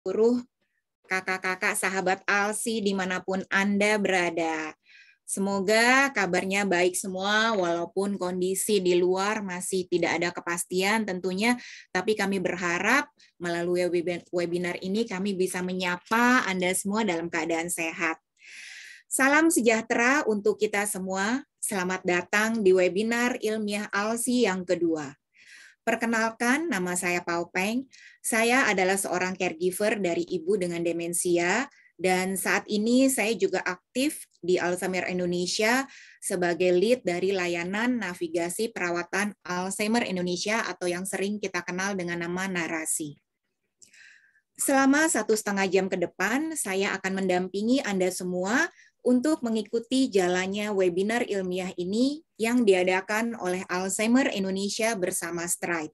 seluruh kakak-kakak sahabat Alsi dimanapun Anda berada. Semoga kabarnya baik semua, walaupun kondisi di luar masih tidak ada kepastian tentunya, tapi kami berharap melalui webinar ini kami bisa menyapa Anda semua dalam keadaan sehat. Salam sejahtera untuk kita semua. Selamat datang di webinar ilmiah ALSI yang kedua. Perkenalkan, nama saya Pau Peng. Saya adalah seorang caregiver dari ibu dengan demensia dan saat ini saya juga aktif di Alzheimer Indonesia sebagai lead dari layanan navigasi perawatan Alzheimer Indonesia atau yang sering kita kenal dengan nama narasi. Selama satu setengah jam ke depan, saya akan mendampingi Anda semua untuk mengikuti jalannya webinar ilmiah ini yang diadakan oleh Alzheimer Indonesia bersama STRIDE.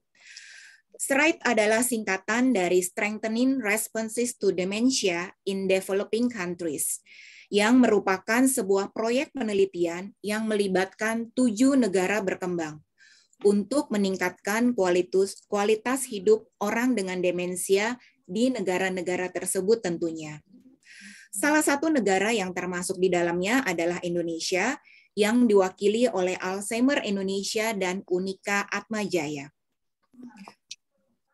STRIDE adalah singkatan dari Strengthening Responses to Dementia in Developing Countries, yang merupakan sebuah proyek penelitian yang melibatkan tujuh negara berkembang untuk meningkatkan kualitas, kualitas hidup orang dengan demensia di negara-negara tersebut tentunya. Salah satu negara yang termasuk di dalamnya adalah Indonesia yang diwakili oleh Alzheimer Indonesia dan Unika Atmajaya.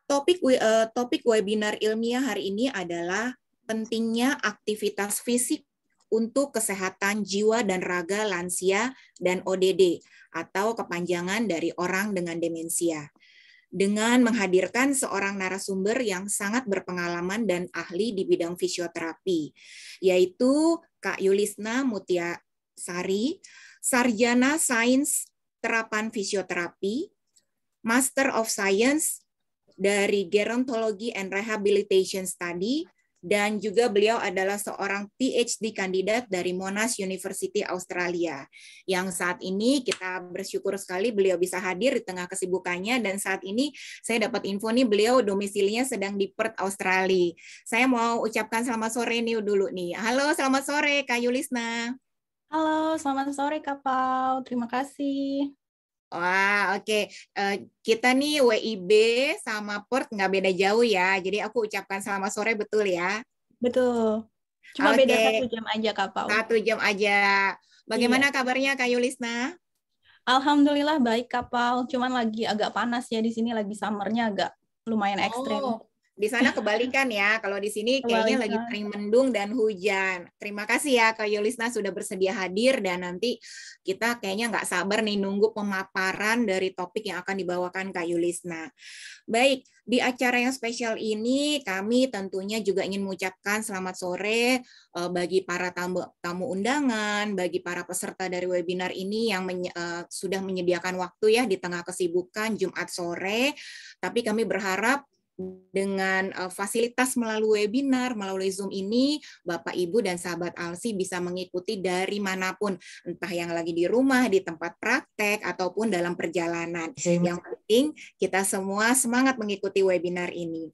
Topik, uh, topik webinar ilmiah hari ini adalah pentingnya aktivitas fisik untuk kesehatan jiwa dan raga lansia dan ODD atau kepanjangan dari orang dengan demensia. Dengan menghadirkan seorang narasumber yang sangat berpengalaman dan ahli di bidang fisioterapi, yaitu Kak Yulisna Mutia Sari, Sarjana Sains Terapan Fisioterapi, Master of Science dari Gerontology and Rehabilitation Study, dan juga beliau adalah seorang PhD kandidat dari Monash University Australia. Yang saat ini kita bersyukur sekali beliau bisa hadir di tengah kesibukannya dan saat ini saya dapat info nih beliau domisilinya sedang di Perth, Australia. Saya mau ucapkan selamat sore nih dulu nih. Halo, selamat sore Kak Yulisna. Halo, selamat sore kapal Terima kasih. Wah, oke. Okay. Uh, eh, kita nih WIB sama Port e nggak beda jauh ya. Jadi aku ucapkan selamat sore betul ya. Betul. Cuma okay. beda satu jam aja kapal Satu jam aja. Bagaimana iya. kabarnya Kak Yulisna? Alhamdulillah baik kapal Cuman lagi agak panas ya di sini lagi summernya agak lumayan ekstrim. Oh. Di sana kebalikan ya. Kalau di sini kayaknya lagi sering mendung dan hujan. Terima kasih ya Kak Yulisna sudah bersedia hadir dan nanti kita kayaknya nggak sabar nih nunggu pemaparan dari topik yang akan dibawakan Kak Yulisna. Baik, di acara yang spesial ini kami tentunya juga ingin mengucapkan selamat sore eh, bagi para tamu, tamu undangan, bagi para peserta dari webinar ini yang menye, eh, sudah menyediakan waktu ya di tengah kesibukan Jumat sore. Tapi kami berharap dengan uh, fasilitas melalui webinar, melalui Zoom ini, Bapak, Ibu, dan sahabat ALSI bisa mengikuti dari manapun, entah yang lagi di rumah, di tempat praktek, ataupun dalam perjalanan. Yang penting kita semua semangat mengikuti webinar ini.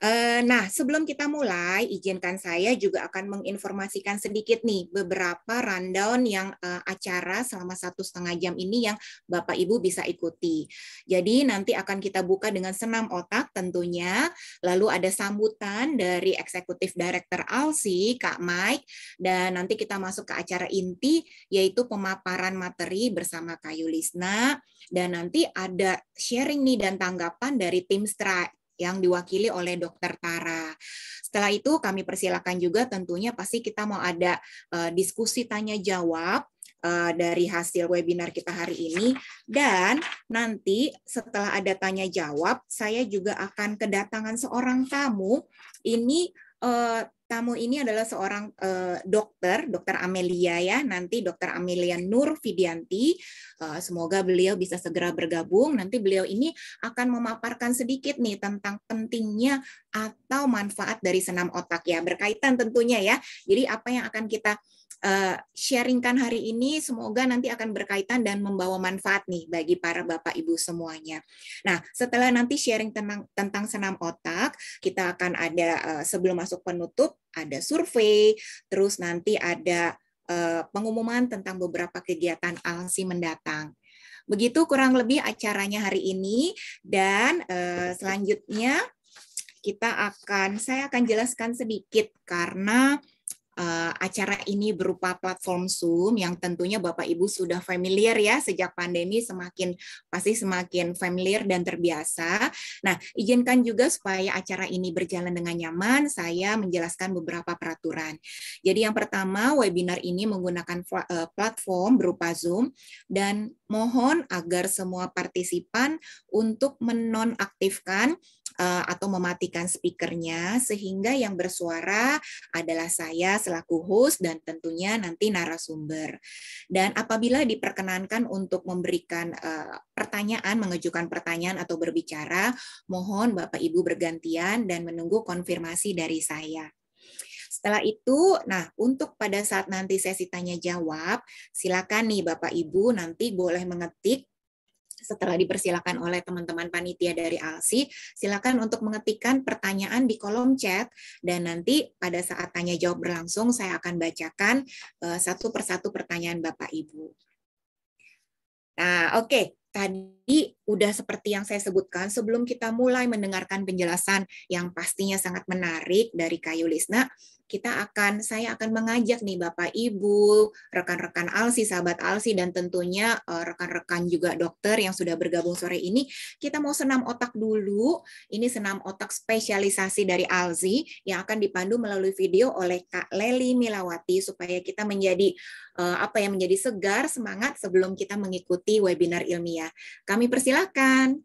Eh, nah, sebelum kita mulai, izinkan saya juga akan menginformasikan sedikit nih beberapa rundown yang eh, acara selama satu setengah jam ini yang Bapak Ibu bisa ikuti. Jadi nanti akan kita buka dengan senam otak tentunya, lalu ada sambutan dari Eksekutif Director ALSI, Kak Mike, dan nanti kita masuk ke acara inti yaitu pemaparan materi bersama Kayu Lisna, dan nanti ada sharing nih dan tanggapan dari tim yang diwakili oleh Dokter Tara. Setelah itu kami persilakan juga tentunya pasti kita mau ada uh, diskusi tanya jawab uh, dari hasil webinar kita hari ini dan nanti setelah ada tanya jawab saya juga akan kedatangan seorang tamu ini uh, kamu ini adalah seorang uh, dokter, dokter Amelia ya, nanti dokter Amelia Nur Fidianti. Uh, semoga beliau bisa segera bergabung. Nanti beliau ini akan memaparkan sedikit nih tentang pentingnya atau manfaat dari senam otak ya, berkaitan tentunya ya. Jadi apa yang akan kita Eh, sharingkan hari ini semoga nanti akan berkaitan dan membawa manfaat nih bagi para Bapak Ibu semuanya. Nah, setelah nanti sharing tentang tentang senam otak, kita akan ada uh, sebelum masuk penutup ada survei, terus nanti ada uh, pengumuman tentang beberapa kegiatan ALSI mendatang. Begitu kurang lebih acaranya hari ini dan uh, selanjutnya kita akan saya akan jelaskan sedikit karena uh, acara ini berupa platform Zoom yang tentunya Bapak Ibu sudah familiar ya sejak pandemi semakin pasti semakin familiar dan terbiasa. Nah, izinkan juga supaya acara ini berjalan dengan nyaman, saya menjelaskan beberapa peraturan. Jadi yang pertama, webinar ini menggunakan eh, platform berupa Zoom dan mohon agar semua partisipan untuk menonaktifkan Eh, atau mematikan speakernya sehingga yang bersuara adalah saya selaku host dan tentunya nanti narasumber. Dan apabila diperkenankan untuk memberikan eh, pertanyaan, mengajukan pertanyaan atau berbicara, mohon Bapak Ibu bergantian dan menunggu konfirmasi dari saya. Setelah itu, nah untuk pada saat nanti sesi tanya jawab, silakan nih Bapak Ibu nanti boleh mengetik setelah dipersilakan oleh teman-teman panitia dari ALSI, silakan untuk mengetikkan pertanyaan di kolom chat dan nanti pada saat tanya jawab berlangsung saya akan bacakan eh, satu persatu pertanyaan Bapak Ibu. Nah, oke, okay. tadi jadi udah seperti yang saya sebutkan sebelum kita mulai mendengarkan penjelasan yang pastinya sangat menarik dari Kayu Lisna, kita akan saya akan mengajak nih Bapak Ibu, rekan-rekan Alsi, sahabat Alsi dan tentunya eh, rekan-rekan juga dokter yang sudah bergabung sore ini, kita mau senam otak dulu. Ini senam otak spesialisasi dari Alsi yang akan dipandu melalui video oleh Kak Leli Milawati supaya kita menjadi eh, apa yang menjadi segar, semangat sebelum kita mengikuti webinar ilmiah. Kami kami persilahkan.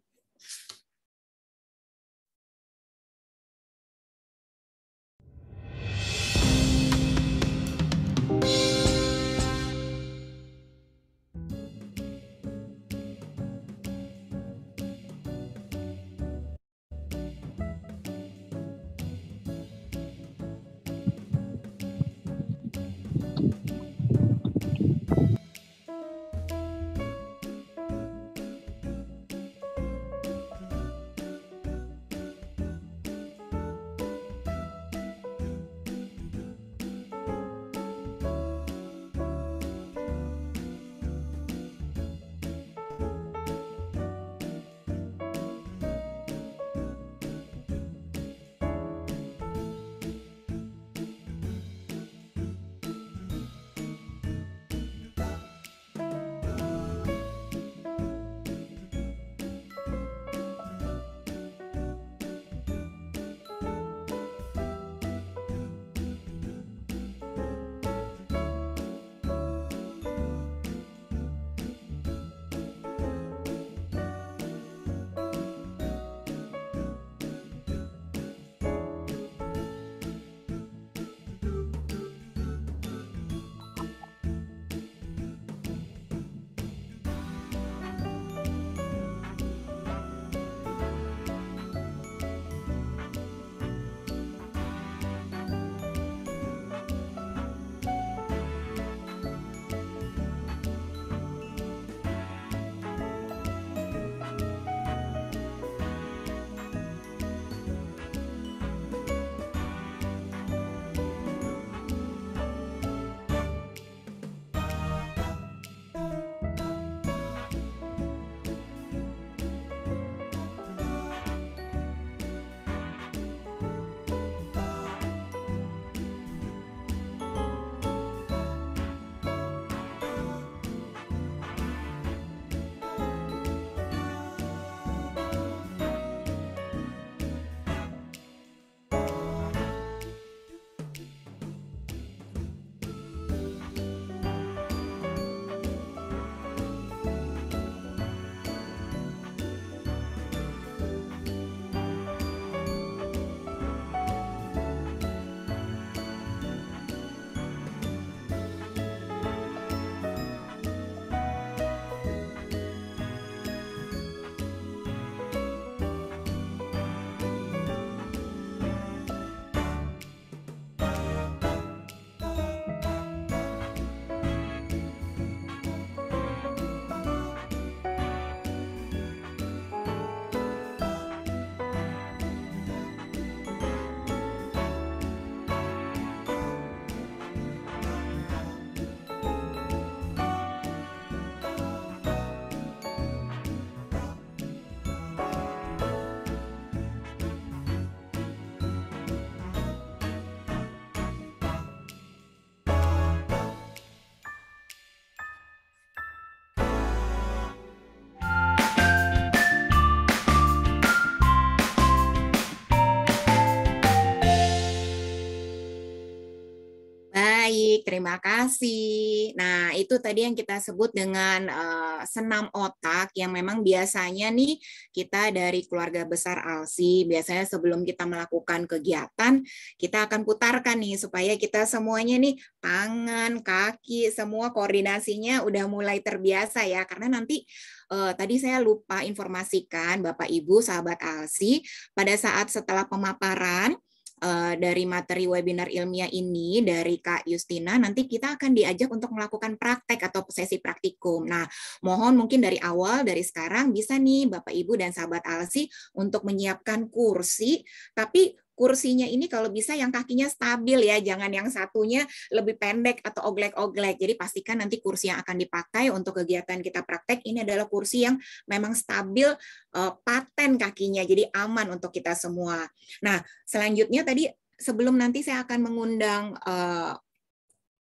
terima kasih. Nah, itu tadi yang kita sebut dengan uh, senam otak yang memang biasanya nih kita dari keluarga besar ALSI, biasanya sebelum kita melakukan kegiatan, kita akan putarkan nih supaya kita semuanya nih tangan, kaki, semua koordinasinya udah mulai terbiasa ya karena nanti uh, tadi saya lupa informasikan Bapak Ibu sahabat ALSI pada saat setelah pemaparan Eh, dari materi webinar ilmiah ini dari Kak Yustina, nanti kita akan diajak untuk melakukan praktek atau sesi praktikum. Nah, mohon mungkin dari awal dari sekarang bisa nih Bapak Ibu dan sahabat Alsi untuk menyiapkan kursi tapi kursinya ini kalau bisa yang kakinya stabil ya, jangan yang satunya lebih pendek atau oglek-oglek. Jadi pastikan nanti kursi yang akan dipakai untuk kegiatan kita praktek ini adalah kursi yang memang stabil, eh, paten kakinya, jadi aman untuk kita semua. Nah, selanjutnya tadi sebelum nanti saya akan mengundang eh,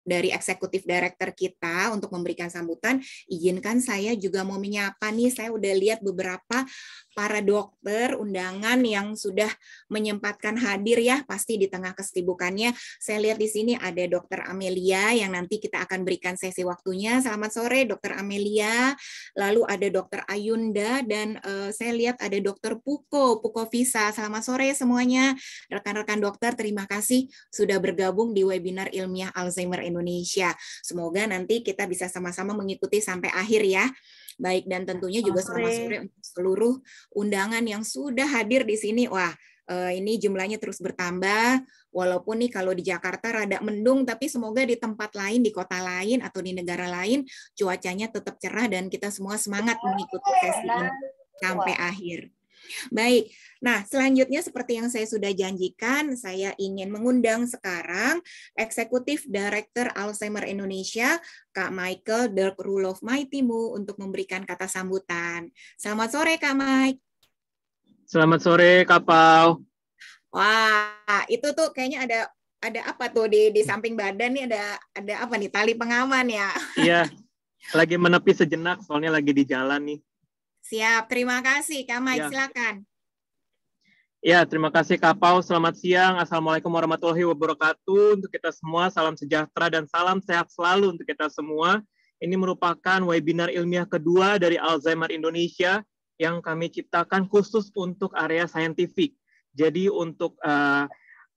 dari eksekutif director kita untuk memberikan sambutan. Izinkan saya juga mau menyapa nih, saya udah lihat beberapa para dokter undangan yang sudah menyempatkan hadir ya pasti di tengah kesibukannya. Saya lihat di sini ada Dokter Amelia yang nanti kita akan berikan sesi waktunya. Selamat sore Dokter Amelia. Lalu ada Dokter Ayunda dan uh, saya lihat ada Dokter Puko, Puko Visa. Selamat sore semuanya. Rekan-rekan dokter terima kasih sudah bergabung di webinar ilmiah Alzheimer Indonesia. Semoga nanti kita bisa sama-sama mengikuti sampai akhir ya baik dan tentunya juga selamat sore untuk seluruh undangan yang sudah hadir di sini. Wah, eh, ini jumlahnya terus bertambah walaupun nih kalau di Jakarta rada mendung tapi semoga di tempat lain di kota lain atau di negara lain cuacanya tetap cerah dan kita semua semangat mengikuti sesi ini sampai akhir. Baik. Nah, selanjutnya seperti yang saya sudah janjikan, saya ingin mengundang sekarang Eksekutif Director Alzheimer Indonesia, Kak Michael Dirk Rulof Maitimu untuk memberikan kata sambutan. Selamat sore, Kak Mike. Selamat sore, Kak Pau. Wah, itu tuh kayaknya ada ada apa tuh di di samping badan nih ada ada apa nih tali pengaman ya? Iya, lagi menepi sejenak soalnya lagi di jalan nih. Siap, terima kasih Kak Mike, ya. silakan. Ya, terima kasih Kak Pau. Selamat siang. Assalamualaikum warahmatullahi wabarakatuh untuk kita semua. Salam sejahtera dan salam sehat selalu untuk kita semua. Ini merupakan webinar ilmiah kedua dari Alzheimer Indonesia yang kami ciptakan khusus untuk area saintifik. Jadi untuk uh,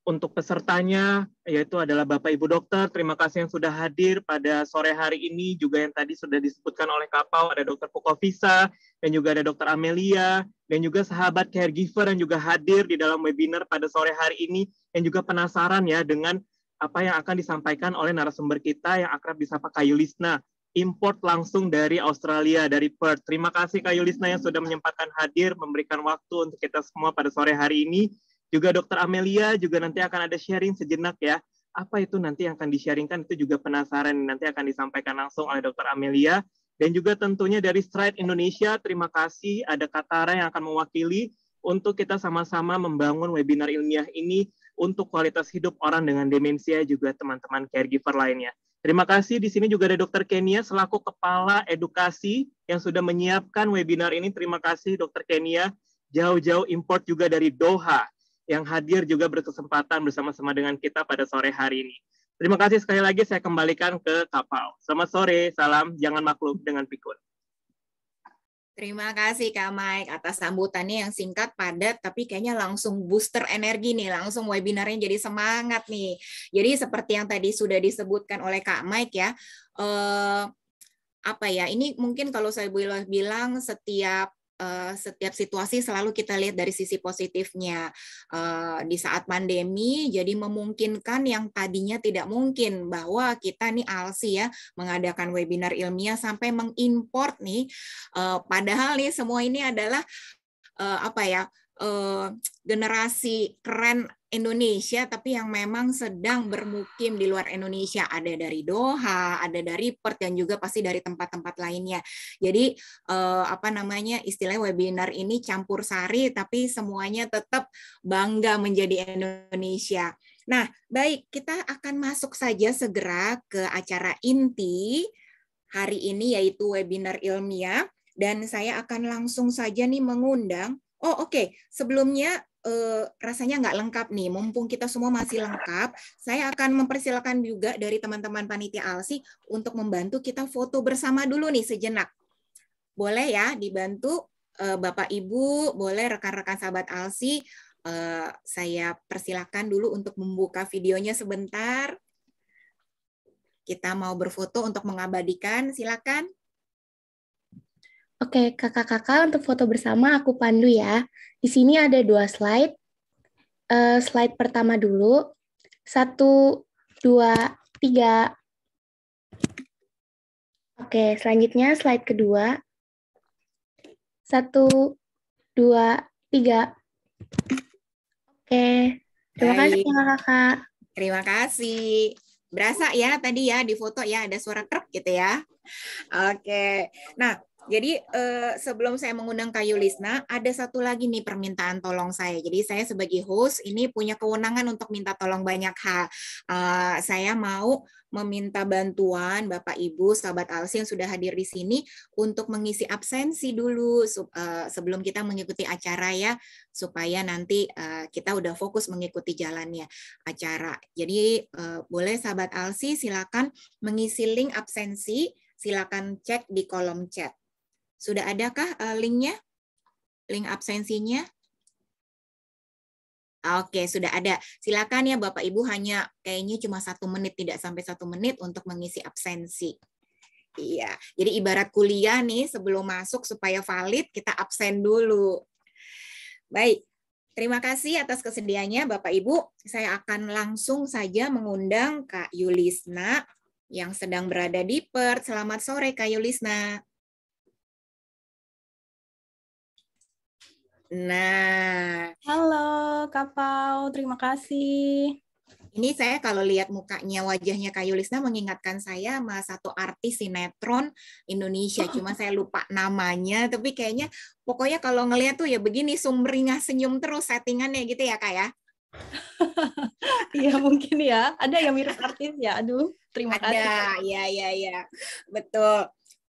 untuk pesertanya yaitu adalah Bapak Ibu dokter. Terima kasih yang sudah hadir pada sore hari ini juga yang tadi sudah disebutkan oleh Kapau ada Dokter Pukovisa dan juga ada Dokter Amelia dan juga sahabat caregiver yang juga hadir di dalam webinar pada sore hari ini yang juga penasaran ya dengan apa yang akan disampaikan oleh narasumber kita yang akrab disapa Kayu Lisna import langsung dari Australia dari Perth. Terima kasih Kayu Lisna yang sudah menyempatkan hadir memberikan waktu untuk kita semua pada sore hari ini juga Dokter Amelia juga nanti akan ada sharing sejenak ya. Apa itu nanti yang akan disharingkan itu juga penasaran nanti akan disampaikan langsung oleh Dokter Amelia dan juga tentunya dari Stride Indonesia terima kasih ada Katara yang akan mewakili untuk kita sama-sama membangun webinar ilmiah ini untuk kualitas hidup orang dengan demensia juga teman-teman caregiver lainnya. Terima kasih di sini juga ada Dr. Kenia selaku Kepala Edukasi yang sudah menyiapkan webinar ini. Terima kasih Dr. Kenia. Jauh-jauh import juga dari Doha yang hadir juga berkesempatan bersama-sama dengan kita pada sore hari ini. Terima kasih sekali lagi saya kembalikan ke kapal. Selamat sore, salam jangan maklum dengan pikun. Terima kasih Kak Mike atas sambutannya yang singkat, padat, tapi kayaknya langsung booster energi nih, langsung webinarnya jadi semangat nih. Jadi seperti yang tadi sudah disebutkan oleh Kak Mike ya, eh, apa ya, ini mungkin kalau saya bilang setiap Eh, setiap situasi selalu kita lihat dari sisi positifnya. Eh, di saat pandemi, jadi memungkinkan yang tadinya tidak mungkin bahwa kita nih alsi ya mengadakan webinar ilmiah sampai mengimport nih. Eh, padahal nih semua ini adalah apa ya? generasi keren Indonesia tapi yang memang sedang bermukim di luar Indonesia ada dari Doha, ada dari Perth dan juga pasti dari tempat-tempat lainnya. Jadi eh, apa namanya istilah webinar ini campur sari tapi semuanya tetap bangga menjadi Indonesia. Nah, baik kita akan masuk saja segera ke acara inti hari ini yaitu webinar ilmiah dan saya akan langsung saja nih mengundang Oh oke, okay. sebelumnya uh, rasanya nggak lengkap nih, mumpung kita semua masih lengkap, saya akan mempersilahkan juga dari teman-teman panitia ALSI untuk membantu kita foto bersama dulu nih sejenak. Boleh ya dibantu uh, Bapak Ibu, boleh rekan-rekan sahabat ALSI, uh, eh, saya persilahkan dulu untuk membuka videonya sebentar. Kita mau berfoto untuk mengabadikan, silakan. Oke, kakak-kakak untuk foto bersama aku pandu ya. Di sini ada dua slide. Uh, slide pertama dulu. Satu, dua, tiga. Oke, selanjutnya slide kedua. Satu, dua, tiga. Oke, terima kasih kakak Terima kasih. Berasa ya tadi ya di foto ya ada suara truk gitu ya. Oke, nah jadi eh, sebelum saya mengundang Kayu Lisna, ada satu lagi nih permintaan tolong saya. Jadi saya sebagai host ini punya kewenangan untuk minta tolong banyak hal. Eh, saya mau meminta bantuan Bapak Ibu, sahabat Alsi yang sudah hadir di sini untuk mengisi absensi dulu sub, eh, sebelum kita mengikuti acara ya, supaya nanti eh, kita udah fokus mengikuti jalannya acara. Jadi eh, boleh sahabat Alsi silakan mengisi link absensi, silakan cek di kolom chat. Sudah adakah eh, linknya? Link absensinya? Oke, sudah ada. Silakan ya Bapak Ibu hanya kayaknya cuma satu menit, tidak sampai satu menit untuk mengisi absensi. Iya, jadi ibarat kuliah nih sebelum masuk supaya valid kita absen dulu. Baik, terima kasih atas kesediaannya Bapak Ibu. Saya akan langsung saja mengundang Kak Yulisna yang sedang berada di Perth. Selamat sore Kak Yulisna. Nah, halo Kak terima kasih. Ini saya kalau lihat mukanya, wajahnya Kayu Lisna mengingatkan saya sama satu artis sinetron Indonesia. Cuma saya lupa namanya, tapi kayaknya pokoknya kalau ngelihat tuh ya begini sumringah senyum terus settingannya gitu ya Kak ya. Iya mungkin ya. Ada yang mirip artis ya. Aduh, terima kasih. Ada, ya ya ya. Betul.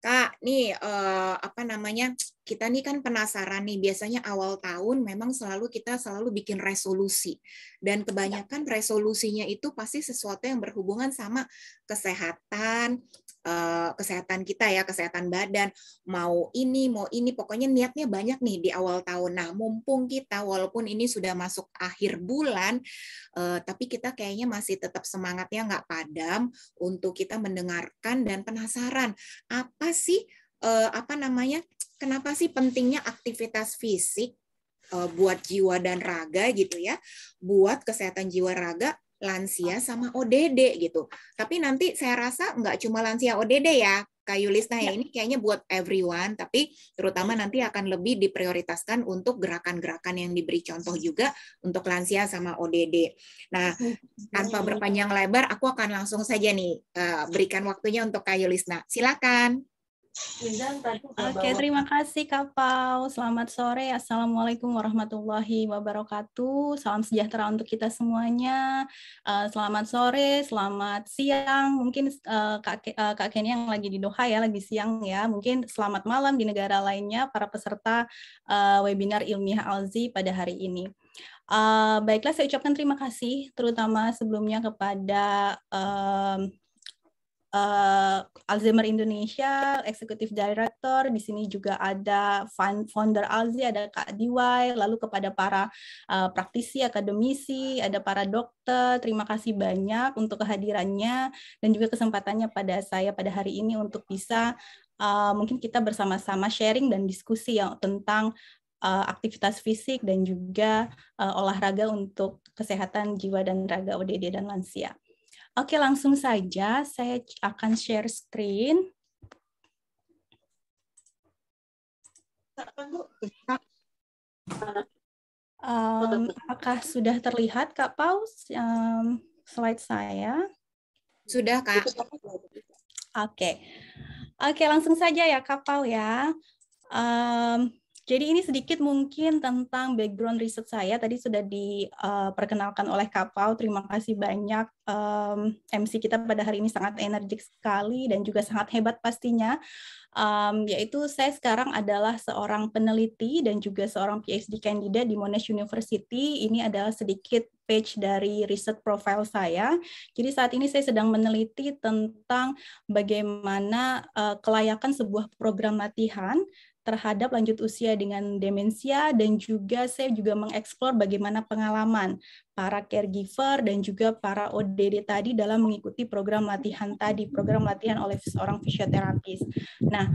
Kak, nih uh, apa namanya? Kita nih kan penasaran nih. Biasanya awal tahun memang selalu kita selalu bikin resolusi. Dan iya. kebanyakan resolusinya itu pasti sesuatu yang berhubungan sama kesehatan, Eh, kesehatan kita ya, kesehatan badan, mau ini, mau ini, pokoknya niatnya banyak nih di awal tahun. Nah, mumpung kita walaupun ini sudah masuk akhir bulan, uh, tapi kita kayaknya masih tetap semangatnya nggak padam untuk kita mendengarkan dan penasaran apa sih uh, apa namanya? Kenapa sih pentingnya aktivitas fisik buat jiwa dan raga gitu ya, buat kesehatan jiwa raga lansia sama ODD gitu. Tapi nanti saya rasa nggak cuma lansia ODD ya, kayu Yulisna ya. ya ini kayaknya buat everyone, tapi terutama nanti akan lebih diprioritaskan untuk gerakan-gerakan yang diberi contoh juga untuk lansia sama ODD. Nah, tanpa berpanjang lebar, aku akan langsung saja nih eh, berikan waktunya untuk kayu Yulisna. Silakan. Oke, terima kasih Kak Selamat sore. Assalamualaikum warahmatullahi wabarakatuh. Salam sejahtera untuk kita semuanya. Eh, selamat sore, selamat siang. Mungkin uh, Kak, eh, Kenny yang lagi di Doha ya, lagi siang ya. Mungkin selamat malam di negara lainnya para peserta webinar ilmiah Alzi pada hari ini. Uh, baiklah, saya ucapkan terima kasih terutama sebelumnya kepada uh, uh, Alzheimer Indonesia, Executive Director, di sini juga ada founder Alzi, ada Kak Diwai, lalu kepada para uh, praktisi, akademisi, ada para dokter, terima kasih banyak untuk kehadirannya dan juga kesempatannya pada saya pada hari ini untuk bisa uh, mungkin kita bersama-sama sharing dan diskusi ya tentang aktivitas fisik dan juga olahraga untuk kesehatan jiwa dan raga ODD dan lansia. Oke, langsung saja saya akan share screen. Um, apakah sudah terlihat Kak Paus um, slide saya? Sudah Kak. Oke, okay. oke okay, langsung saja ya Kak Pau ya. Um, jadi ini sedikit mungkin tentang background riset saya. Tadi sudah diperkenalkan eh, oleh Kapau. Terima kasih banyak um, MC kita pada hari ini sangat energik sekali dan juga sangat hebat pastinya. Um, yaitu saya sekarang adalah seorang peneliti dan juga seorang PhD kandidat di Monash University. Ini adalah sedikit page dari riset profile saya. Jadi saat ini saya sedang meneliti tentang bagaimana uh, kelayakan sebuah program latihan terhadap lanjut usia dengan demensia dan juga saya juga mengeksplor bagaimana pengalaman para caregiver dan juga para ODD tadi dalam mengikuti program latihan tadi, program latihan oleh seorang fisioterapis. Nah,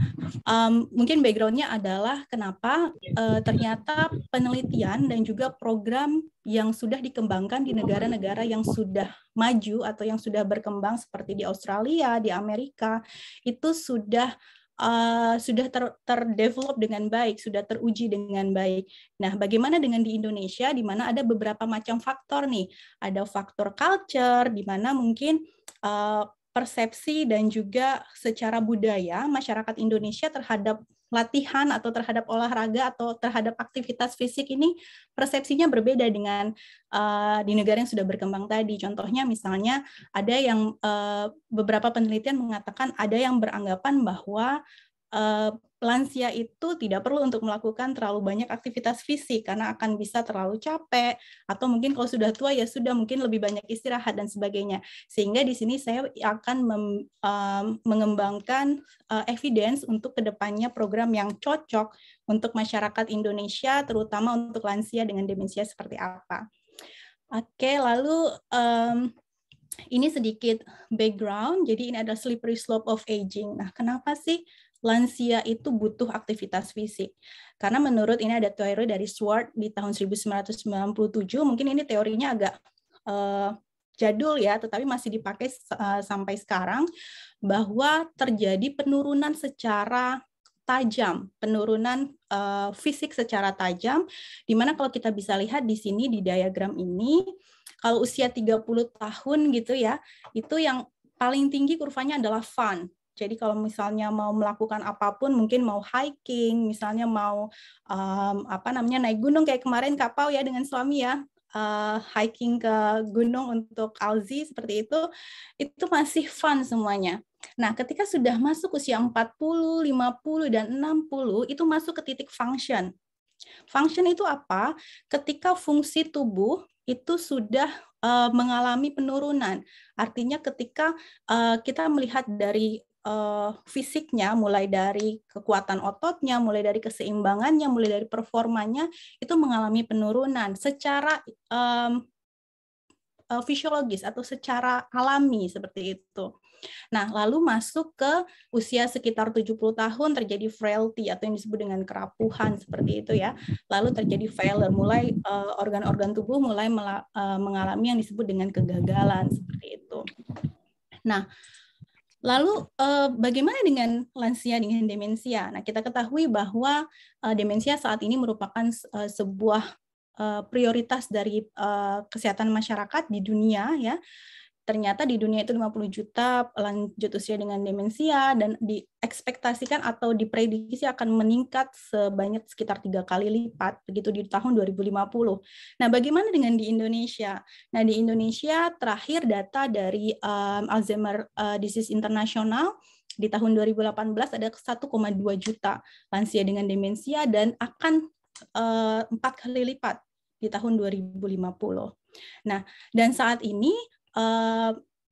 um, mungkin backgroundnya adalah kenapa uh, ternyata penelitian dan juga program yang sudah dikembangkan di negara-negara yang sudah maju atau yang sudah berkembang seperti di Australia, di Amerika, itu sudah uh, sudah ter terdevelop dengan baik, sudah teruji dengan baik. Nah, bagaimana dengan di Indonesia di mana ada beberapa macam faktor nih. Ada faktor culture di mana mungkin uh, persepsi dan juga secara budaya masyarakat Indonesia terhadap latihan atau terhadap olahraga atau terhadap aktivitas fisik ini persepsinya berbeda dengan uh, di negara yang sudah berkembang tadi. Contohnya misalnya ada yang uh, beberapa penelitian mengatakan ada yang beranggapan bahwa uh, lansia itu tidak perlu untuk melakukan terlalu banyak aktivitas fisik karena akan bisa terlalu capek atau mungkin kalau sudah tua ya sudah mungkin lebih banyak istirahat dan sebagainya. Sehingga di sini saya akan mem, uh, mengembangkan uh, evidence untuk kedepannya program yang cocok untuk masyarakat Indonesia terutama untuk lansia dengan demensia seperti apa. Oke, lalu um, ini sedikit background. Jadi ini ada slippery slope of aging. Nah, kenapa sih lansia itu butuh aktivitas fisik. Karena menurut ini ada teori dari Swart di tahun 1997, mungkin ini teorinya agak uh, jadul ya, tetapi masih dipakai uh, sampai sekarang bahwa terjadi penurunan secara tajam, penurunan uh, fisik secara tajam, di mana kalau kita bisa lihat di sini di diagram ini, kalau usia 30 tahun gitu ya, itu yang paling tinggi kurvanya adalah fun. Jadi kalau misalnya mau melakukan apapun, mungkin mau hiking, misalnya mau um, apa namanya naik gunung kayak kemarin Kapau ya dengan suami ya uh, hiking ke gunung untuk Alzi seperti itu, itu masih fun semuanya. Nah, ketika sudah masuk usia 40, 50, dan 60, itu masuk ke titik function. Function itu apa? Ketika fungsi tubuh itu sudah uh, mengalami penurunan. Artinya ketika uh, kita melihat dari uh, fisiknya, mulai dari kekuatan ototnya, mulai dari keseimbangannya, mulai dari performanya itu mengalami penurunan secara um, uh, fisiologis atau secara alami seperti itu. Nah, lalu masuk ke usia sekitar 70 tahun terjadi frailty atau yang disebut dengan kerapuhan seperti itu ya. Lalu terjadi failure, mulai eh, organ-organ uh, tubuh mulai mengalami yang disebut dengan kegagalan seperti itu. Nah, Lalu eh, bagaimana dengan lansia dengan demensia? Nah, kita ketahui bahwa eh, demensia saat ini merupakan eh, sebuah prioritas dari kesehatan masyarakat di dunia ya ternyata di dunia itu 50 juta lanjut usia dengan demensia dan diekspektasikan atau diprediksi akan meningkat sebanyak sekitar tiga kali lipat begitu di tahun 2050. Nah, bagaimana dengan di Indonesia? Nah, di Indonesia terakhir data dari um, Alzheimer uh, Disease International di tahun 2018 ada 1,2 juta lansia dengan demensia dan akan empat uh, kali lipat di tahun 2050. Nah, dan saat ini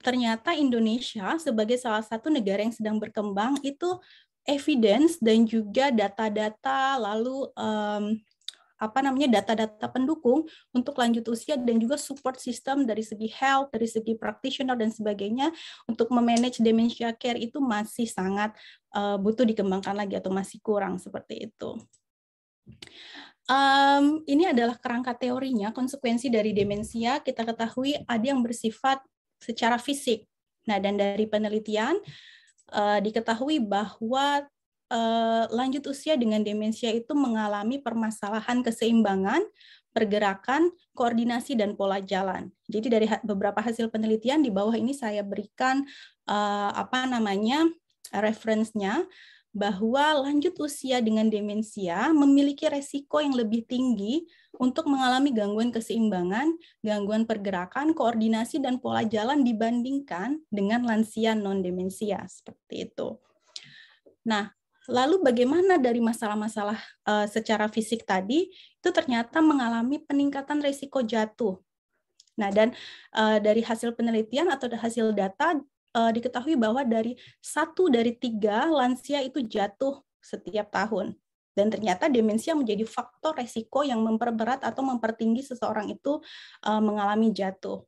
ternyata Indonesia sebagai salah satu negara yang sedang berkembang itu evidence dan juga data-data lalu um, apa namanya data-data pendukung untuk lanjut usia dan juga support system dari segi health, dari segi practitioner dan sebagainya untuk memanage dementia care itu masih sangat uh, butuh dikembangkan lagi atau masih kurang seperti itu. Um, ini adalah kerangka teorinya, konsekuensi dari demensia kita ketahui ada yang bersifat secara fisik. Nah, dan dari penelitian uh, diketahui bahwa uh, lanjut usia dengan demensia itu mengalami permasalahan keseimbangan pergerakan, koordinasi, dan pola jalan. Jadi dari beberapa hasil penelitian di bawah ini saya berikan uh, apa namanya referensinya bahwa lanjut usia dengan demensia memiliki resiko yang lebih tinggi untuk mengalami gangguan keseimbangan, gangguan pergerakan, koordinasi, dan pola jalan dibandingkan dengan lansia non-demensia. Seperti itu. Nah, lalu bagaimana dari masalah-masalah eh, secara fisik tadi, itu ternyata mengalami peningkatan resiko jatuh Nah, dan eh, dari hasil penelitian atau hasil data uh, diketahui bahwa dari satu dari tiga lansia itu jatuh setiap tahun. Dan ternyata demensia menjadi faktor resiko yang memperberat atau mempertinggi seseorang itu uh, mengalami jatuh.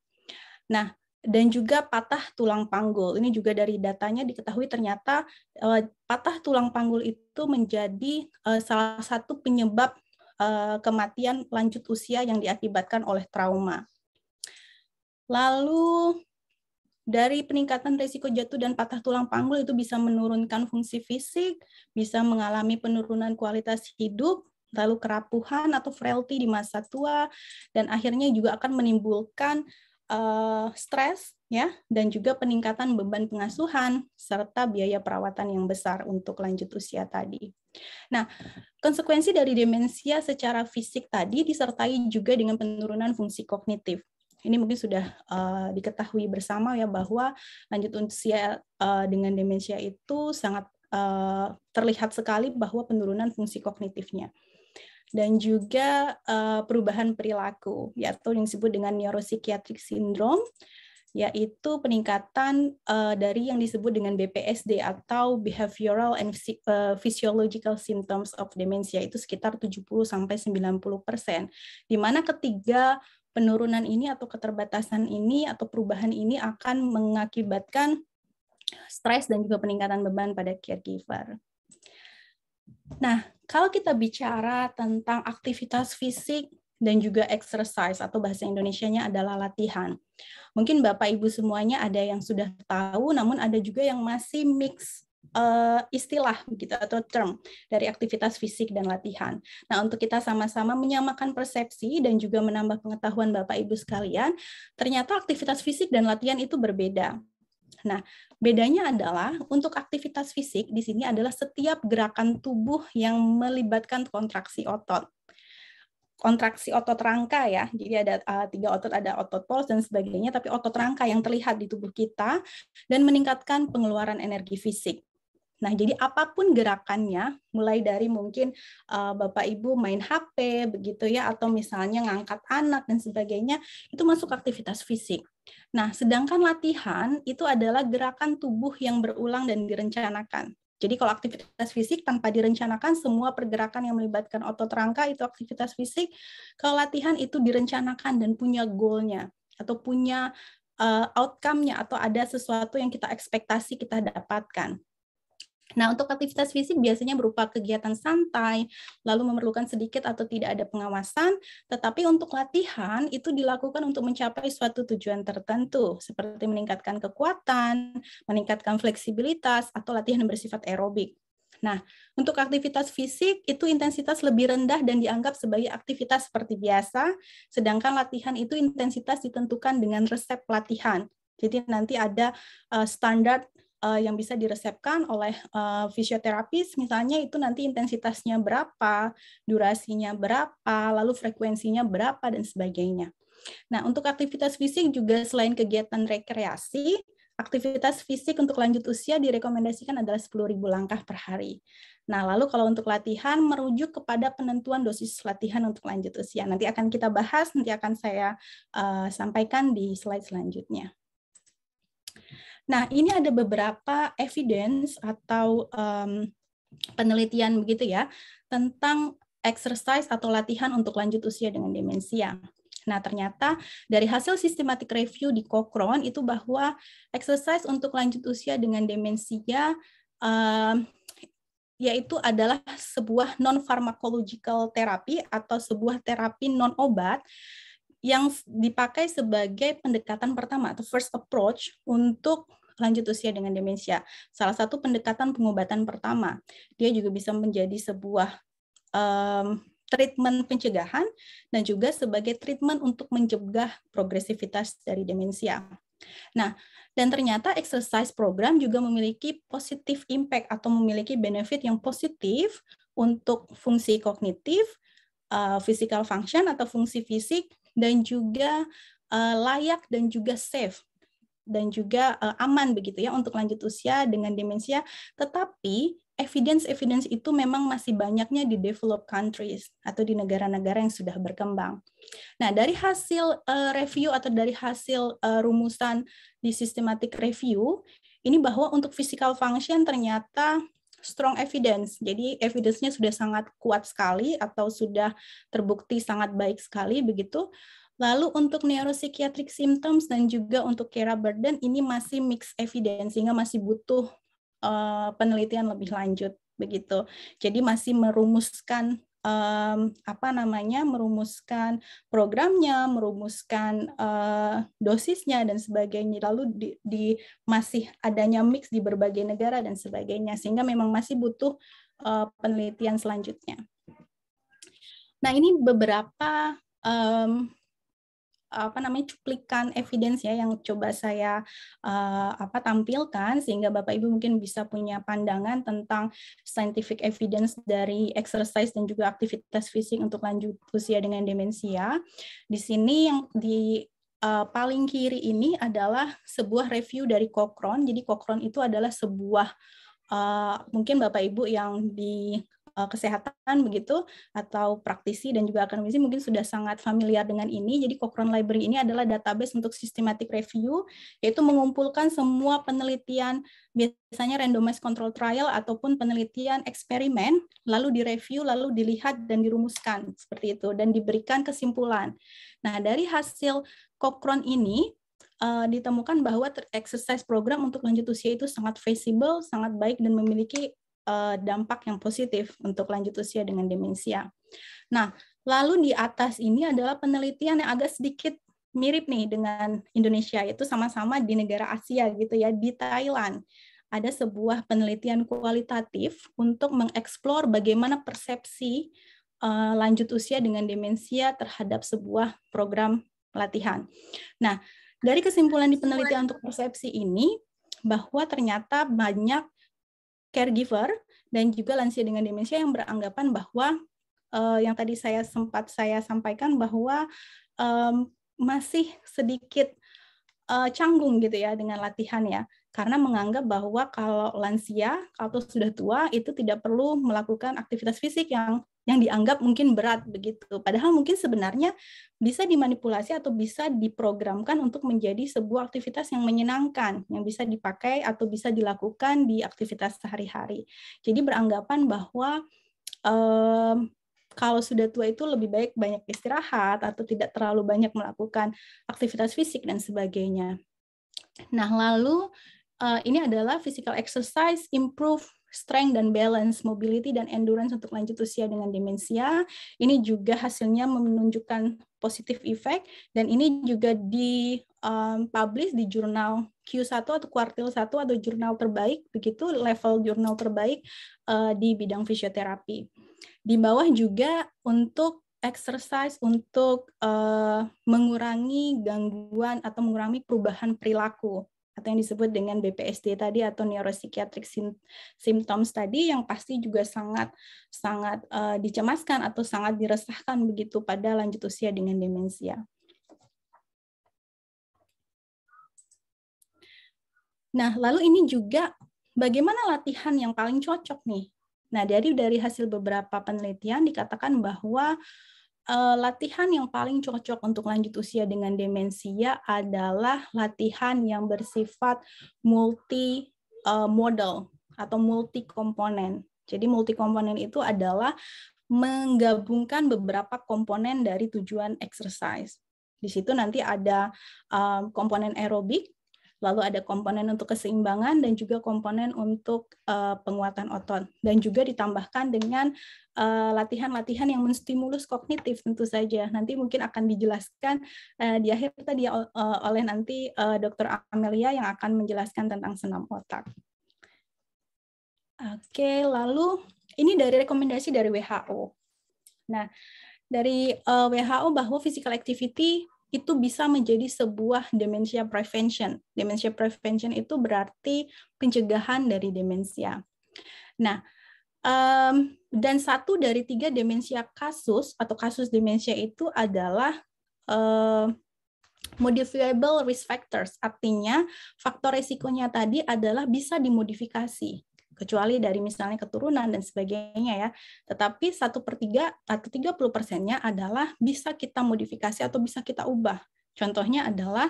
Nah, dan juga patah tulang panggul. Ini juga dari datanya diketahui ternyata uh, patah tulang panggul itu menjadi uh, salah satu penyebab uh, kematian lanjut usia yang diakibatkan oleh trauma. Lalu dari peningkatan risiko jatuh dan patah tulang panggul itu bisa menurunkan fungsi fisik, bisa mengalami penurunan kualitas hidup, lalu kerapuhan atau frailty di masa tua, dan akhirnya juga akan menimbulkan uh, stres ya dan juga peningkatan beban pengasuhan serta biaya perawatan yang besar untuk lanjut usia tadi. Nah, konsekuensi dari demensia secara fisik tadi disertai juga dengan penurunan fungsi kognitif ini mungkin sudah uh, diketahui bersama ya bahwa lanjut usia uh, dengan demensia itu sangat uh, terlihat sekali bahwa penurunan fungsi kognitifnya dan juga uh, perubahan perilaku yaitu yang disebut dengan neuropsychiatric syndrome yaitu peningkatan uh, dari yang disebut dengan BPSD atau behavioral and physiological symptoms of dementia itu sekitar 70 sampai 90%. Di mana ketiga penurunan ini atau keterbatasan ini atau perubahan ini akan mengakibatkan stres dan juga peningkatan beban pada caregiver. Nah, kalau kita bicara tentang aktivitas fisik dan juga exercise atau bahasa Indonesianya adalah latihan. Mungkin Bapak Ibu semuanya ada yang sudah tahu namun ada juga yang masih mix uh, istilah begitu atau term dari aktivitas fisik dan latihan. Nah, untuk kita sama-sama menyamakan persepsi dan juga menambah pengetahuan Bapak Ibu sekalian, ternyata aktivitas fisik dan latihan itu berbeda. Nah, bedanya adalah untuk aktivitas fisik di sini adalah setiap gerakan tubuh yang melibatkan kontraksi otot kontraksi otot rangka ya. Jadi ada uh, tiga otot, ada otot pols dan sebagainya, tapi otot rangka yang terlihat di tubuh kita dan meningkatkan pengeluaran energi fisik. Nah, jadi apapun gerakannya, mulai dari mungkin uh, Bapak Ibu main HP begitu ya atau misalnya ngangkat anak dan sebagainya, itu masuk aktivitas fisik. Nah, sedangkan latihan itu adalah gerakan tubuh yang berulang dan direncanakan. Jadi kalau aktivitas fisik tanpa direncanakan, semua pergerakan yang melibatkan otot rangka itu aktivitas fisik. Kalau latihan itu direncanakan dan punya goalnya atau punya uh, outcome-nya atau ada sesuatu yang kita ekspektasi kita dapatkan. Nah, untuk aktivitas fisik biasanya berupa kegiatan santai, lalu memerlukan sedikit atau tidak ada pengawasan, tetapi untuk latihan itu dilakukan untuk mencapai suatu tujuan tertentu, seperti meningkatkan kekuatan, meningkatkan fleksibilitas, atau latihan bersifat aerobik. Nah, untuk aktivitas fisik itu intensitas lebih rendah dan dianggap sebagai aktivitas seperti biasa, sedangkan latihan itu intensitas ditentukan dengan resep latihan. Jadi nanti ada eh, standar uh, yang bisa diresepkan oleh uh, fisioterapis misalnya itu nanti intensitasnya berapa, durasinya berapa, lalu frekuensinya berapa dan sebagainya. Nah, untuk aktivitas fisik juga selain kegiatan rekreasi, aktivitas fisik untuk lanjut usia direkomendasikan adalah 10.000 langkah per hari. Nah, lalu kalau untuk latihan merujuk kepada penentuan dosis latihan untuk lanjut usia. Nanti akan kita bahas, nanti akan saya uh, sampaikan di slide selanjutnya. Nah, ini ada beberapa evidence atau um, penelitian begitu ya tentang exercise atau latihan untuk lanjut usia dengan demensia. Nah, ternyata dari hasil systematic review di Cochrane itu bahwa exercise untuk lanjut usia dengan demensia um, yaitu adalah sebuah non pharmacological terapi atau sebuah terapi non obat yang dipakai sebagai pendekatan pertama atau first approach untuk lanjut usia dengan demensia. Salah satu pendekatan pengobatan pertama. Dia juga bisa menjadi sebuah um, treatment pencegahan dan juga sebagai treatment untuk mencegah progresivitas dari demensia. Nah, dan ternyata exercise program juga memiliki positif impact atau memiliki benefit yang positif untuk fungsi kognitif, eh, physical function atau fungsi fisik dan juga uh, layak dan juga safe dan juga uh, aman begitu ya untuk lanjut usia dengan demensia. Tetapi evidence-evidence itu memang masih banyaknya di developed countries atau di negara-negara yang sudah berkembang. Nah, dari hasil uh, review atau dari hasil uh, rumusan di systematic review, ini bahwa untuk physical function ternyata strong evidence. Jadi evidence-nya sudah sangat kuat sekali atau sudah terbukti sangat baik sekali begitu. Lalu untuk neuropsychiatric symptoms dan juga untuk care burden ini masih mixed evidence sehingga masih butuh uh, penelitian lebih lanjut begitu. Jadi masih merumuskan um, apa namanya merumuskan programnya, merumuskan uh, dosisnya dan sebagainya. Lalu di, di masih adanya mix di berbagai negara dan sebagainya, sehingga memang masih butuh uh, penelitian selanjutnya. Nah ini beberapa um, apa namanya cuplikan evidence ya yang coba saya uh, apa tampilkan sehingga Bapak Ibu mungkin bisa punya pandangan tentang scientific evidence dari exercise dan juga aktivitas fisik untuk lanjut usia dengan demensia. Di sini yang di uh, paling kiri ini adalah sebuah review dari Cochrane. Jadi Cochrane itu adalah sebuah uh, mungkin Bapak Ibu yang di Eh, kesehatan begitu atau praktisi dan juga akademisi mungkin sudah sangat familiar dengan ini. Jadi Cochrane Library ini adalah database untuk systematic review yaitu mengumpulkan semua penelitian biasanya randomized control trial ataupun penelitian eksperimen lalu direview lalu dilihat dan dirumuskan seperti itu dan diberikan kesimpulan. Nah, dari hasil Cochrane ini eh, ditemukan bahwa exercise program untuk lanjut usia itu sangat feasible, sangat baik dan memiliki uh, dampak yang positif untuk lanjut usia dengan demensia. Nah, lalu di atas ini adalah penelitian yang agak sedikit mirip nih dengan Indonesia, yaitu sama-sama di negara Asia gitu ya, di Thailand. Ada sebuah penelitian kualitatif untuk mengeksplor bagaimana persepsi uh, lanjut usia dengan demensia terhadap sebuah program latihan. Nah, dari kesimpulan di penelitian untuk persepsi ini, bahwa ternyata banyak caregiver dan juga lansia dengan demensia yang beranggapan bahwa uh, yang tadi saya sempat saya sampaikan bahwa um, masih sedikit uh, canggung gitu ya dengan latihan ya karena menganggap bahwa kalau lansia atau sudah tua itu tidak perlu melakukan aktivitas fisik yang yang dianggap mungkin berat begitu. Padahal mungkin sebenarnya bisa dimanipulasi atau bisa diprogramkan untuk menjadi sebuah aktivitas yang menyenangkan, yang bisa dipakai atau bisa dilakukan di aktivitas sehari-hari. Jadi beranggapan bahwa um, kalau sudah tua itu lebih baik banyak istirahat atau tidak terlalu banyak melakukan aktivitas fisik dan sebagainya. Nah, lalu ini adalah physical exercise improve strength dan balance, mobility dan endurance untuk lanjut usia dengan demensia. Ini juga hasilnya menunjukkan positif effect dan ini juga di um, publish di jurnal Q1 atau kuartil 1 atau jurnal terbaik begitu level jurnal terbaik uh, di bidang fisioterapi. Di bawah juga untuk exercise untuk uh, mengurangi gangguan atau mengurangi perubahan perilaku atau yang disebut dengan BPSD tadi atau neuropsychiatric symptoms tadi yang pasti juga sangat sangat uh, dicemaskan atau sangat diresahkan begitu pada lanjut usia dengan demensia. Nah, lalu ini juga bagaimana latihan yang paling cocok nih? Nah, dari dari hasil beberapa penelitian dikatakan bahwa Eh, latihan yang paling cocok untuk lanjut usia dengan demensia adalah latihan yang bersifat multi uh, eh, model atau multi komponen. Jadi multi komponen itu adalah menggabungkan beberapa komponen dari tujuan exercise. Di situ nanti ada eh, komponen aerobik, lalu ada komponen untuk keseimbangan dan juga komponen untuk uh, penguatan otot dan juga ditambahkan dengan eh, latihan-latihan uh, yang menstimulus kognitif tentu saja. Nanti mungkin akan dijelaskan uh, di akhir tadi uh, oleh nanti uh, Dr. Amelia yang akan menjelaskan tentang senam otak. Oke, lalu ini dari rekomendasi dari WHO. Nah, dari WHO bahwa physical activity itu bisa menjadi sebuah demensia prevention. Demensia prevention itu berarti pencegahan dari demensia. Nah, um, dan satu dari tiga demensia kasus atau kasus demensia itu adalah uh, modifiable risk factors, artinya faktor resikonya tadi adalah bisa dimodifikasi kecuali dari misalnya keturunan dan sebagainya ya. Tetapi satu per tiga atau tiga puluh persennya adalah bisa kita modifikasi atau bisa kita ubah. Contohnya adalah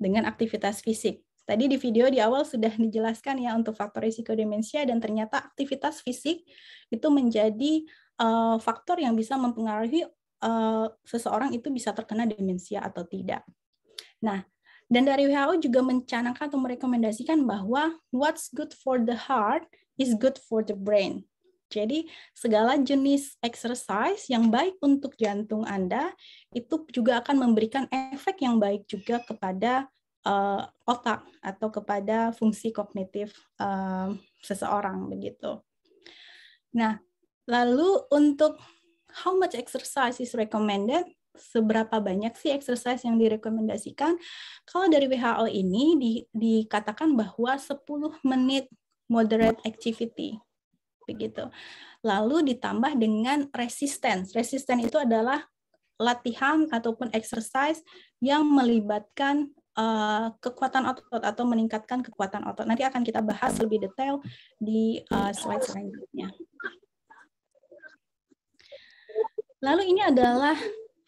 dengan aktivitas fisik. Tadi di video di awal sudah dijelaskan ya untuk faktor risiko demensia dan ternyata aktivitas fisik itu menjadi uh, faktor yang bisa mempengaruhi uh, seseorang itu bisa terkena demensia atau tidak. Nah, dan dari WHO juga mencanangkan atau merekomendasikan bahwa what's good for the heart is good for the brain. Jadi segala jenis exercise yang baik untuk jantung Anda itu juga akan memberikan efek yang baik juga kepada uh, otak atau kepada fungsi kognitif uh, seseorang begitu. Nah, lalu untuk how much exercise is recommended? Seberapa banyak sih exercise yang direkomendasikan? Kalau dari WHO ini di, dikatakan bahwa 10 menit moderate activity. Begitu. Lalu ditambah dengan resistance. Resistance itu adalah latihan ataupun exercise yang melibatkan uh, kekuatan otot atau meningkatkan kekuatan otot. Nanti akan kita bahas lebih detail di uh, slide selanjutnya. Lalu ini adalah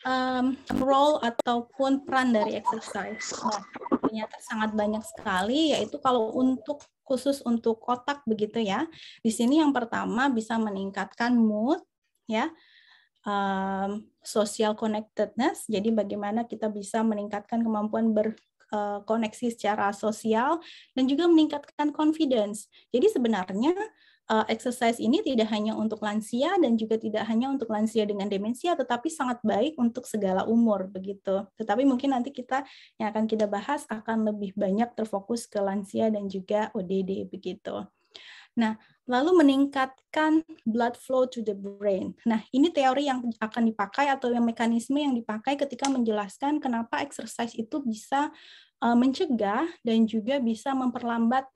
um, role ataupun peran dari exercise. Nah, ternyata sangat banyak sekali, yaitu kalau untuk khusus untuk otak begitu ya. Di sini yang pertama bisa meningkatkan mood, ya, um, social connectedness. Jadi bagaimana kita bisa meningkatkan kemampuan berkoneksi koneksi secara sosial dan juga meningkatkan confidence. Jadi sebenarnya uh, exercise ini tidak hanya untuk lansia dan juga tidak hanya untuk lansia dengan demensia, tetapi sangat baik untuk segala umur begitu. Tetapi mungkin nanti kita yang akan kita bahas akan lebih banyak terfokus ke lansia dan juga ODD begitu. Nah, lalu meningkatkan blood flow to the brain. Nah, ini teori yang akan dipakai atau yang mekanisme yang dipakai ketika menjelaskan kenapa exercise itu bisa eh, mencegah dan juga bisa memperlambat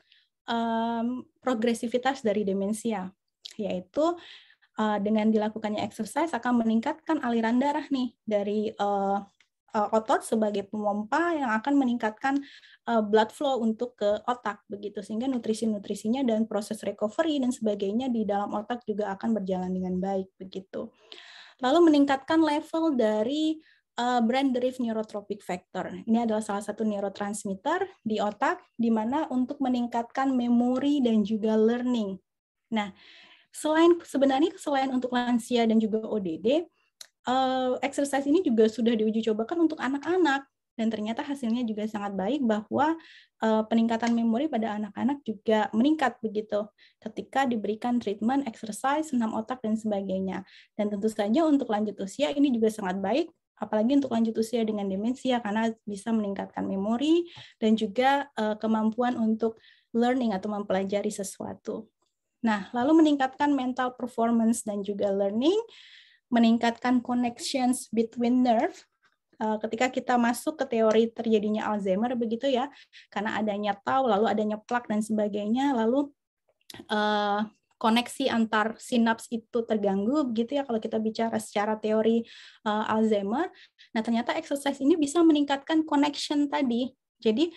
um, progresivitas dari demensia, yaitu uh, dengan dilakukannya exercise akan meningkatkan aliran darah nih dari uh, otot sebagai pemompa yang akan meningkatkan uh, blood flow untuk ke otak begitu sehingga nutrisi-nutrisinya dan proses recovery dan sebagainya di dalam otak juga akan berjalan dengan baik begitu. Lalu meningkatkan level dari uh, eh, brain derived neurotropic factor. Ini adalah salah satu neurotransmitter di otak di mana untuk meningkatkan memori dan juga learning. Nah, selain sebenarnya selain untuk lansia dan juga ODD, uh, eh, exercise ini juga sudah diuji cobakan untuk anak-anak dan ternyata hasilnya juga sangat baik bahwa uh, peningkatan memori pada anak-anak juga meningkat begitu ketika diberikan treatment exercise senam otak dan sebagainya. Dan tentu saja untuk lanjut usia ini juga sangat baik apalagi untuk lanjut usia dengan demensia karena bisa meningkatkan memori dan juga uh, kemampuan untuk learning atau mempelajari sesuatu. Nah, lalu meningkatkan mental performance dan juga learning, meningkatkan connections between nerve eh, ketika kita masuk ke teori terjadinya Alzheimer begitu ya, karena adanya tau, lalu adanya plak dan sebagainya, lalu uh, koneksi antar sinaps itu terganggu gitu ya kalau kita bicara secara teori uh, Alzheimer. Nah, ternyata exercise ini bisa meningkatkan connection tadi. Jadi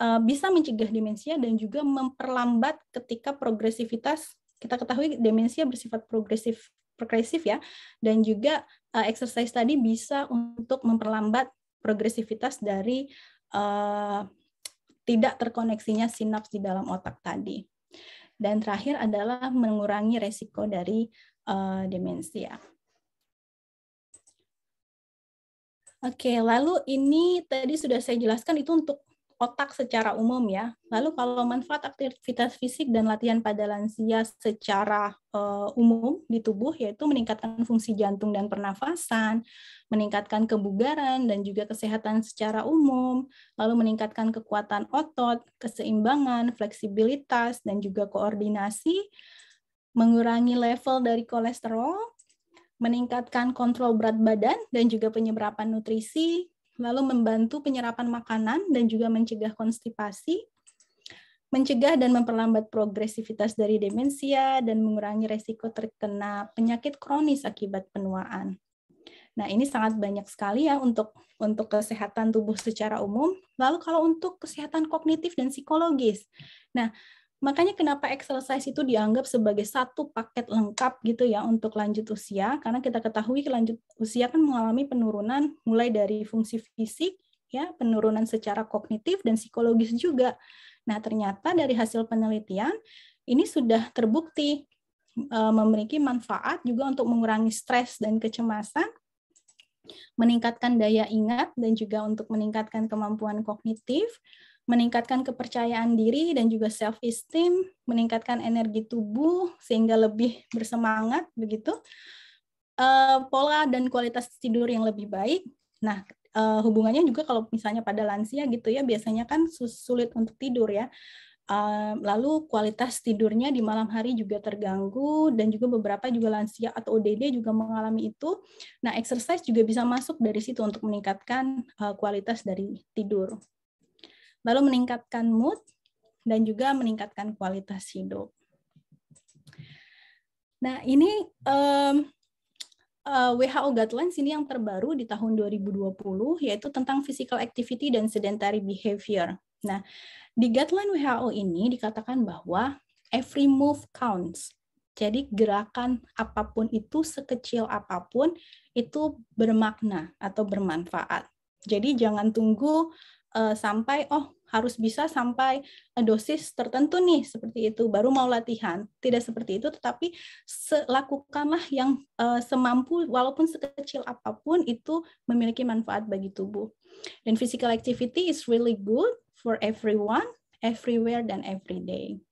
uh, bisa mencegah demensia dan juga memperlambat ketika progresivitas kita ketahui demensia bersifat progresif progresif ya dan juga uh, exercise tadi bisa untuk memperlambat progresivitas dari uh, tidak terkoneksinya sinaps di dalam otak tadi. Dan terakhir adalah mengurangi resiko dari uh, demensia. Oke, lalu ini tadi sudah saya jelaskan itu untuk otak secara umum ya. Lalu kalau manfaat aktivitas fisik dan latihan pada lansia secara uh, umum di tubuh yaitu meningkatkan fungsi jantung dan pernafasan, meningkatkan kebugaran dan juga kesehatan secara umum, lalu meningkatkan kekuatan otot, keseimbangan, fleksibilitas dan juga koordinasi, mengurangi level dari kolesterol, meningkatkan kontrol berat badan dan juga penyerapan nutrisi, lalu membantu penyerapan makanan dan juga mencegah konstipasi, mencegah dan memperlambat progresivitas dari demensia, dan mengurangi resiko terkena penyakit kronis akibat penuaan. Nah, ini sangat banyak sekali ya untuk untuk kesehatan tubuh secara umum. Lalu kalau untuk kesehatan kognitif dan psikologis. Nah, Makanya kenapa exercise itu dianggap sebagai satu paket lengkap gitu ya untuk lanjut usia karena kita ketahui lanjut usia kan mengalami penurunan mulai dari fungsi fisik ya, penurunan secara kognitif dan psikologis juga. Nah, ternyata dari hasil penelitian ini sudah terbukti e, memiliki manfaat juga untuk mengurangi stres dan kecemasan, meningkatkan daya ingat dan juga untuk meningkatkan kemampuan kognitif, meningkatkan kepercayaan diri dan juga self esteem, meningkatkan energi tubuh sehingga lebih bersemangat begitu. Eh, pola dan kualitas tidur yang lebih baik. Nah, eh, hubungannya juga kalau misalnya pada lansia gitu ya, biasanya kan sulit untuk tidur ya. Eh, lalu kualitas tidurnya di malam hari juga terganggu dan juga beberapa juga lansia atau ODD juga mengalami itu. Nah, exercise juga bisa masuk dari situ untuk meningkatkan kualitas dari tidur lalu meningkatkan mood, dan juga meningkatkan kualitas hidup. Nah, ini um, uh, eh, WHO guidelines ini yang terbaru di tahun 2020 yaitu tentang physical activity dan sedentary behavior. Nah, di guideline WHO ini dikatakan bahwa every move counts. Jadi gerakan apapun itu sekecil apapun itu bermakna atau bermanfaat. Jadi jangan tunggu Eh, sampai oh harus bisa sampai eh, dosis tertentu nih seperti itu baru mau latihan tidak seperti itu tetapi lakukanlah yang uh, semampu walaupun sekecil apapun itu memiliki manfaat bagi tubuh dan physical activity is really good for everyone everywhere dan every day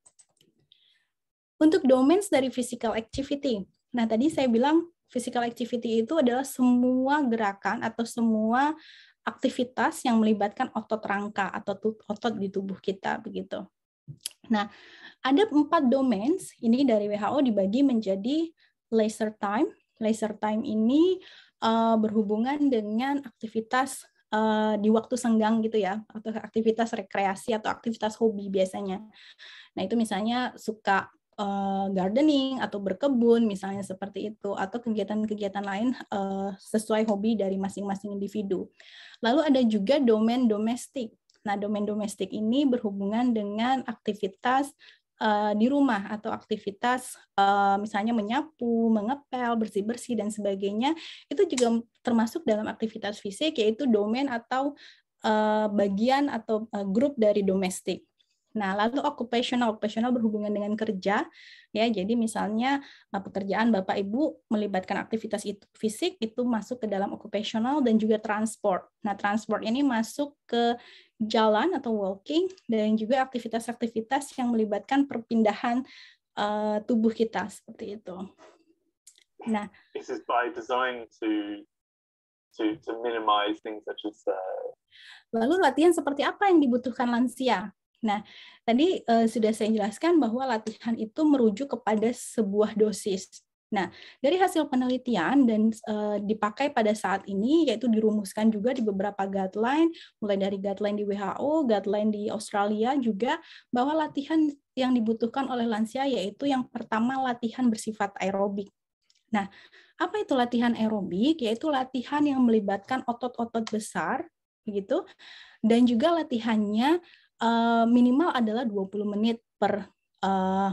untuk domains dari physical activity nah tadi saya bilang physical activity itu adalah semua gerakan atau semua aktivitas yang melibatkan otot rangka atau otot di tubuh kita begitu. Nah, ada empat domains ini dari WHO dibagi menjadi laser time. Laser time ini uh, berhubungan dengan aktivitas uh, di waktu senggang gitu ya atau aktivitas rekreasi atau aktivitas hobi biasanya. Nah itu misalnya suka uh, gardening atau berkebun misalnya seperti itu atau kegiatan-kegiatan lain uh, sesuai hobi dari masing-masing individu. Lalu ada juga domain domestik. Nah, domain domestik ini berhubungan dengan aktivitas eh, di rumah atau aktivitas misalnya menyapu, mengepel, bersih-bersih dan sebagainya. Itu juga termasuk dalam aktivitas fisik yaitu domain atau bagian atau grup dari domestik. Nah, lalu occupational, occupational berhubungan dengan kerja, ya. Jadi misalnya eh, pekerjaan Bapak Ibu melibatkan aktivitas itu, fisik itu masuk ke dalam occupational dan juga transport. Nah, transport ini masuk ke jalan atau walking dan juga aktivitas-aktivitas yang melibatkan perpindahan uh, tubuh kita seperti itu. Nah, this is by design to to to minimize things such as uh... Lalu latihan seperti apa yang dibutuhkan lansia? Nah, tadi eh, sudah saya jelaskan bahwa latihan itu merujuk kepada sebuah dosis. Nah, dari hasil penelitian dan uh, dipakai pada saat ini, yaitu dirumuskan juga di beberapa guideline, mulai dari guideline di WHO, guideline di Australia juga, bahwa latihan yang dibutuhkan oleh lansia yaitu yang pertama latihan bersifat aerobik. Nah, apa itu latihan aerobik? Yaitu latihan yang melibatkan otot-otot besar, begitu, dan juga latihannya Eh, minimal adalah 20 menit per uh,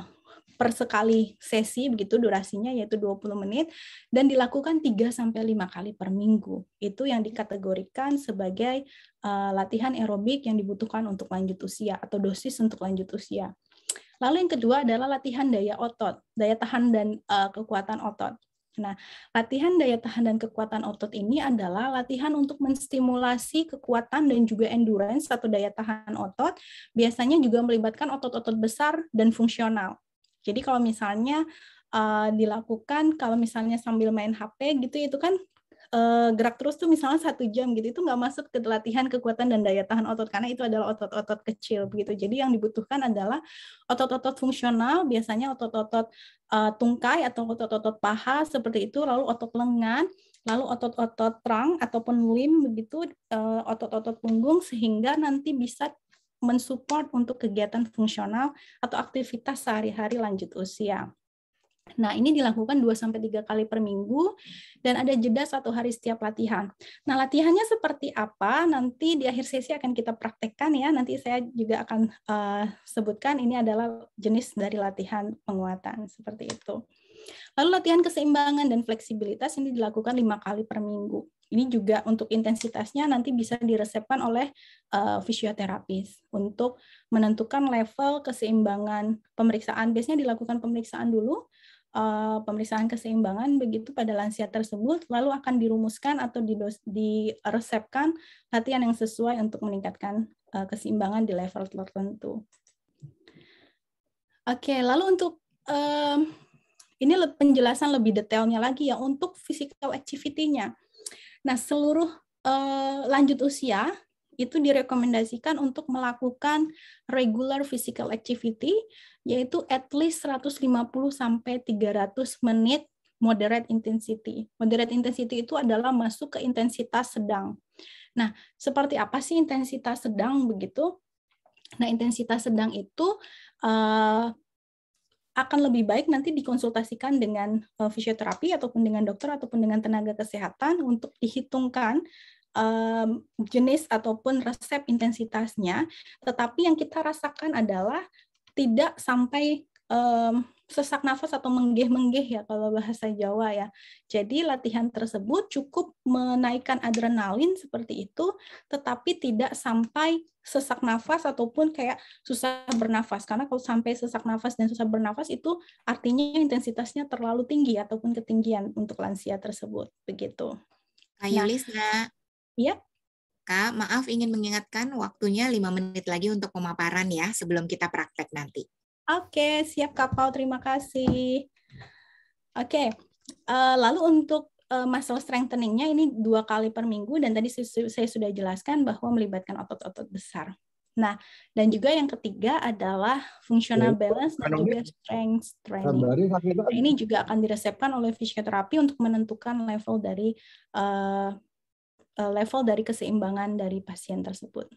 per sekali sesi begitu durasinya yaitu 20 menit dan dilakukan 3 sampai 5 kali per minggu. Itu yang dikategorikan sebagai uh, latihan aerobik yang dibutuhkan untuk lanjut usia atau dosis untuk lanjut usia. Lalu yang kedua adalah latihan daya otot, daya tahan dan uh, kekuatan otot. Nah, latihan daya tahan dan kekuatan otot ini adalah latihan untuk menstimulasi kekuatan dan juga endurance atau daya tahan otot, biasanya juga melibatkan otot-otot besar dan fungsional. Jadi kalau misalnya uh, dilakukan kalau misalnya sambil main HP gitu itu kan uh, gerak terus tuh misalnya satu jam gitu itu nggak masuk ke latihan kekuatan dan daya tahan otot karena itu adalah otot-otot kecil begitu jadi yang dibutuhkan adalah otot-otot fungsional biasanya otot-otot uh, tungkai atau otot-otot paha seperti itu lalu otot lengan lalu otot-otot terang ataupun lim begitu uh, otot-otot punggung sehingga nanti bisa mensupport untuk kegiatan fungsional atau aktivitas sehari-hari lanjut usia. Nah, ini dilakukan 2-3 kali per minggu, dan ada jeda satu hari setiap latihan. Nah, latihannya seperti apa? Nanti di akhir sesi akan kita praktekkan ya. Nanti saya juga akan uh, sebutkan ini adalah jenis dari latihan penguatan, seperti itu. Lalu latihan keseimbangan dan fleksibilitas ini dilakukan lima kali per minggu. Ini juga untuk intensitasnya nanti bisa diresepkan oleh uh, fisioterapis untuk menentukan level keseimbangan pemeriksaan. Biasanya dilakukan pemeriksaan dulu, uh, pemeriksaan keseimbangan begitu pada lansia tersebut, lalu akan dirumuskan atau didos, diresepkan latihan yang sesuai untuk meningkatkan uh, keseimbangan di level tertentu. Oke, lalu untuk um, ini penjelasan lebih detailnya lagi ya untuk physical activity-nya. Nah, seluruh uh, lanjut usia itu direkomendasikan untuk melakukan regular physical activity yaitu at least 150 sampai 300 menit moderate intensity. Moderate intensity itu adalah masuk ke intensitas sedang. Nah, seperti apa sih intensitas sedang begitu? Nah, intensitas sedang itu uh, akan lebih baik nanti dikonsultasikan dengan uh, fisioterapi ataupun dengan dokter ataupun dengan tenaga kesehatan untuk dihitungkan um, jenis ataupun resep intensitasnya. Tetapi yang kita rasakan adalah tidak sampai um, sesak nafas atau menggeh-menggeh ya kalau bahasa Jawa ya. Jadi latihan tersebut cukup menaikkan adrenalin seperti itu, tetapi tidak sampai sesak nafas ataupun kayak susah bernafas. Karena kalau sampai sesak nafas dan susah bernafas itu artinya intensitasnya terlalu tinggi ataupun ketinggian untuk lansia tersebut. Begitu. Ayo nah, nah Iya. Kak, maaf ingin mengingatkan waktunya 5 menit lagi untuk pemaparan ya sebelum kita praktek nanti. Oke, siap Pau, terima kasih. Oke, eh, lalu untuk uh, muscle nya ini dua kali per minggu dan tadi saya sudah jelaskan bahwa melibatkan otot-otot besar. Nah, dan juga yang ketiga adalah functional balance dan juga strength training. Nah, ini juga akan diresepkan oleh fisioterapi untuk menentukan level dari uh, Eh, level dari keseimbangan dari pasien tersebut.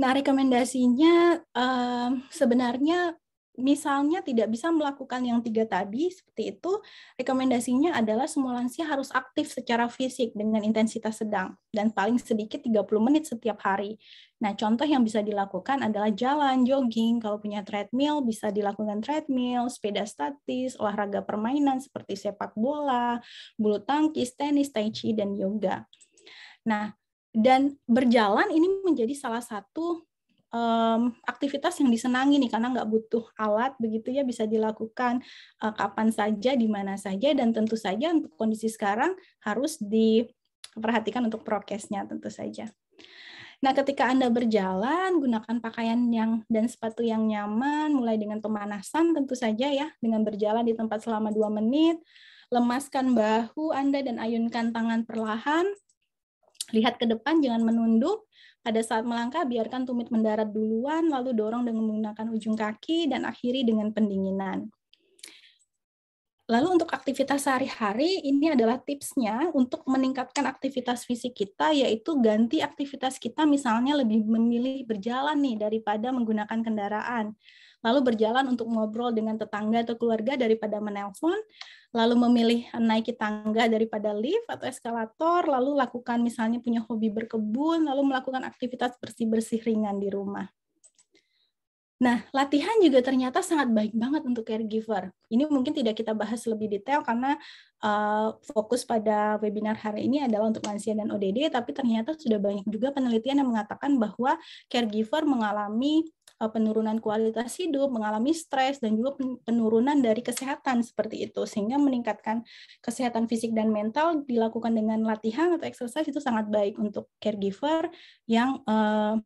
Nah, rekomendasinya eh, sebenarnya misalnya tidak bisa melakukan yang tiga tadi seperti itu, rekomendasinya adalah semua lansia harus aktif secara fisik dengan intensitas sedang dan paling sedikit 30 menit setiap hari. Nah, contoh yang bisa dilakukan adalah jalan, jogging, kalau punya treadmill bisa dilakukan treadmill, sepeda statis, olahraga permainan seperti sepak bola, bulu tangkis, tenis, tai chi dan yoga. Nah, dan berjalan ini menjadi salah satu um, aktivitas yang disenangi nih karena nggak butuh alat begitu ya bisa dilakukan uh, kapan saja di mana saja dan tentu saja untuk kondisi sekarang harus diperhatikan untuk prokesnya tentu saja. Nah, ketika Anda berjalan, gunakan pakaian yang dan sepatu yang nyaman, mulai dengan pemanasan tentu saja ya, dengan berjalan di tempat selama 2 menit, lemaskan bahu Anda dan ayunkan tangan perlahan, lihat ke depan, jangan menunduk, pada saat melangkah, biarkan tumit mendarat duluan, lalu dorong dengan menggunakan ujung kaki, dan akhiri dengan pendinginan. Lalu untuk aktivitas sehari-hari, ini adalah tipsnya untuk meningkatkan aktivitas fisik kita, yaitu ganti aktivitas kita misalnya lebih memilih berjalan nih daripada menggunakan kendaraan. Lalu berjalan untuk ngobrol dengan tetangga atau keluarga daripada menelpon, lalu memilih naiki tangga daripada lift atau eskalator, lalu lakukan misalnya punya hobi berkebun, lalu melakukan aktivitas bersih-bersih ringan di rumah. Nah, latihan juga ternyata sangat baik banget untuk caregiver. Ini mungkin tidak kita bahas lebih detail karena uh, fokus pada webinar hari ini adalah untuk lansia dan ODD, tapi ternyata sudah banyak juga penelitian yang mengatakan bahwa caregiver mengalami uh, penurunan kualitas hidup, mengalami stres, dan juga penurunan dari kesehatan seperti itu. Sehingga meningkatkan kesehatan fisik dan mental dilakukan dengan latihan atau exercise itu sangat baik untuk caregiver yang uh,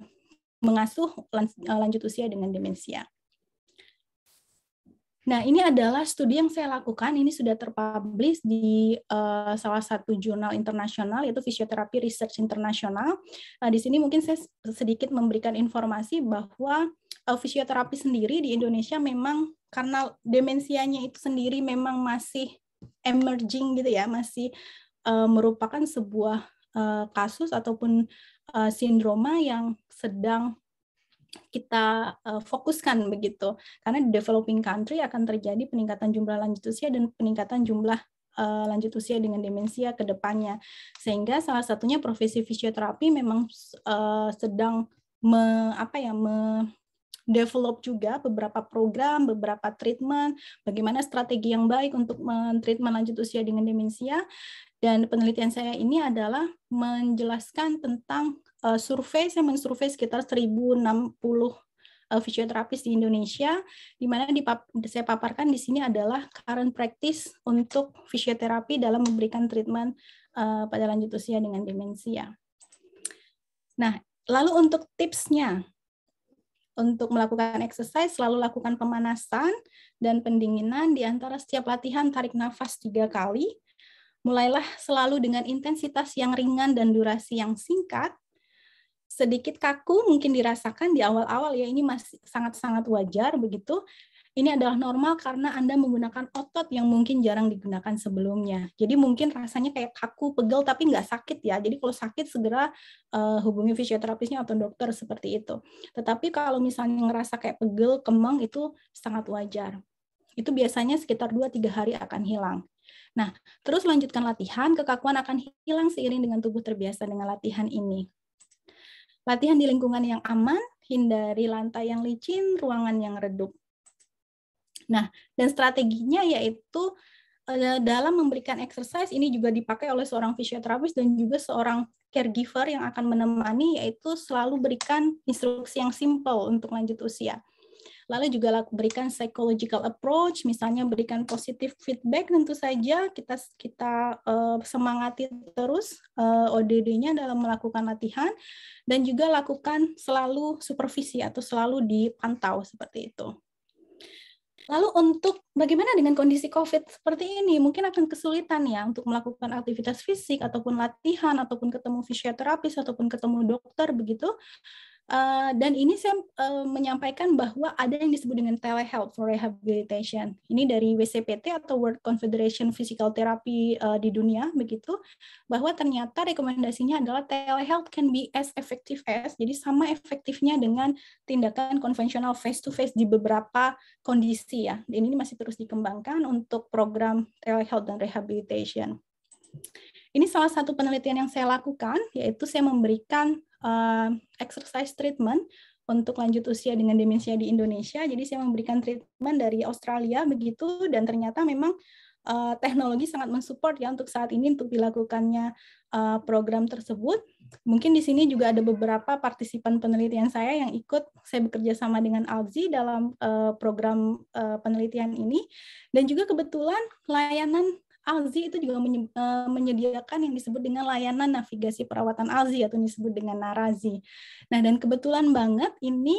mengasuh eh, lanjut usia dengan demensia. Nah, ini adalah studi yang saya lakukan. Ini sudah terpublish di uh, salah satu jurnal internasional, yaitu Fisioterapi Research International. Nah, di sini mungkin saya sedikit memberikan informasi bahwa uh, fisioterapi sendiri di Indonesia memang karena demensianya itu sendiri memang masih emerging gitu ya, masih uh, merupakan sebuah uh, kasus ataupun uh, sindroma yang sedang kita uh, fokuskan begitu karena di developing country akan terjadi peningkatan jumlah lanjut usia dan peningkatan jumlah eh, lanjut usia dengan demensia ke depannya sehingga salah satunya profesi fisioterapi memang uh, sedang me, apa ya me, develop juga beberapa program, beberapa treatment, bagaimana strategi yang baik untuk men-treatment lanjut usia dengan demensia dan penelitian saya ini adalah menjelaskan tentang uh, survei, saya mensurvei sekitar 1060 uh, eh, fisioterapis di Indonesia, di mana dipap saya paparkan di sini adalah current practice untuk fisioterapi dalam memberikan treatment uh, pada lanjut usia dengan demensia. Nah, lalu untuk tipsnya, untuk melakukan exercise selalu lakukan pemanasan dan pendinginan di antara setiap latihan tarik nafas tiga kali Mulailah selalu dengan intensitas yang ringan dan durasi yang singkat. Sedikit kaku mungkin dirasakan di awal-awal ya, ini masih sangat-sangat wajar begitu. Ini adalah normal karena Anda menggunakan otot yang mungkin jarang digunakan sebelumnya. Jadi mungkin rasanya kayak kaku, pegel, tapi nggak sakit ya. Jadi kalau sakit segera eh, hubungi fisioterapisnya atau dokter seperti itu. Tetapi kalau misalnya ngerasa kayak pegel, kemang itu sangat wajar itu biasanya sekitar 2-3 hari akan hilang. Nah, terus lanjutkan latihan, kekakuan akan hilang seiring dengan tubuh terbiasa dengan latihan ini. Latihan di lingkungan yang aman, hindari lantai yang licin, ruangan yang redup. Nah, dan strateginya yaitu eh, dalam memberikan exercise ini juga dipakai oleh seorang fisioterapis dan juga seorang caregiver yang akan menemani yaitu selalu berikan instruksi yang simple untuk lanjut usia Lalu juga berikan psychological approach, misalnya berikan positif feedback tentu saja kita kita uh, semangati terus uh, eh, ODD-nya dalam melakukan latihan dan juga lakukan selalu supervisi atau selalu dipantau seperti itu. Lalu untuk bagaimana dengan kondisi COVID seperti ini, mungkin akan kesulitan ya untuk melakukan aktivitas fisik ataupun latihan ataupun ketemu fisioterapis ataupun ketemu dokter begitu. Eh, dan ini saya uh, menyampaikan bahwa ada yang disebut dengan telehealth for rehabilitation. Ini dari WCPT atau World Confederation Physical Therapy uh, di dunia begitu, bahwa ternyata rekomendasinya adalah telehealth can be as effective as, jadi sama efektifnya dengan tindakan konvensional face to face di beberapa kondisi ya. Dan ini masih terus dikembangkan untuk program telehealth dan rehabilitation. Ini salah satu penelitian yang saya lakukan, yaitu saya memberikan uh, exercise treatment untuk lanjut usia dengan demensia di Indonesia. Jadi saya memberikan treatment dari Australia begitu dan ternyata memang uh, teknologi sangat mensupport ya untuk saat ini untuk dilakukannya uh, program tersebut. Mungkin di sini juga ada beberapa partisipan penelitian saya yang ikut saya bekerja sama dengan Alzi dalam uh, program uh, penelitian ini dan juga kebetulan layanan Alzi itu juga eh, menyediakan yang disebut dengan layanan navigasi perawatan Alzi atau disebut dengan Narazi. Nah, dan kebetulan banget ini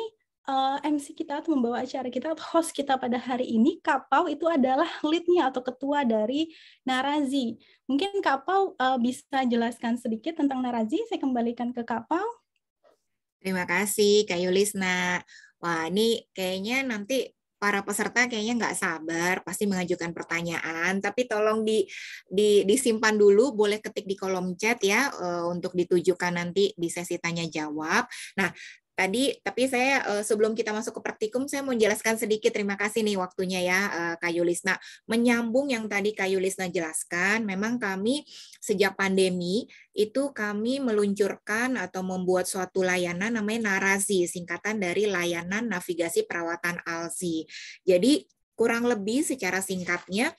eh, MC kita atau membawa acara kita atau host kita pada hari ini Kapau itu adalah leadnya atau ketua dari Narazi. Mungkin Kapau eh, bisa jelaskan sedikit tentang Narazi. Saya kembalikan ke Kapau. Terima kasih Kak Yulisna. Wah, ini kayaknya nanti para peserta kayaknya nggak sabar, pasti mengajukan pertanyaan. Tapi tolong di, di disimpan dulu, boleh ketik di kolom chat ya eh, untuk ditujukan nanti di sesi tanya jawab. Nah, Tadi, tapi saya eh, sebelum kita masuk ke praktikum, saya mau jelaskan sedikit. Terima kasih nih waktunya ya, Kayu eh, Kak nah, Menyambung yang tadi Kak Lisna jelaskan, memang kami sejak pandemi itu kami meluncurkan atau membuat suatu layanan namanya Narasi, singkatan dari Layanan Navigasi Perawatan Alzi. Jadi kurang lebih secara singkatnya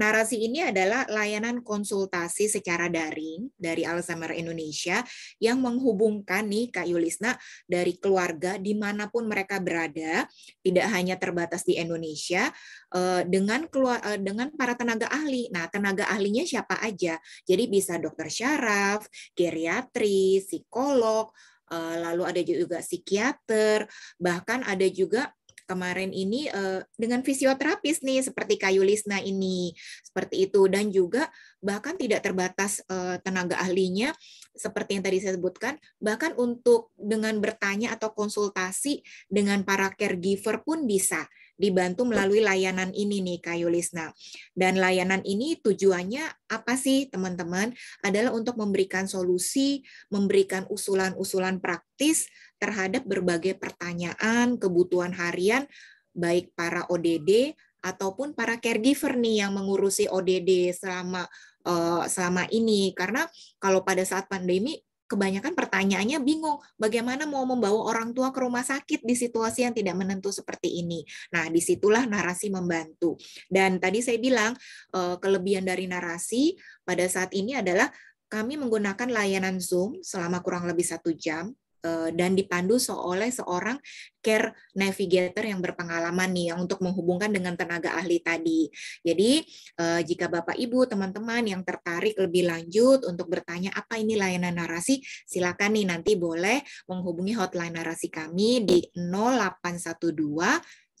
Narasi ini adalah layanan konsultasi secara daring dari Alzheimer Indonesia yang menghubungkan nih Kak Yulisna dari keluarga dimanapun mereka berada, tidak hanya terbatas di Indonesia, eh, dengan keluar, eh, dengan para tenaga ahli. Nah, tenaga ahlinya siapa aja? Jadi bisa dokter syaraf, geriatri, psikolog, eh, lalu ada juga psikiater, bahkan ada juga kemarin ini uh, dengan fisioterapis nih seperti Kayu Lisna ini seperti itu dan juga bahkan tidak terbatas uh, tenaga ahlinya seperti yang tadi saya sebutkan bahkan untuk dengan bertanya atau konsultasi dengan para caregiver pun bisa dibantu melalui layanan ini nih Kayu Lisna. Dan layanan ini tujuannya apa sih teman-teman? Adalah untuk memberikan solusi, memberikan usulan-usulan praktis terhadap berbagai pertanyaan, kebutuhan harian, baik para ODD ataupun para caregiver nih yang mengurusi ODD selama eh, selama ini karena kalau pada saat pandemi kebanyakan pertanyaannya bingung bagaimana mau membawa orang tua ke rumah sakit di situasi yang tidak menentu seperti ini. Nah, disitulah narasi membantu. Dan tadi saya bilang eh, kelebihan dari narasi pada saat ini adalah kami menggunakan layanan Zoom selama kurang lebih satu jam Eh, dan dipandu oleh seorang care navigator yang berpengalaman nih yang untuk menghubungkan dengan tenaga ahli tadi. Jadi eh, jika Bapak Ibu teman-teman yang tertarik lebih lanjut untuk bertanya apa ini layanan narasi, silakan nih nanti boleh menghubungi hotline narasi kami di 0812 52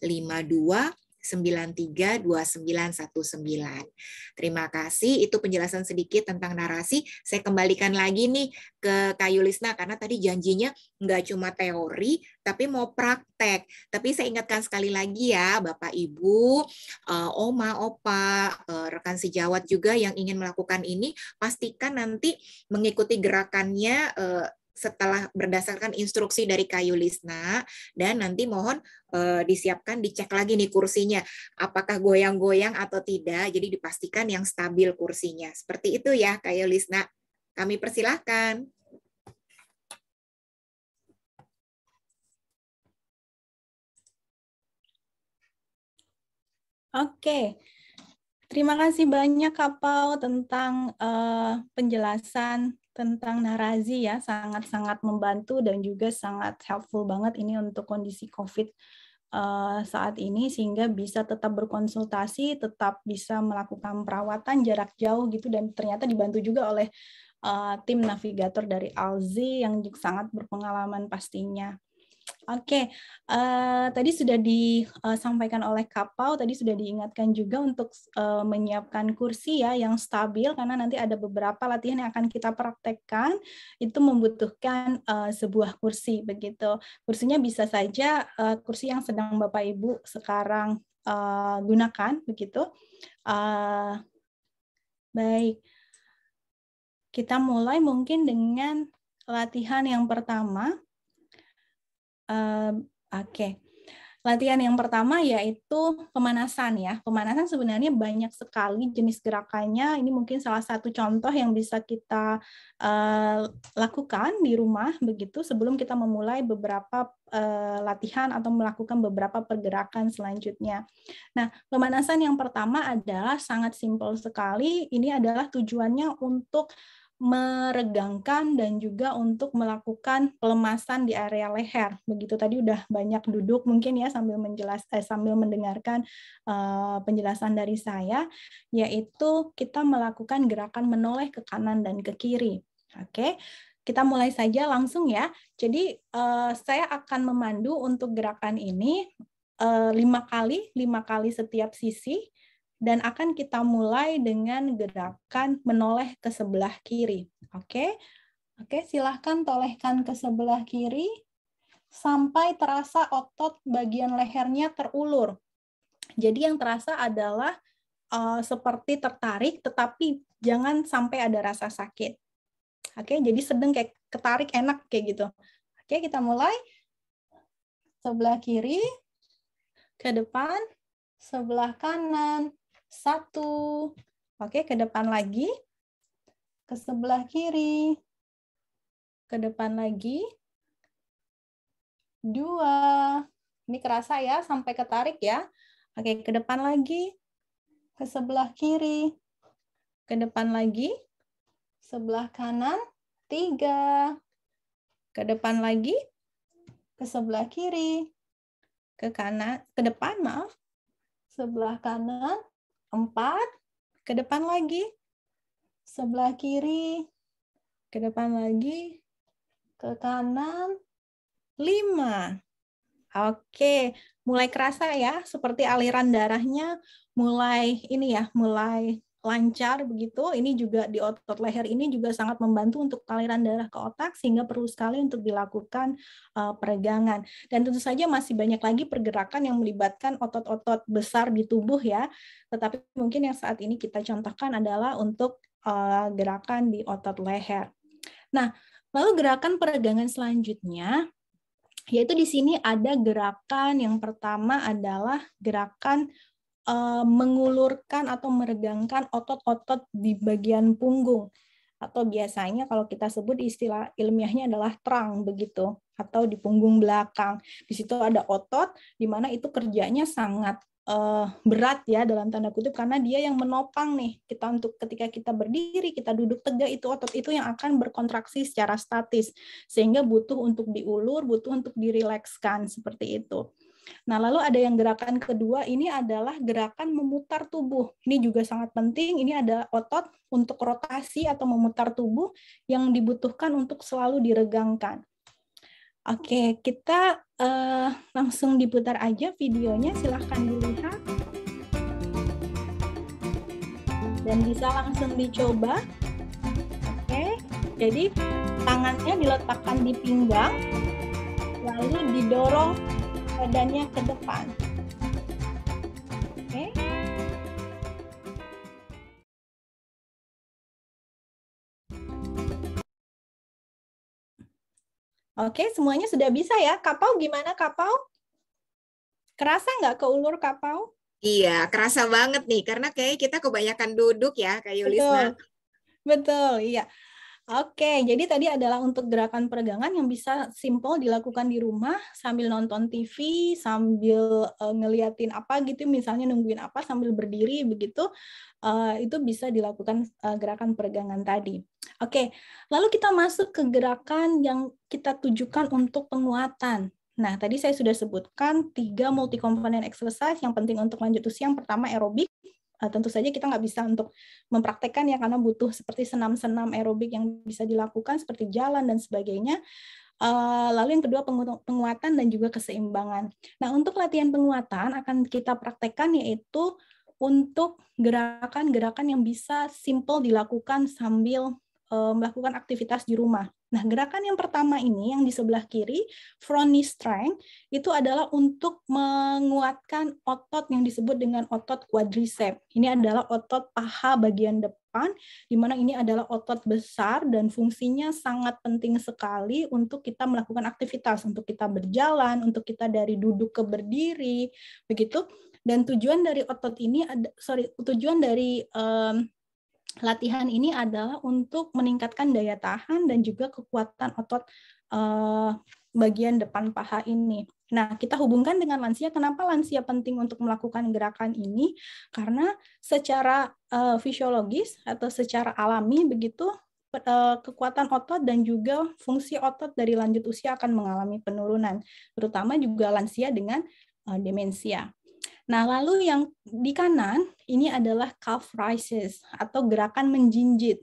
sembilan Terima kasih, itu penjelasan sedikit tentang narasi. Saya kembalikan lagi nih ke Kayu Lisna, karena tadi janjinya nggak cuma teori, tapi mau praktek. Tapi saya ingatkan sekali lagi ya, Bapak, Ibu, eh, Oma, Opa, eh, rekan sejawat juga yang ingin melakukan ini, pastikan nanti mengikuti gerakannya eh, setelah berdasarkan instruksi dari Kayu Lisna dan nanti mohon e, disiapkan dicek lagi nih kursinya apakah goyang-goyang atau tidak jadi dipastikan yang stabil kursinya seperti itu ya Kayu Lisna kami persilahkan Oke, terima kasih banyak Kapau tentang uh, penjelasan tentang narazi ya sangat-sangat membantu dan juga sangat helpful banget ini untuk kondisi COVID eh, saat ini sehingga bisa tetap berkonsultasi, tetap bisa melakukan perawatan jarak jauh gitu dan ternyata dibantu juga oleh eh, tim navigator dari Alzi yang sangat berpengalaman pastinya. Oke, uh, tadi sudah disampaikan eh, oleh Kapau, tadi sudah diingatkan juga untuk uh, menyiapkan kursi ya yang stabil karena nanti ada beberapa latihan yang akan kita praktekkan itu membutuhkan uh, sebuah kursi begitu. Kursinya bisa saja uh, kursi yang sedang Bapak Ibu sekarang uh, gunakan begitu. Uh, baik, kita mulai mungkin dengan latihan yang pertama Um, Oke. Okay. Latihan yang pertama yaitu pemanasan ya. Pemanasan sebenarnya banyak sekali jenis gerakannya. Ini mungkin salah satu contoh yang bisa kita uh, lakukan di rumah begitu sebelum kita memulai beberapa uh, latihan atau melakukan beberapa pergerakan selanjutnya. Nah, pemanasan yang pertama adalah sangat simpel sekali. Ini adalah tujuannya untuk meregangkan dan juga untuk melakukan pelemasan di area leher. Begitu tadi udah banyak duduk mungkin ya sambil menjelas eh, sambil mendengarkan uh, penjelasan dari saya yaitu kita melakukan gerakan menoleh ke kanan dan ke kiri. Oke. Kita mulai saja langsung ya. Jadi uh, saya akan memandu untuk gerakan ini eh, lima uh, kali, lima kali setiap sisi dan akan kita mulai dengan gerakan menoleh ke sebelah kiri. Oke, oke silahkan tolehkan ke sebelah kiri sampai terasa otot bagian lehernya terulur. Jadi yang terasa adalah uh, seperti tertarik, tetapi jangan sampai ada rasa sakit. Oke, jadi sedang kayak ketarik enak kayak gitu. Oke, kita mulai. Sebelah kiri, ke depan, sebelah kanan, satu. Oke, ke depan lagi. Ke sebelah kiri. Ke depan lagi. Dua. Ini kerasa ya, sampai ketarik ya. Oke, ke depan lagi. Ke sebelah kiri. Ke depan lagi. Sebelah kanan. Tiga. Ke depan lagi. Ke sebelah kiri. Ke kanan, ke depan maaf. Sebelah kanan empat ke depan lagi, sebelah kiri, ke depan lagi, ke kanan, lima. Oke, mulai kerasa ya, seperti aliran darahnya mulai ini ya, mulai lancar begitu. Ini juga di otot leher ini juga sangat membantu untuk aliran darah ke otak sehingga perlu sekali untuk dilakukan uh, peregangan. Dan tentu saja masih banyak lagi pergerakan yang melibatkan otot-otot besar di tubuh ya. Tetapi mungkin yang saat ini kita contohkan adalah untuk uh, gerakan di otot leher. Nah, lalu gerakan peregangan selanjutnya yaitu di sini ada gerakan yang pertama adalah gerakan uh, mengulurkan atau meregangkan otot-otot di bagian punggung atau biasanya kalau kita sebut istilah ilmiahnya adalah terang begitu atau di punggung belakang. Di situ ada otot di mana itu kerjanya sangat uh, berat ya dalam tanda kutip karena dia yang menopang nih kita untuk ketika kita berdiri, kita duduk tegak itu otot itu yang akan berkontraksi secara statis sehingga butuh untuk diulur, butuh untuk dirilekskan seperti itu. Nah, lalu ada yang gerakan kedua ini adalah gerakan memutar tubuh. Ini juga sangat penting. Ini ada otot untuk rotasi atau memutar tubuh yang dibutuhkan untuk selalu diregangkan. Oke, kita uh, langsung diputar aja videonya. Silahkan dilihat dan bisa langsung dicoba. Oke, jadi tangannya diletakkan di pinggang, lalu didorong badannya ke depan. Oke. Okay. Oke, semuanya sudah bisa ya. Kapau gimana kapau? Kerasa nggak keulur kapal? kapau? Iya, kerasa banget nih. Karena kayak kita kebanyakan duduk ya, kayak Yulisna. Betul, betul iya. Oke, jadi tadi adalah untuk gerakan peregangan yang bisa simple dilakukan di rumah sambil nonton TV, sambil uh, ngeliatin apa gitu, misalnya nungguin apa sambil berdiri begitu, uh, itu bisa dilakukan uh, gerakan peregangan tadi. Oke, lalu kita masuk ke gerakan yang kita tujukan untuk penguatan. Nah, tadi saya sudah sebutkan tiga multi komponen exercise yang penting untuk lanjut usia. Yang pertama aerobik, Eh, tentu saja kita nggak bisa untuk mempraktekkan ya karena butuh seperti senam-senam aerobik yang bisa dilakukan seperti jalan dan sebagainya. Eh, lalu yang kedua penguatan dan juga keseimbangan. Nah untuk latihan penguatan akan kita praktekkan yaitu untuk gerakan-gerakan yang bisa simple dilakukan sambil Eh, melakukan aktivitas di rumah. Nah, gerakan yang pertama ini yang di sebelah kiri, front knee strength, itu adalah untuk menguatkan otot yang disebut dengan otot quadriceps. Ini adalah otot paha bagian depan, di mana ini adalah otot besar dan fungsinya sangat penting sekali untuk kita melakukan aktivitas, untuk kita berjalan, untuk kita dari duduk ke berdiri, begitu. Dan tujuan dari otot ini, sorry, tujuan dari um, latihan ini adalah untuk meningkatkan daya tahan dan juga kekuatan otot uh, bagian depan paha ini. Nah, kita hubungkan dengan lansia. Kenapa lansia penting untuk melakukan gerakan ini? Karena secara uh, fisiologis atau secara alami begitu eh, kekuatan otot dan juga fungsi otot dari lanjut usia akan mengalami penurunan, terutama juga lansia dengan demensia. Nah, lalu yang di kanan ini adalah calf rises atau gerakan menjinjit.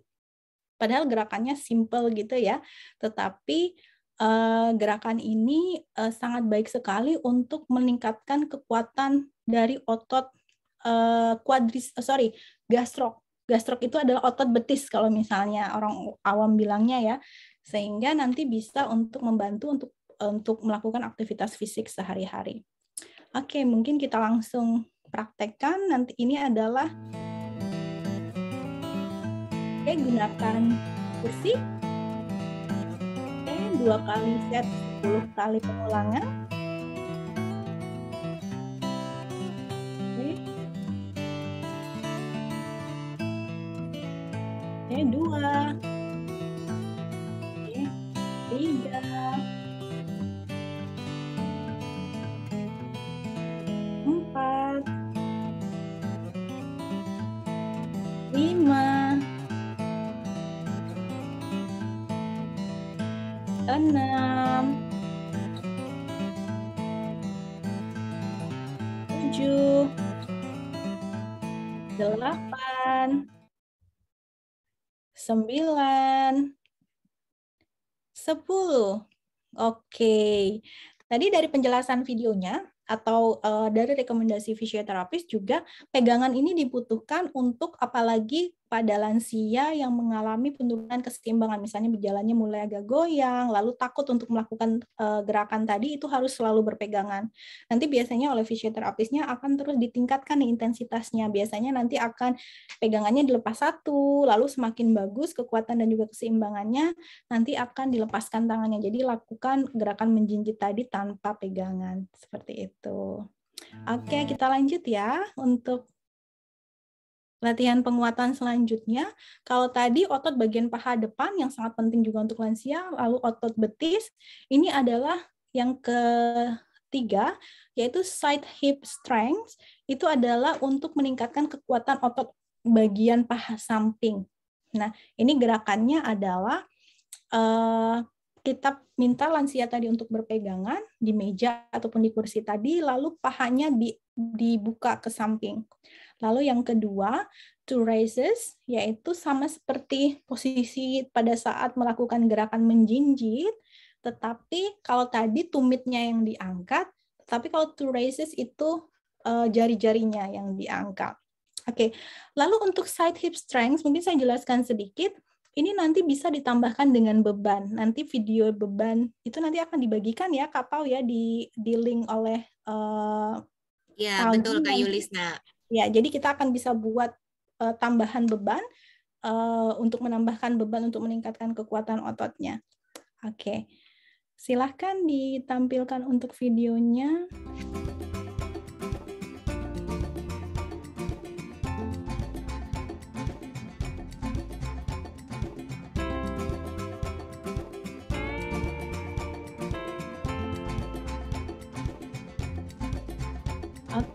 Padahal gerakannya simple gitu ya, tetapi uh, gerakan ini uh, sangat baik sekali untuk meningkatkan kekuatan dari otot uh, quadris, uh, sorry, gastrok. Gastrok itu adalah otot betis kalau misalnya orang awam bilangnya ya, sehingga nanti bisa untuk membantu untuk untuk melakukan aktivitas fisik sehari-hari. Oke, mungkin kita langsung praktekkan. Nanti ini adalah Oke, gunakan kursi. Oke, dua kali set 10 kali pengulangan. Oke. Oke, dua. Oke, tiga. 8 9 10. Oke. Tadi dari penjelasan videonya atau uh, dari rekomendasi fisioterapis juga pegangan ini dibutuhkan untuk apalagi pada lansia yang mengalami penurunan keseimbangan, misalnya berjalannya mulai agak goyang, lalu takut untuk melakukan uh, gerakan tadi itu harus selalu berpegangan. Nanti biasanya oleh fisioterapisnya akan terus ditingkatkan intensitasnya. Biasanya nanti akan pegangannya dilepas satu, lalu semakin bagus kekuatan dan juga keseimbangannya, nanti akan dilepaskan tangannya. Jadi lakukan gerakan menjinjit tadi tanpa pegangan, seperti itu. Oke, hmm. kita lanjut ya untuk Latihan penguatan selanjutnya, kalau tadi otot bagian paha depan yang sangat penting juga untuk lansia, lalu otot betis, ini adalah yang ketiga, yaitu side hip strength, itu adalah untuk meningkatkan kekuatan otot bagian paha samping. Nah, ini gerakannya adalah uh, kita minta lansia tadi untuk berpegangan di meja ataupun di kursi tadi, lalu pahanya di, dibuka ke samping. Lalu yang kedua, to raises, yaitu sama seperti posisi pada saat melakukan gerakan menjinjit, tetapi kalau tadi tumitnya yang diangkat, tapi kalau to raises itu eh, jari-jarinya yang diangkat. Oke, okay. lalu untuk side hip strength, mungkin saya jelaskan sedikit. Ini nanti bisa ditambahkan dengan beban. Nanti video beban itu nanti akan dibagikan ya, kapal ya, di, di link oleh uh, Iya, betul Kak Yulisna. Ya, jadi kita akan bisa buat uh, tambahan beban uh, untuk menambahkan beban untuk meningkatkan kekuatan ototnya. Oke. Okay. Silahkan ditampilkan untuk videonya.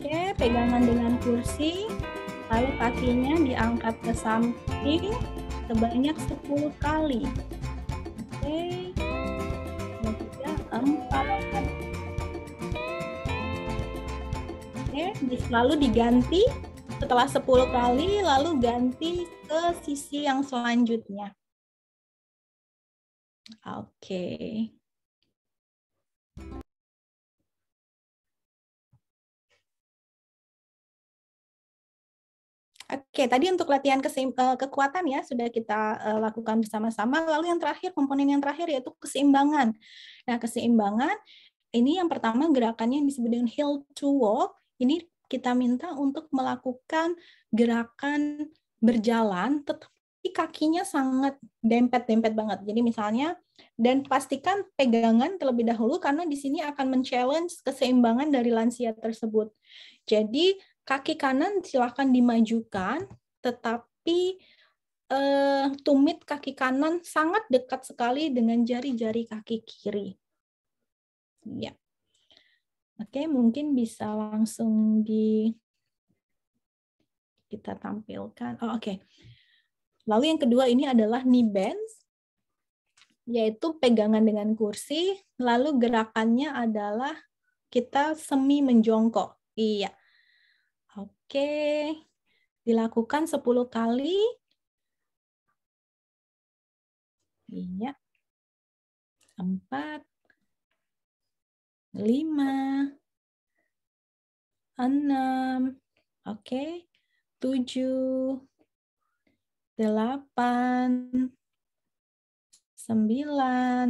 Oke, pegangan dengan kursi, lalu kakinya diangkat ke samping sebanyak 10 kali. Oke, 3, 4. Oke, lalu diganti setelah 10 kali, lalu ganti ke sisi yang selanjutnya. Oke. Okay. Oke, tadi untuk latihan eh, kekuatan ya sudah kita eh, lakukan bersama-sama. Lalu yang terakhir, komponen yang terakhir yaitu keseimbangan. Nah, keseimbangan ini yang pertama gerakannya yang disebut dengan hill to walk. Ini kita minta untuk melakukan gerakan berjalan tetapi kakinya sangat dempet-dempet banget. Jadi misalnya dan pastikan pegangan terlebih dahulu karena di sini akan men-challenge keseimbangan dari lansia tersebut. Jadi Kaki kanan silahkan dimajukan, tetapi eh, tumit kaki kanan sangat dekat sekali dengan jari-jari kaki kiri. Ya. Oke, mungkin bisa langsung di kita tampilkan. Oh, oke. Okay. Lalu yang kedua ini adalah knee bends yaitu pegangan dengan kursi, lalu gerakannya adalah kita semi menjongkok. Iya. Oke. Dilakukan 10 kali. Iya. 4 5 6 Oke. tujuh, delapan, sembilan,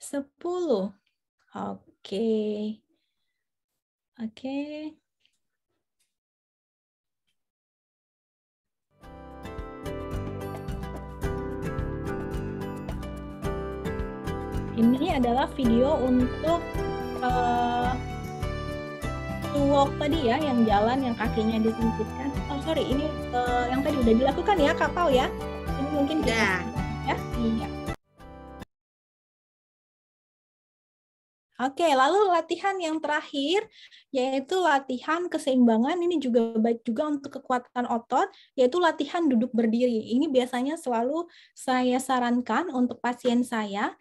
sepuluh. Oke. Oke. ini adalah video untuk uh, walk tadi ya yang jalan yang kakinya disempitkan oh sorry ini uh, yang tadi udah dilakukan ya kapal ya ini mungkin kita yeah. ya iya Oke, lalu latihan yang terakhir yaitu latihan keseimbangan ini juga baik juga untuk kekuatan otot, yaitu latihan duduk berdiri. Ini biasanya selalu saya sarankan untuk pasien saya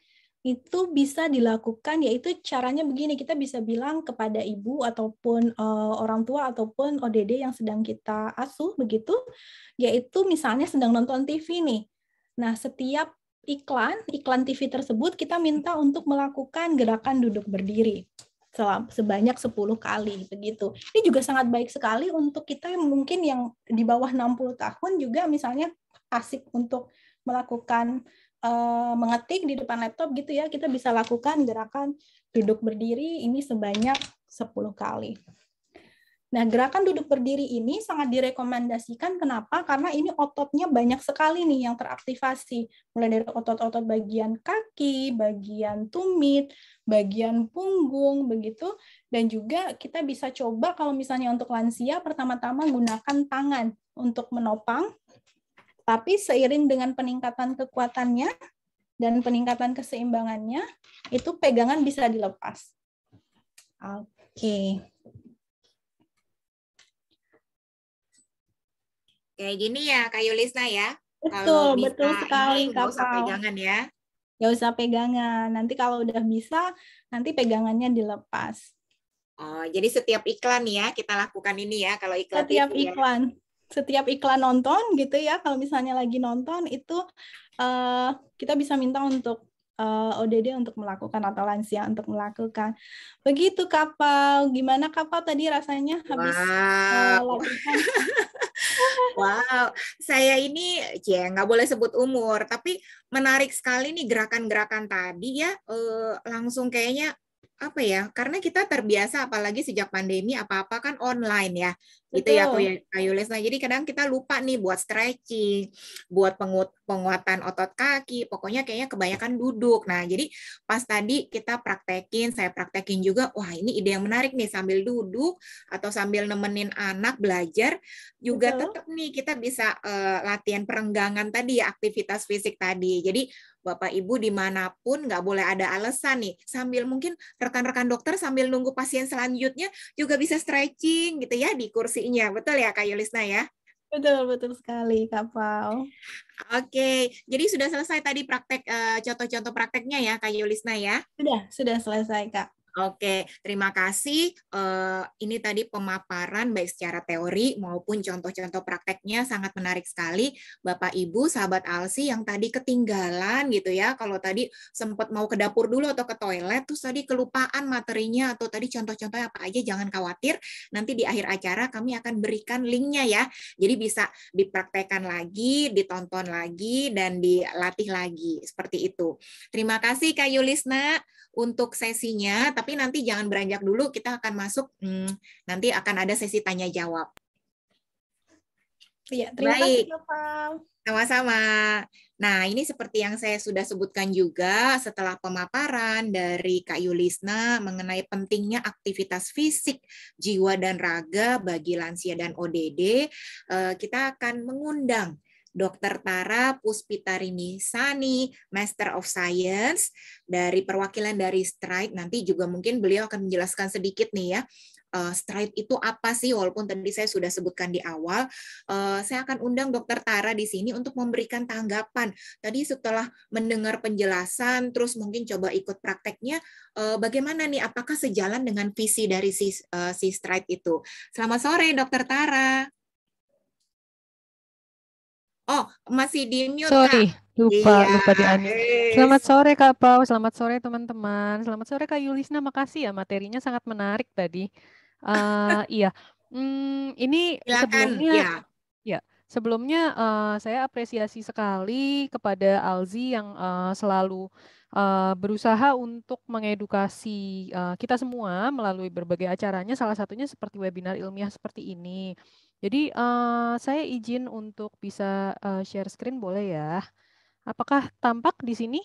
itu bisa dilakukan yaitu caranya begini kita bisa bilang kepada ibu ataupun uh, orang tua ataupun ODD yang sedang kita asuh begitu yaitu misalnya sedang nonton TV nih. Nah, setiap iklan, iklan TV tersebut kita minta untuk melakukan gerakan duduk berdiri sebanyak 10 kali begitu. Ini juga sangat baik sekali untuk kita mungkin yang di bawah 60 tahun juga misalnya asik untuk melakukan Eh, mengetik di depan laptop gitu ya, kita bisa lakukan gerakan duduk berdiri ini sebanyak 10 kali. Nah, gerakan duduk berdiri ini sangat direkomendasikan. Kenapa? Karena ini ototnya banyak sekali nih yang teraktivasi. Mulai dari otot-otot bagian kaki, bagian tumit, bagian punggung, begitu. Dan juga kita bisa coba kalau misalnya untuk lansia, pertama-tama gunakan tangan untuk menopang tapi seiring dengan peningkatan kekuatannya dan peningkatan keseimbangannya, itu pegangan bisa dilepas. Oke. Okay. Kayak gini ya, Kayu Lisna ya. Betul, bisa, betul sekali, ini, usah pegangan ya. Gak usah pegangan. Nanti kalau udah bisa, nanti pegangannya dilepas. Oh, jadi setiap iklan ya kita lakukan ini ya kalau iklan. Setiap TV, ya. iklan. Ya setiap iklan nonton gitu ya kalau misalnya lagi nonton itu uh, kita bisa minta untuk uh, eh, ODD untuk melakukan atau lansia untuk melakukan begitu kapal gimana kapal tadi rasanya habis eh, wow. uh, Wow, saya ini ya nggak boleh sebut umur, tapi menarik sekali nih gerakan-gerakan tadi ya. Eh, langsung kayaknya apa ya karena kita terbiasa apalagi sejak pandemi apa-apa kan online ya gitu ya aku kayu Lesna. Jadi kadang kita lupa nih buat stretching, buat penguatan otot kaki, pokoknya kayaknya kebanyakan duduk. Nah, jadi pas tadi kita praktekin, saya praktekin juga, wah ini ide yang menarik nih sambil duduk atau sambil nemenin anak belajar juga Betul. tetap nih kita bisa uh, latihan perenggangan tadi ya, aktivitas fisik tadi. Jadi Bapak Ibu dimanapun nggak boleh ada alasan nih. Sambil mungkin rekan-rekan dokter sambil nunggu pasien selanjutnya juga bisa stretching gitu ya di kursi solusinya. Betul ya Kak Yulisna ya? Betul, betul sekali Kak Pau. Oke, jadi sudah selesai tadi praktek eh, contoh-contoh prakteknya ya Kak Yulisna ya? Sudah, sudah selesai Kak. Oke, terima kasih. Eh, ini tadi pemaparan baik secara teori maupun contoh-contoh prakteknya sangat menarik sekali. Bapak Ibu, sahabat Alsi yang tadi ketinggalan gitu ya, kalau tadi sempat mau ke dapur dulu atau ke toilet, terus tadi kelupaan materinya atau tadi contoh-contoh apa aja, jangan khawatir. Nanti di akhir acara kami akan berikan linknya ya. Jadi bisa dipraktekkan lagi, ditonton lagi, dan dilatih lagi. Seperti itu. Terima kasih Kak Yulisna untuk sesinya, tapi nanti jangan beranjak dulu, kita akan masuk, hmm, nanti akan ada sesi tanya jawab. Iya, terima Baik. kasih Pak. Sama-sama. Nah, ini seperti yang saya sudah sebutkan juga setelah pemaparan dari Kak Yulisna mengenai pentingnya aktivitas fisik, jiwa dan raga bagi lansia dan ODD, eh, kita akan mengundang Dr. Tara Puspitarini Sani, Master of Science dari perwakilan dari Stride. Nanti juga mungkin beliau akan menjelaskan sedikit nih ya uh, stride itu apa sih walaupun tadi saya sudah sebutkan di awal eh, saya akan undang dokter Tara di sini untuk memberikan tanggapan tadi setelah mendengar penjelasan terus mungkin coba ikut prakteknya eh, bagaimana nih apakah sejalan dengan visi dari si, uh, si stride itu selamat sore dokter Tara Oh, masih di mute, Sorry, Kak. lupa iya. lupa di Selamat sore Kak Pau, selamat sore teman-teman. Selamat sore Kak Yulisna, makasih ya materinya sangat menarik tadi. Uh, iya. Hmm, ini Silakan, sebelumnya ya. Sebelumnya uh, saya apresiasi sekali kepada Alzi yang uh, selalu uh, berusaha untuk mengedukasi uh, kita semua melalui berbagai acaranya, salah satunya seperti webinar ilmiah seperti ini. Jadi eh, saya izin untuk bisa eh, share screen boleh ya. Apakah tampak di sini?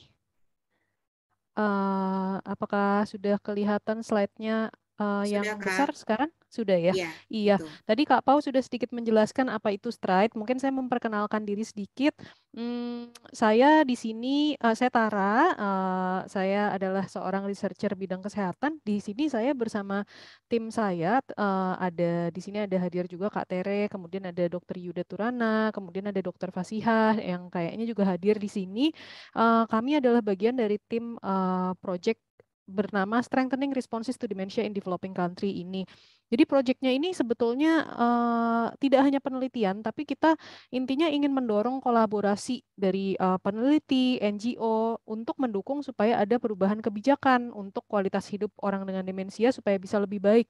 Eh, apakah sudah kelihatan slide-nya Eh, yang Kak. besar sekarang sudah ya. Iya. iya. Betul. Gitu. Tadi Kak Pau sudah sedikit menjelaskan apa itu stride. Mungkin saya memperkenalkan diri sedikit. Hmm, saya di sini uh, saya Tara. Uh, saya adalah seorang researcher bidang kesehatan. Di sini saya bersama tim saya uh, ada di sini ada hadir juga Kak Tere, kemudian ada Dokter Yuda Turana, kemudian ada Dokter Fasiha yang kayaknya juga hadir di sini. Uh, kami adalah bagian dari tim uh, project bernama Strengthening Responses to Dementia in Developing Country ini. Jadi proyeknya ini sebetulnya uh, tidak hanya penelitian, tapi kita intinya ingin mendorong kolaborasi dari uh, peneliti, NGO untuk mendukung supaya ada perubahan kebijakan untuk kualitas hidup orang dengan demensia supaya bisa lebih baik.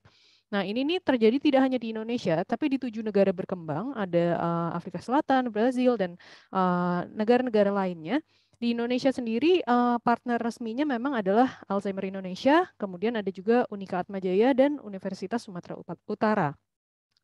Nah, ini nih terjadi tidak hanya di Indonesia, tapi di tujuh negara berkembang, ada uh, Afrika Selatan, Brazil, dan negara-negara uh, negara -negara lainnya. Di Indonesia sendiri uh, partner resminya memang adalah Alzheimer Indonesia, kemudian ada juga Unika Atmajaya dan Universitas Sumatera Utara.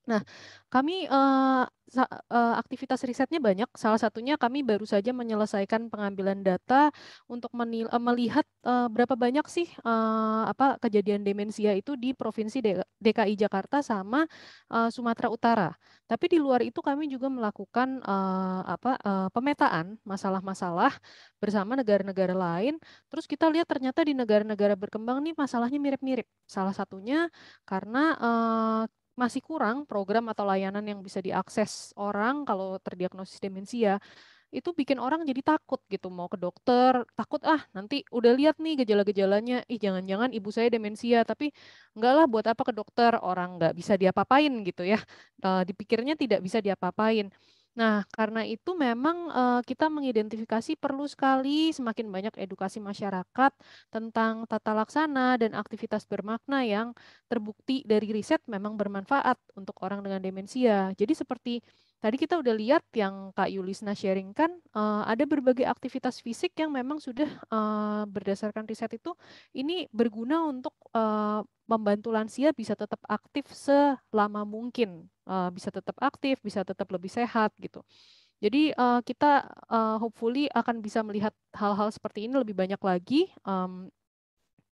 Nah, kami uh, sa eh, aktivitas risetnya banyak. Salah satunya kami baru saja menyelesaikan pengambilan data untuk menil uh, melihat uh, berapa banyak sih uh, apa kejadian demensia itu di Provinsi DKI Jakarta sama uh, Sumatera Utara. Tapi di luar itu kami juga melakukan uh, apa uh, pemetaan masalah-masalah bersama negara-negara lain. Terus kita lihat ternyata di negara-negara berkembang nih masalahnya mirip-mirip. Salah satunya karena uh, masih kurang program atau layanan yang bisa diakses orang kalau terdiagnosis demensia itu bikin orang jadi takut gitu mau ke dokter takut ah nanti udah lihat nih gejala-gejalanya ih jangan-jangan ibu saya demensia tapi enggak lah buat apa ke dokter orang nggak bisa diapa-apain gitu ya eh, dipikirnya tidak bisa diapa-apain Nah, karena itu memang eh, kita mengidentifikasi perlu sekali semakin banyak edukasi masyarakat tentang tata laksana dan aktivitas bermakna yang terbukti dari riset memang bermanfaat untuk orang dengan demensia. Jadi seperti tadi kita udah lihat yang Kak Yulisna sharing kan, eh, ada berbagai aktivitas fisik yang memang sudah eh, berdasarkan riset itu ini berguna untuk membantu lansia bisa tetap aktif selama mungkin uh, bisa tetap aktif, bisa tetap lebih sehat gitu. Jadi uh, kita uh, hopefully akan bisa melihat hal-hal seperti ini lebih banyak lagi um,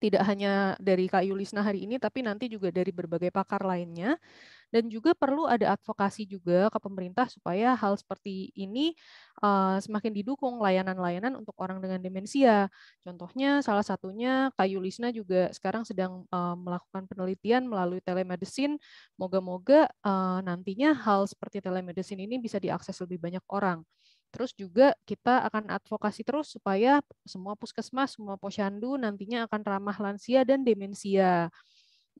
tidak hanya dari Kak Yulisna hari ini, tapi nanti juga dari berbagai pakar lainnya dan juga perlu ada advokasi juga ke pemerintah supaya hal seperti ini uh, semakin didukung layanan-layanan untuk orang dengan demensia. Contohnya salah satunya Kayu Lisna juga sekarang sedang uh, melakukan penelitian melalui telemedicine. Moga-moga uh, nantinya hal seperti telemedicine ini bisa diakses lebih banyak orang. Terus juga kita akan advokasi terus supaya semua puskesmas, semua posyandu nantinya akan ramah lansia dan demensia.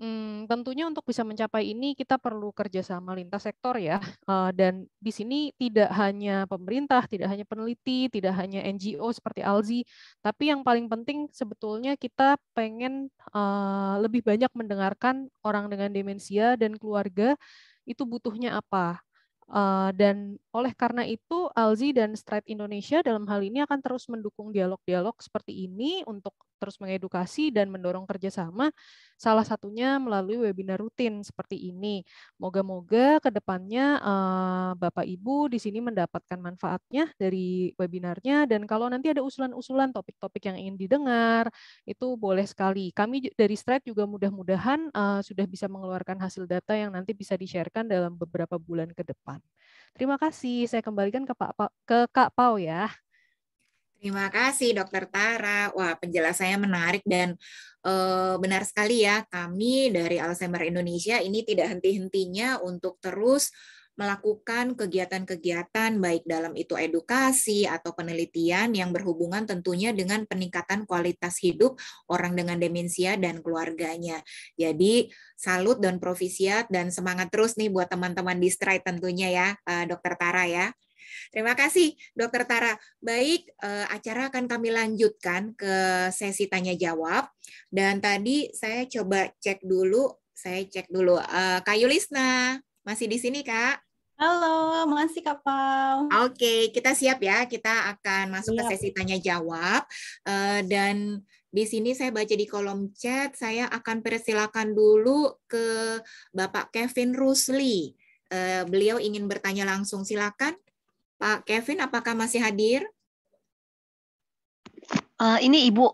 Hmm, tentunya untuk bisa mencapai ini kita perlu kerjasama lintas sektor ya. Uh, dan di sini tidak hanya pemerintah, tidak hanya peneliti, tidak hanya NGO seperti Alzi, tapi yang paling penting sebetulnya kita pengen uh, lebih banyak mendengarkan orang dengan demensia dan keluarga itu butuhnya apa. Uh, dan oleh karena itu, Alzi dan Stride Indonesia dalam hal ini akan terus mendukung dialog-dialog seperti ini untuk terus mengedukasi dan mendorong kerjasama, salah satunya melalui webinar rutin seperti ini. Moga-moga ke depannya eh, Bapak-Ibu di sini mendapatkan manfaatnya dari webinarnya, dan kalau nanti ada usulan-usulan topik-topik yang ingin didengar, itu boleh sekali. Kami dari Stride juga mudah-mudahan eh, sudah bisa mengeluarkan hasil data yang nanti bisa di-sharekan dalam beberapa bulan ke depan. Terima kasih kasih. Saya kembalikan ke Pak ke Kak Pau ya. Terima kasih Dokter Tara. Wah penjelasannya menarik dan e, benar sekali ya kami dari Alzheimer Indonesia ini tidak henti-hentinya untuk terus melakukan kegiatan-kegiatan baik dalam itu edukasi atau penelitian yang berhubungan tentunya dengan peningkatan kualitas hidup orang dengan demensia dan keluarganya. Jadi salut dan provisiat dan semangat terus nih buat teman-teman di Stride tentunya ya, eh, Dokter Tara ya. Terima kasih, Dokter Tara. Baik, eh, acara akan kami lanjutkan ke sesi tanya jawab. Dan tadi saya coba cek dulu, saya cek dulu. Kayu eh, Kak masih di sini, Kak? Halo, masih Kapal. Oke, okay, kita siap ya. Kita akan masuk siap. ke sesi tanya jawab. Uh, dan di sini saya baca di kolom chat, saya akan persilakan dulu ke Bapak Kevin Rusli. Uh, beliau ingin bertanya langsung. Silakan, Pak Kevin, apakah masih hadir? Uh, ini Ibu.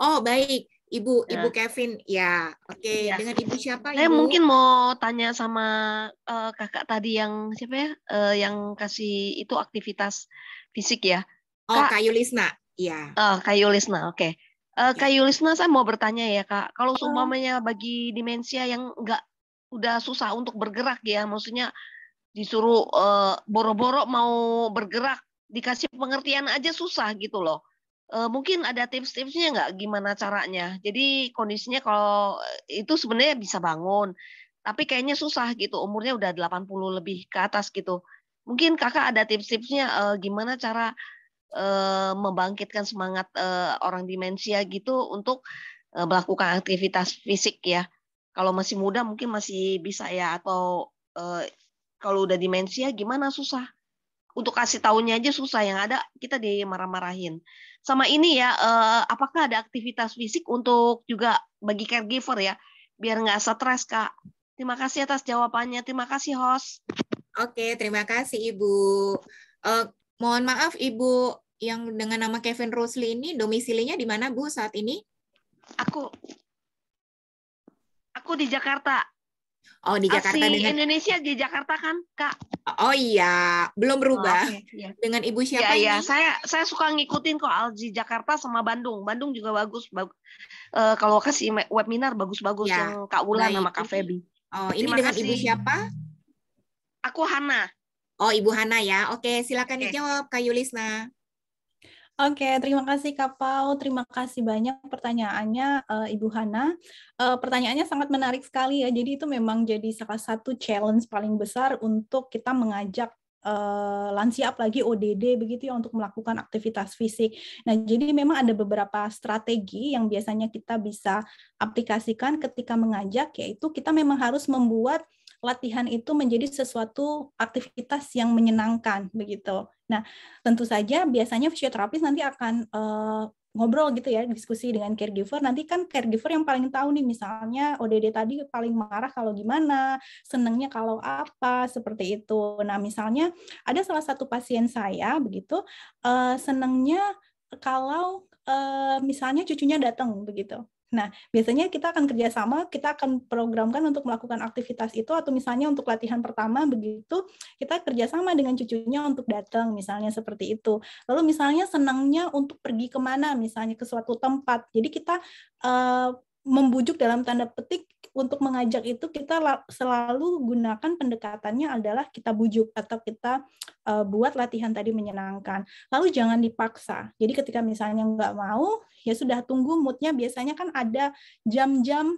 Oh, baik. Ibu, ya. Ibu Kevin, ya, oke. Okay. Ya. Dengan Ibu siapa? Saya Ibu? mungkin mau tanya sama uh, kakak tadi yang siapa ya, uh, yang kasih itu aktivitas fisik ya. Oh, Kak, Yulisna. Lisna, iya. Oh, Uh, Kayu Lisna, oke. Okay. Uh, eh, ya. Kayu Lisna, saya mau bertanya ya Kak, kalau oh. seumpamanya bagi demensia yang nggak udah susah untuk bergerak ya, maksudnya disuruh boro-boro uh, mau bergerak, dikasih pengertian aja susah gitu loh uh, mungkin ada tips-tipsnya nggak gimana caranya? Jadi kondisinya kalau eh, itu sebenarnya bisa bangun, tapi kayaknya susah gitu, umurnya udah 80 lebih ke atas gitu. Mungkin kakak ada tips-tipsnya uh, gimana cara uh, membangkitkan semangat uh, orang demensia gitu untuk uh, melakukan aktivitas fisik ya. Kalau masih muda mungkin masih bisa ya atau uh, kalau udah demensia gimana susah? untuk kasih tahunya aja susah yang ada kita dimarah-marahin. Sama ini ya, eh, apakah ada aktivitas fisik untuk juga bagi caregiver ya, biar nggak stres kak. Terima kasih atas jawabannya. Terima kasih host. Oke, terima kasih Ibu. Uh, mohon maaf Ibu yang dengan nama Kevin Rosli ini domisilinya di mana Bu saat ini? Aku aku di Jakarta. Oh di Jakarta Asli dengan Indonesia di Jakarta kan kak? Oh iya belum oh, berubah. Oh, okay, iya. yeah. Dengan ibu iya, siapa ya, ini? yeah. saya saya suka ngikutin kok Alji Jakarta sama Bandung. Bandung juga bagus. Bag, uh, kalau kasih webinar bagus-bagus yeah. yang Kak Wulan nah, sama Kak Febi. Oh ini Terima dengan kasih. ibu siapa? Aku Hana. Oh ibu Hana ya. Oke silakan okay. dijawab Kak Yulisna. Oke, terima kasih Kapau. Terima kasih banyak pertanyaannya uh, Ibu Hana. Uh, pertanyaannya sangat menarik sekali ya. Jadi itu memang jadi salah satu challenge paling besar untuk kita mengajak uh, lansia apalagi ODD begitu ya untuk melakukan aktivitas fisik. Nah, jadi memang ada beberapa strategi yang biasanya kita bisa aplikasikan ketika mengajak yaitu kita memang harus membuat latihan itu menjadi sesuatu aktivitas yang menyenangkan begitu. Nah, tentu saja biasanya fisioterapis nanti akan uh, ngobrol gitu ya, diskusi dengan caregiver. Nanti kan caregiver yang paling tahu nih, misalnya ODD tadi paling marah kalau gimana, senangnya kalau apa, seperti itu. Nah, misalnya ada salah satu pasien saya begitu, uh, senangnya kalau uh, misalnya cucunya datang begitu. Nah, biasanya kita akan kerjasama, kita akan programkan untuk melakukan aktivitas itu, atau misalnya untuk latihan pertama begitu, kita kerjasama dengan cucunya untuk datang, misalnya seperti itu. Lalu misalnya senangnya untuk pergi kemana, misalnya ke suatu tempat. Jadi kita uh, membujuk dalam tanda petik untuk mengajak itu kita selalu gunakan pendekatannya adalah kita bujuk atau kita eh, buat latihan tadi menyenangkan. Lalu jangan dipaksa. Jadi ketika misalnya nggak mau, ya sudah tunggu moodnya. Biasanya kan ada jam-jam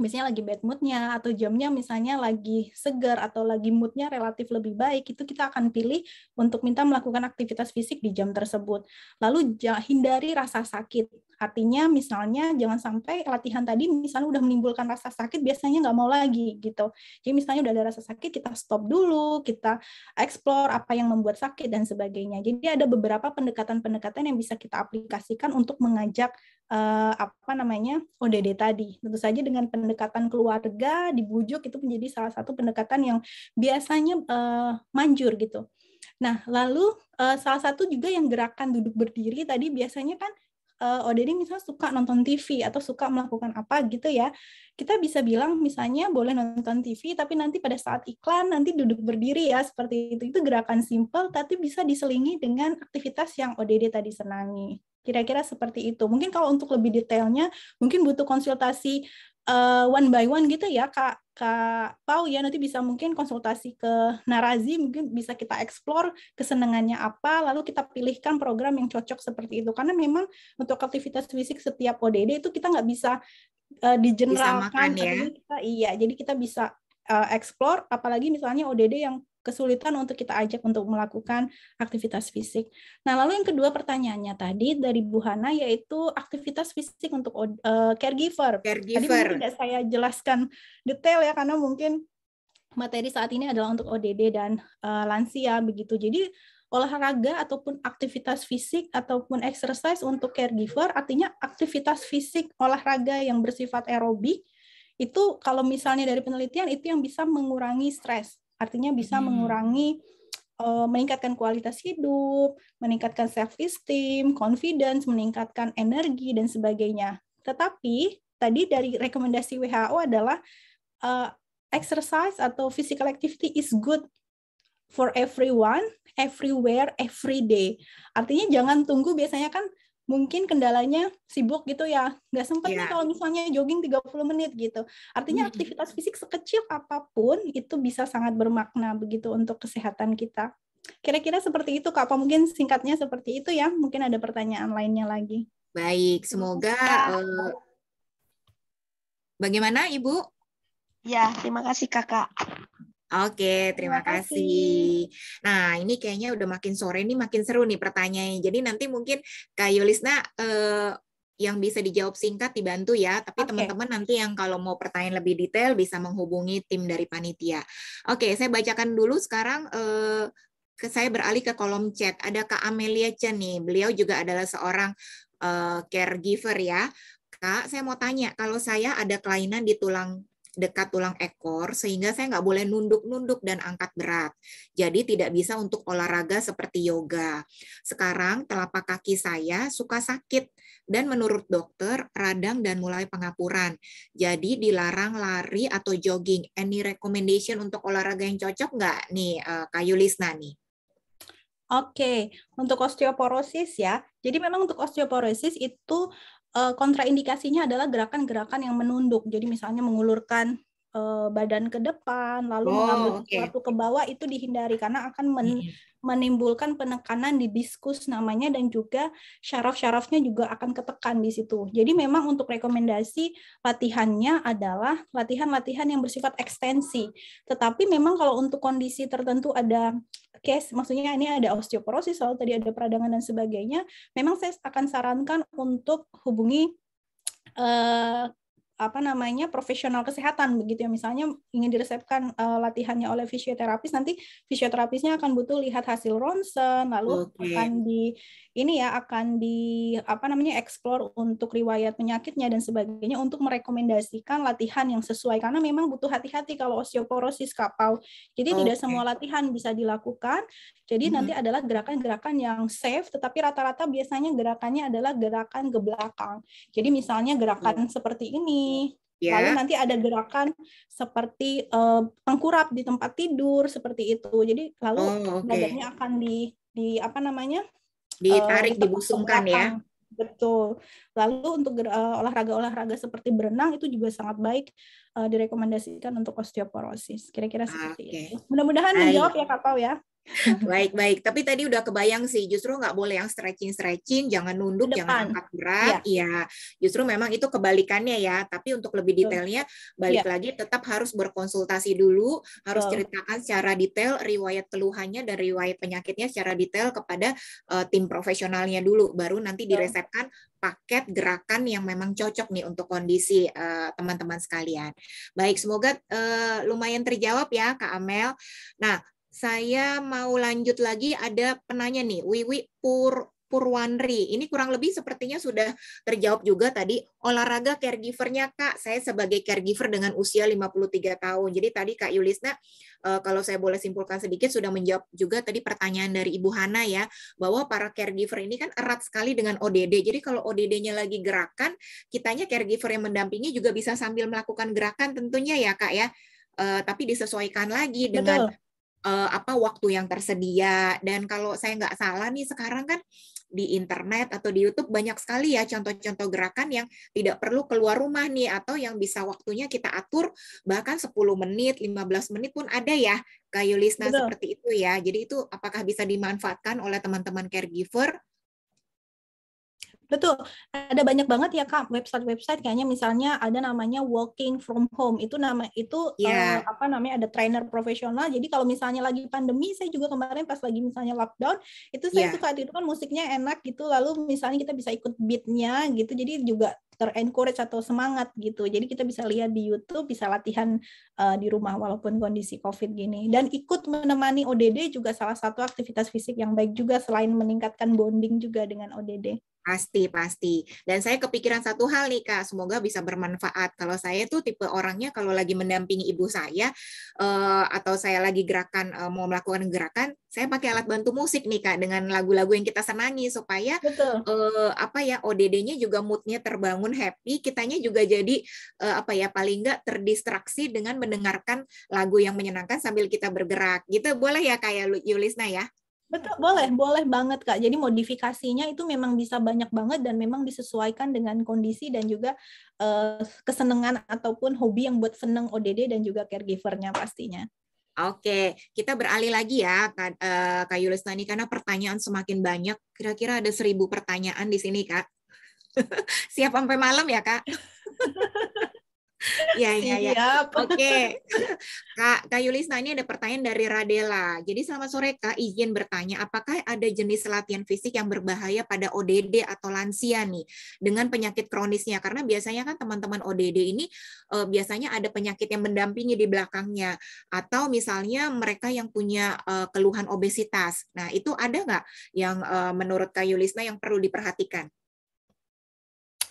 misalnya lagi bad moodnya atau jamnya misalnya lagi segar atau lagi moodnya relatif lebih baik itu kita akan pilih untuk minta melakukan aktivitas fisik di jam tersebut lalu hindari rasa sakit Artinya misalnya jangan sampai latihan tadi misalnya udah menimbulkan rasa sakit biasanya nggak mau lagi gitu. Jadi misalnya udah ada rasa sakit kita stop dulu, kita explore apa yang membuat sakit dan sebagainya. Jadi ada beberapa pendekatan-pendekatan yang bisa kita aplikasikan untuk mengajak eh, apa namanya ODD tadi. Tentu saja dengan pendekatan keluarga dibujuk itu menjadi salah satu pendekatan yang biasanya eh, manjur gitu. Nah, lalu eh, salah satu juga yang gerakan duduk berdiri tadi biasanya kan uh, eh, Ode oh, ini misalnya suka nonton TV atau suka melakukan apa gitu ya. Kita bisa bilang misalnya boleh nonton TV tapi nanti pada saat iklan nanti duduk berdiri ya seperti itu. Itu gerakan simple tapi bisa diselingi dengan aktivitas yang ODD tadi senangi. Kira-kira seperti itu. Mungkin kalau untuk lebih detailnya mungkin butuh konsultasi uh, one by one gitu ya Kak Kak Pau ya nanti bisa mungkin konsultasi ke Narazi mungkin bisa kita eksplor kesenangannya apa lalu kita pilihkan program yang cocok seperti itu karena memang untuk aktivitas fisik setiap ODD itu kita nggak bisa uh, digeneralkan ya. iya jadi kita bisa uh, explore apalagi misalnya ODD yang kesulitan untuk kita ajak untuk melakukan aktivitas fisik. Nah, lalu yang kedua pertanyaannya tadi dari Bu Hana yaitu aktivitas fisik untuk uh, caregiver. caregiver. Tadi mungkin tidak saya jelaskan detail ya karena mungkin materi saat ini adalah untuk ODD dan uh, lansia begitu. Jadi olahraga ataupun aktivitas fisik ataupun exercise untuk caregiver artinya aktivitas fisik olahraga yang bersifat aerobik itu kalau misalnya dari penelitian itu yang bisa mengurangi stres Artinya bisa hmm. mengurangi uh, meningkatkan kualitas hidup, meningkatkan self esteem, confidence, meningkatkan energi dan sebagainya. Tetapi tadi dari rekomendasi WHO adalah uh, exercise atau physical activity is good for everyone, everywhere, every day. Artinya jangan tunggu biasanya kan mungkin kendalanya sibuk gitu ya nggak sempet yeah. nih iya. kalau misalnya jogging 30 menit gitu artinya hmm. aktivitas fisik sekecil apapun itu bisa sangat bermakna begitu untuk kesehatan kita kira-kira seperti itu kak apa mungkin singkatnya seperti itu ya mungkin ada pertanyaan lainnya lagi baik semoga uh, bagaimana ibu ya terima kasih kakak Oke, terima, terima kasih. kasih. Nah, ini kayaknya udah makin sore nih makin seru nih pertanyaannya. Jadi nanti mungkin Kak Yulisna eh, yang bisa dijawab singkat dibantu ya, tapi teman-teman okay. nanti yang kalau mau pertanyaan lebih detail bisa menghubungi tim dari panitia. Oke, saya bacakan dulu sekarang eh, ke saya beralih ke kolom chat. Ada Kak Amelia Chen nih, beliau juga adalah seorang eh, caregiver ya. Kak, saya mau tanya, kalau saya ada kelainan di tulang dekat tulang ekor sehingga saya nggak boleh nunduk-nunduk dan angkat berat. Jadi tidak bisa untuk olahraga seperti yoga. Sekarang telapak kaki saya suka sakit dan menurut dokter radang dan mulai pengapuran. Jadi dilarang lari atau jogging. Any recommendation untuk olahraga yang cocok nggak nih eh, Kayu Lisna nih? Oke, okay. untuk osteoporosis ya. Jadi memang untuk osteoporosis itu Eh, kontraindikasinya adalah gerakan-gerakan yang menunduk. Jadi misalnya mengulurkan eh, badan ke depan lalu oh, mengambil okay. ke bawah itu dihindari karena akan men menimbulkan penekanan di diskus namanya dan juga syaraf-syarafnya juga akan ketekan di situ. Jadi memang untuk rekomendasi latihannya adalah latihan-latihan yang bersifat ekstensi. Tetapi memang kalau untuk kondisi tertentu ada case, maksudnya ini ada osteoporosis, soal tadi ada peradangan dan sebagainya, memang saya akan sarankan untuk hubungi eh, apa namanya profesional kesehatan begitu ya misalnya ingin diresepkan uh, latihannya oleh fisioterapis nanti fisioterapisnya akan butuh lihat hasil ronsen lalu okay. akan di ini ya akan di apa namanya eksplor untuk riwayat penyakitnya dan sebagainya untuk merekomendasikan latihan yang sesuai karena memang butuh hati-hati kalau osteoporosis kapal jadi okay. tidak semua latihan bisa dilakukan jadi -hmm. nanti adalah gerakan-gerakan yang safe tetapi rata-rata biasanya gerakannya adalah gerakan ke belakang jadi misalnya gerakan iya. seperti ini Yeah. Lalu nanti ada gerakan seperti uh, tengkurap di tempat tidur seperti itu. Jadi lalu oh, okay. akan di di apa namanya? Eh, ditarik uh, dibusungkan ya. Betul. Lalu untuk eh, olahraga-olahraga seperti berenang itu juga sangat baik uh, direkomendasikan untuk osteoporosis. Kira-kira seperti okay. itu. Mudah-mudahan menjawab ya Kak Pau ya. baik baik tapi tadi udah kebayang sih justru nggak boleh yang stretching stretching jangan nunduk Depan. jangan angkat berat ya. ya justru memang itu kebalikannya ya tapi untuk lebih detailnya balik ya. lagi tetap harus berkonsultasi dulu harus Betul. ceritakan secara detail riwayat keluhannya dan riwayat penyakitnya secara detail kepada uh, tim profesionalnya dulu baru nanti diresepkan paket gerakan yang memang cocok nih untuk kondisi eh, teman-teman uh, sekalian. Baik, semoga uh, lumayan terjawab ya Kak Amel. Nah, saya mau lanjut lagi ada penanya nih, Wiwi Pur Purwanri. Ini kurang lebih sepertinya sudah terjawab juga tadi olahraga caregivernya Kak. Saya sebagai caregiver dengan usia 53 tahun. Jadi tadi Kak Yulisna eh, kalau saya boleh simpulkan sedikit sudah menjawab juga tadi pertanyaan dari Ibu Hana ya bahwa para caregiver ini kan erat sekali dengan ODD. Jadi kalau ODD-nya lagi gerakan, kitanya caregiver yang mendampingi juga bisa sambil melakukan gerakan tentunya ya Kak ya. Uh, tapi disesuaikan lagi dengan Betul uh, apa waktu yang tersedia dan kalau saya nggak salah nih sekarang kan di internet atau di YouTube banyak sekali ya contoh-contoh gerakan yang tidak perlu keluar rumah nih atau yang bisa waktunya kita atur bahkan 10 menit, 15 menit pun ada ya Kayu Lisna seperti itu ya. Jadi itu apakah bisa dimanfaatkan oleh teman-teman caregiver Betul, ada banyak banget ya Kak website-website kayaknya misalnya ada namanya working from home. Itu nama itu yeah. Iya. uh, apa namanya ada trainer profesional. Jadi kalau misalnya lagi pandemi saya juga kemarin pas lagi misalnya lockdown, itu saya yeah. suka itu kan musiknya enak gitu lalu misalnya kita bisa ikut beatnya gitu. Jadi juga terencourage atau semangat gitu. Jadi kita bisa lihat di YouTube, bisa latihan uh, di rumah walaupun kondisi COVID gini. Dan ikut menemani ODD juga salah satu aktivitas fisik yang baik juga selain meningkatkan bonding juga dengan ODD. Pasti, pasti. Dan saya kepikiran satu hal nih Kak, semoga bisa bermanfaat. Kalau saya tuh tipe orangnya kalau lagi mendampingi ibu saya eh, atau saya lagi gerakan eh, mau melakukan gerakan, saya pakai alat bantu musik nih Kak dengan lagu-lagu yang kita senangi supaya Betul. Eh, apa ya ODD-nya juga moodnya terbangun happy, kitanya juga jadi apa ya paling nggak terdistraksi dengan mendengarkan lagu yang menyenangkan sambil kita bergerak. Gitu boleh ya Kak ya Yulisna ya? Betul, boleh, boleh banget Kak. Jadi modifikasinya itu memang bisa banyak banget dan memang disesuaikan dengan kondisi dan juga uh, kesenangan ataupun hobi yang buat seneng ODD dan juga caregivernya pastinya. Oke, kita beralih lagi ya Kak, uh, Kak Yulistani karena pertanyaan semakin banyak. Kira-kira ada seribu pertanyaan di sini Kak. Siap sampai malam ya Kak. ya, ya, ya. Siap. Oke. Okay. Kak, Kak Yulisa, nah ini ada pertanyaan dari Radela. Jadi selamat sore Kak, izin bertanya, apakah ada jenis latihan fisik yang berbahaya pada ODD atau lansia nih dengan penyakit kronisnya? Karena biasanya kan teman-teman ODD ini uh, biasanya ada penyakit yang mendampingi di belakangnya atau misalnya mereka yang punya uh, keluhan obesitas. Nah, itu ada nggak yang uh, menurut Kak Yulisa nah, yang perlu diperhatikan?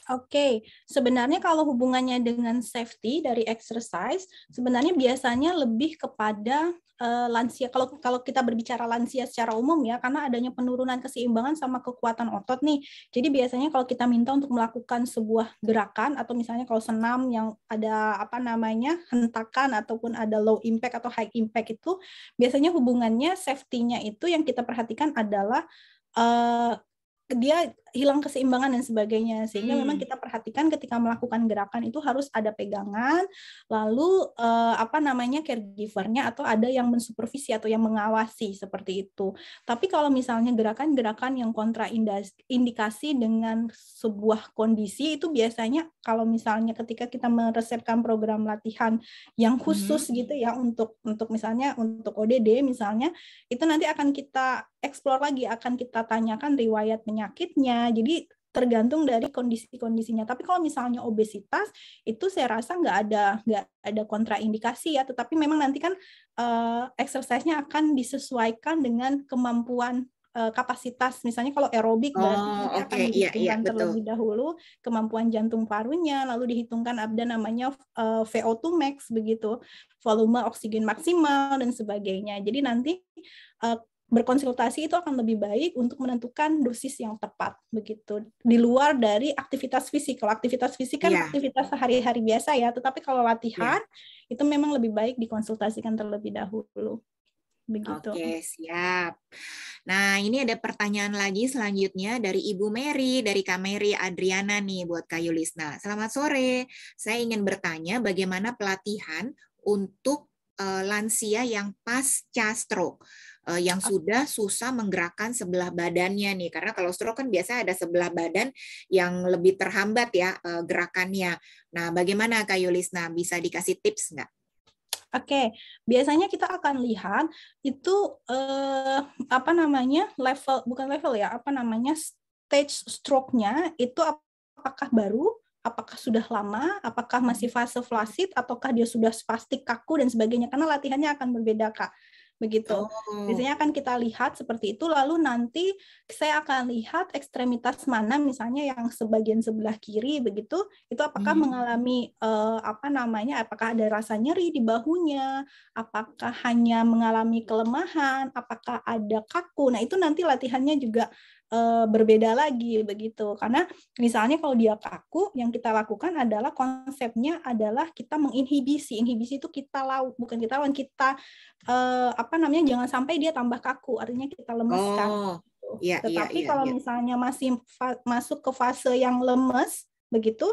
Oke, okay. sebenarnya kalau hubungannya dengan safety dari exercise, sebenarnya biasanya lebih kepada uh, lansia. Kalau kalau kita berbicara lansia secara umum ya, karena adanya penurunan keseimbangan sama kekuatan otot nih. Jadi biasanya kalau kita minta untuk melakukan sebuah gerakan atau misalnya kalau senam yang ada apa namanya hentakan ataupun ada low impact atau high impact itu, biasanya hubungannya safety-nya itu yang kita perhatikan adalah uh, dia hilang keseimbangan dan sebagainya sehingga hmm. memang kita perhatikan ketika melakukan gerakan itu harus ada pegangan lalu uh, apa namanya caregivernya atau ada yang mensupervisi atau yang mengawasi seperti itu tapi kalau misalnya gerakan-gerakan yang kontraindikasi dengan sebuah kondisi itu biasanya kalau misalnya ketika kita meresepkan program latihan yang hmm. khusus hmm. gitu ya untuk untuk misalnya untuk ODD misalnya itu nanti akan kita eksplor lagi akan kita tanyakan riwayat penyakitnya jadi tergantung dari kondisi-kondisinya. Tapi kalau misalnya obesitas itu saya rasa nggak ada nggak ada kontraindikasi ya. Tetapi memang nanti kan uh, exercise-nya akan disesuaikan dengan kemampuan uh, kapasitas. Misalnya kalau aerobik oh, berarti okay. akan iya, iya, dihitungkan yeah, yeah, terlebih betul. dahulu kemampuan jantung parunya, lalu dihitungkan ada namanya uh, eh, VO2 max begitu, volume oksigen maksimal dan sebagainya. Jadi nanti uh, berkonsultasi itu akan lebih baik untuk menentukan dosis yang tepat begitu di luar dari aktivitas fisik kalau aktivitas fisik kan yeah. aktivitas sehari-hari biasa ya tetapi kalau latihan yeah. itu memang lebih baik dikonsultasikan terlebih dahulu begitu oke siap nah ini ada pertanyaan lagi selanjutnya dari Ibu Mary dari kak Mary Adriana nih buat Kayu Lisna selamat sore saya ingin bertanya bagaimana pelatihan untuk eh, lansia yang pasca stroke Eh, yang sudah susah menggerakkan sebelah badannya nih karena kalau stroke kan biasa ada sebelah badan yang lebih terhambat ya eh, gerakannya. Nah, bagaimana Kak Yulisna bisa dikasih tips nggak? Oke, okay. biasanya kita akan lihat itu eh, apa namanya level bukan level ya apa namanya stage stroke-nya itu apakah baru apakah sudah lama, apakah masih fase flasid, ataukah dia sudah spastik kaku dan sebagainya. Karena latihannya akan berbeda, Kak begitu. Oh. Biasanya akan kita lihat seperti itu lalu nanti saya akan lihat ekstremitas mana misalnya yang sebagian sebelah kiri begitu itu apakah hmm. mengalami uh, apa namanya apakah ada rasa nyeri di bahunya, apakah hanya mengalami kelemahan, apakah ada kaku. Nah, itu nanti latihannya juga Eh, berbeda lagi begitu. Karena misalnya kalau dia kaku, yang kita lakukan adalah konsepnya adalah kita menginhibisi. Inhibisi itu kita lau bukan kita lawan, kita uh, apa namanya jangan sampai dia tambah kaku. Artinya kita lemeskan. Oh. Ya, Tetapi ya, ya, kalau ya. misalnya masih masuk ke fase yang lemes begitu,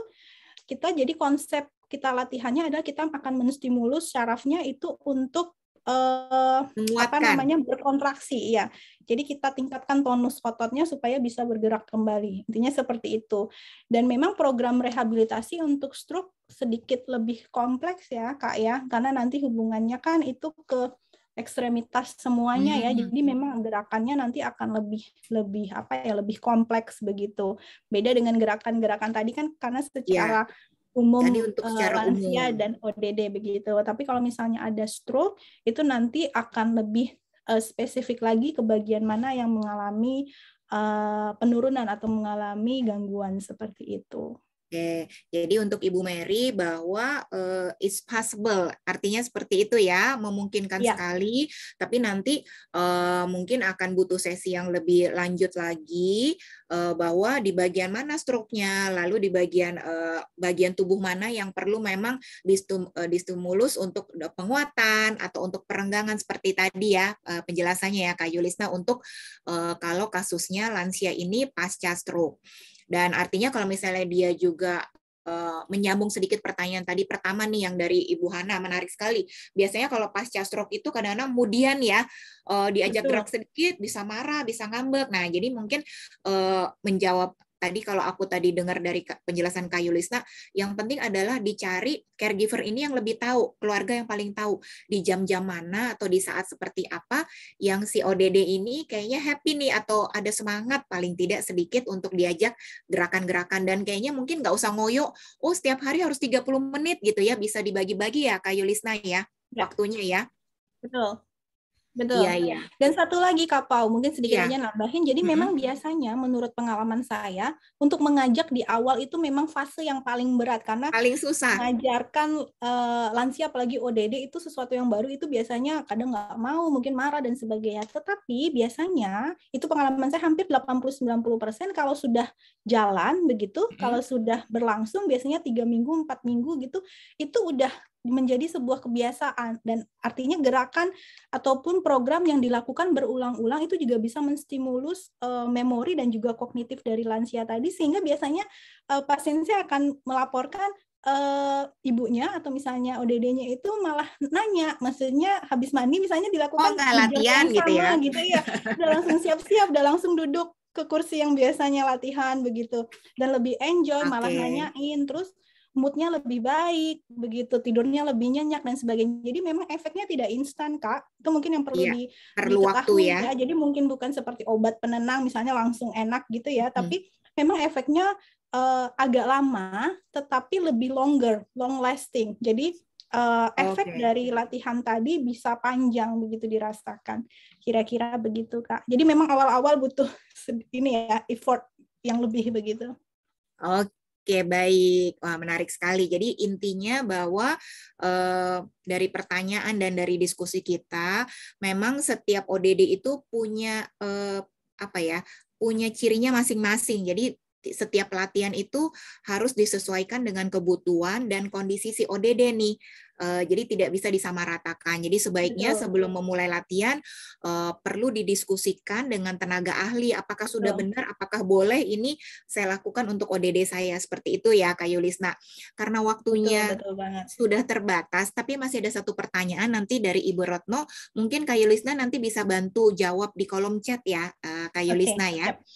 kita jadi konsep kita latihannya adalah kita akan menstimulus syarafnya itu untuk uh, apa namanya berkontraksi ya. Jadi kita tingkatkan tonus ototnya supaya bisa bergerak kembali. Intinya seperti itu. Dan memang program rehabilitasi untuk stroke sedikit lebih kompleks ya, Kak ya, karena nanti hubungannya kan itu ke ekstremitas semuanya ya. Mm-hmm. Jadi memang gerakannya nanti akan lebih lebih apa ya, lebih kompleks begitu. Beda dengan gerakan-gerakan tadi kan karena iya. secara yeah umum Jadi untuk eh, secara lansia umum. dan ODD begitu. Tapi kalau misalnya ada stroke itu nanti akan lebih uh, spesifik lagi ke bagian mana yang mengalami uh, penurunan atau mengalami gangguan seperti itu. Oke, jadi untuk Ibu Mary bahwa uh, it's possible, artinya seperti itu ya, memungkinkan yeah. sekali. Tapi nanti uh, mungkin akan butuh sesi yang lebih lanjut lagi uh, bahwa di bagian mana stroke-nya, lalu di bagian uh, bagian tubuh mana yang perlu memang distum, uh, distimulus untuk penguatan atau untuk perenggangan seperti tadi ya uh, penjelasannya ya Kak Yulisna untuk uh, kalau kasusnya lansia ini pasca stroke. Dan artinya kalau misalnya dia juga eh, menyambung sedikit pertanyaan tadi pertama nih yang dari Ibu Hana menarik sekali. Biasanya kalau pasca stroke itu kadang-kadang kemudian ya eh, diajak Betul. gerak sedikit bisa marah, bisa ngambek. Nah, jadi mungkin eh, menjawab tadi kalau aku tadi dengar dari penjelasan Kak Yulisna, yang penting adalah dicari caregiver ini yang lebih tahu, keluarga yang paling tahu di jam-jam mana atau di saat seperti apa yang si ODD ini kayaknya happy nih atau ada semangat paling tidak sedikit untuk diajak gerakan-gerakan dan kayaknya mungkin nggak usah ngoyo, oh setiap hari harus 30 menit gitu ya, bisa dibagi-bagi ya Kak Yulisna ya, ya. waktunya ya. Betul. Betul. Iya, iya. Dan satu lagi Kak Pau, mungkin sedikitnya nambahin. Jadi mm-hmm. memang biasanya menurut pengalaman saya untuk mengajak di awal itu memang fase yang paling berat karena paling susah. Mengajarkan uh, lansia apalagi ODD itu sesuatu yang baru itu biasanya kadang nggak mau, mungkin marah dan sebagainya. Tetapi biasanya itu pengalaman saya hampir 80-90% kalau sudah jalan begitu, mm-hmm. kalau sudah berlangsung biasanya tiga minggu, empat minggu gitu, itu udah menjadi sebuah kebiasaan dan artinya gerakan ataupun program yang dilakukan berulang-ulang itu juga bisa menstimulus uh, memori dan juga kognitif dari lansia tadi sehingga biasanya uh, pasien saya akan melaporkan uh, ibunya atau misalnya ODD-nya itu malah nanya, maksudnya habis mandi misalnya dilakukan oh, latihan sama, gitu ya. gitu ya. Udah langsung siap-siap, udah langsung duduk ke kursi yang biasanya latihan begitu dan lebih enjoy okay. malah nanyain terus moodnya lebih baik, begitu tidurnya lebih nyenyak dan sebagainya. Jadi memang efeknya tidak instan kak. Itu mungkin yang perlu ya, di perlu waktu ya. ya. Jadi mungkin bukan seperti obat penenang misalnya langsung enak gitu ya, hmm. tapi memang efeknya uh, agak lama, tetapi lebih longer, long lasting. Jadi uh, efek dari latihan tadi bisa panjang begitu dirasakan. Kira-kira begitu kak. Jadi memang awal-awal butuh ini ya effort yang lebih begitu. Oke, Oke, baik. Wah, menarik sekali. Jadi intinya bahwa eh, dari pertanyaan dan dari diskusi kita, memang setiap ODD itu punya eh, apa ya? punya cirinya masing-masing. Jadi setiap pelatihan itu harus disesuaikan dengan kebutuhan dan kondisi si ODD nih. Eh, jadi tidak bisa disamaratakan. Jadi sebaiknya sebelum memulai latihan eh, perlu didiskusikan dengan tenaga ahli apakah sudah benar, apakah boleh ini saya lakukan untuk ODD saya seperti itu ya Kak Yulisna. Karena waktunya Betul, betul sudah terbatas, tapi masih ada satu pertanyaan nanti dari Ibu Rotno. Mungkin Kak Yulisna nanti bisa bantu jawab di kolom chat ya uh, Kak Yulisna okay. ya. Yep.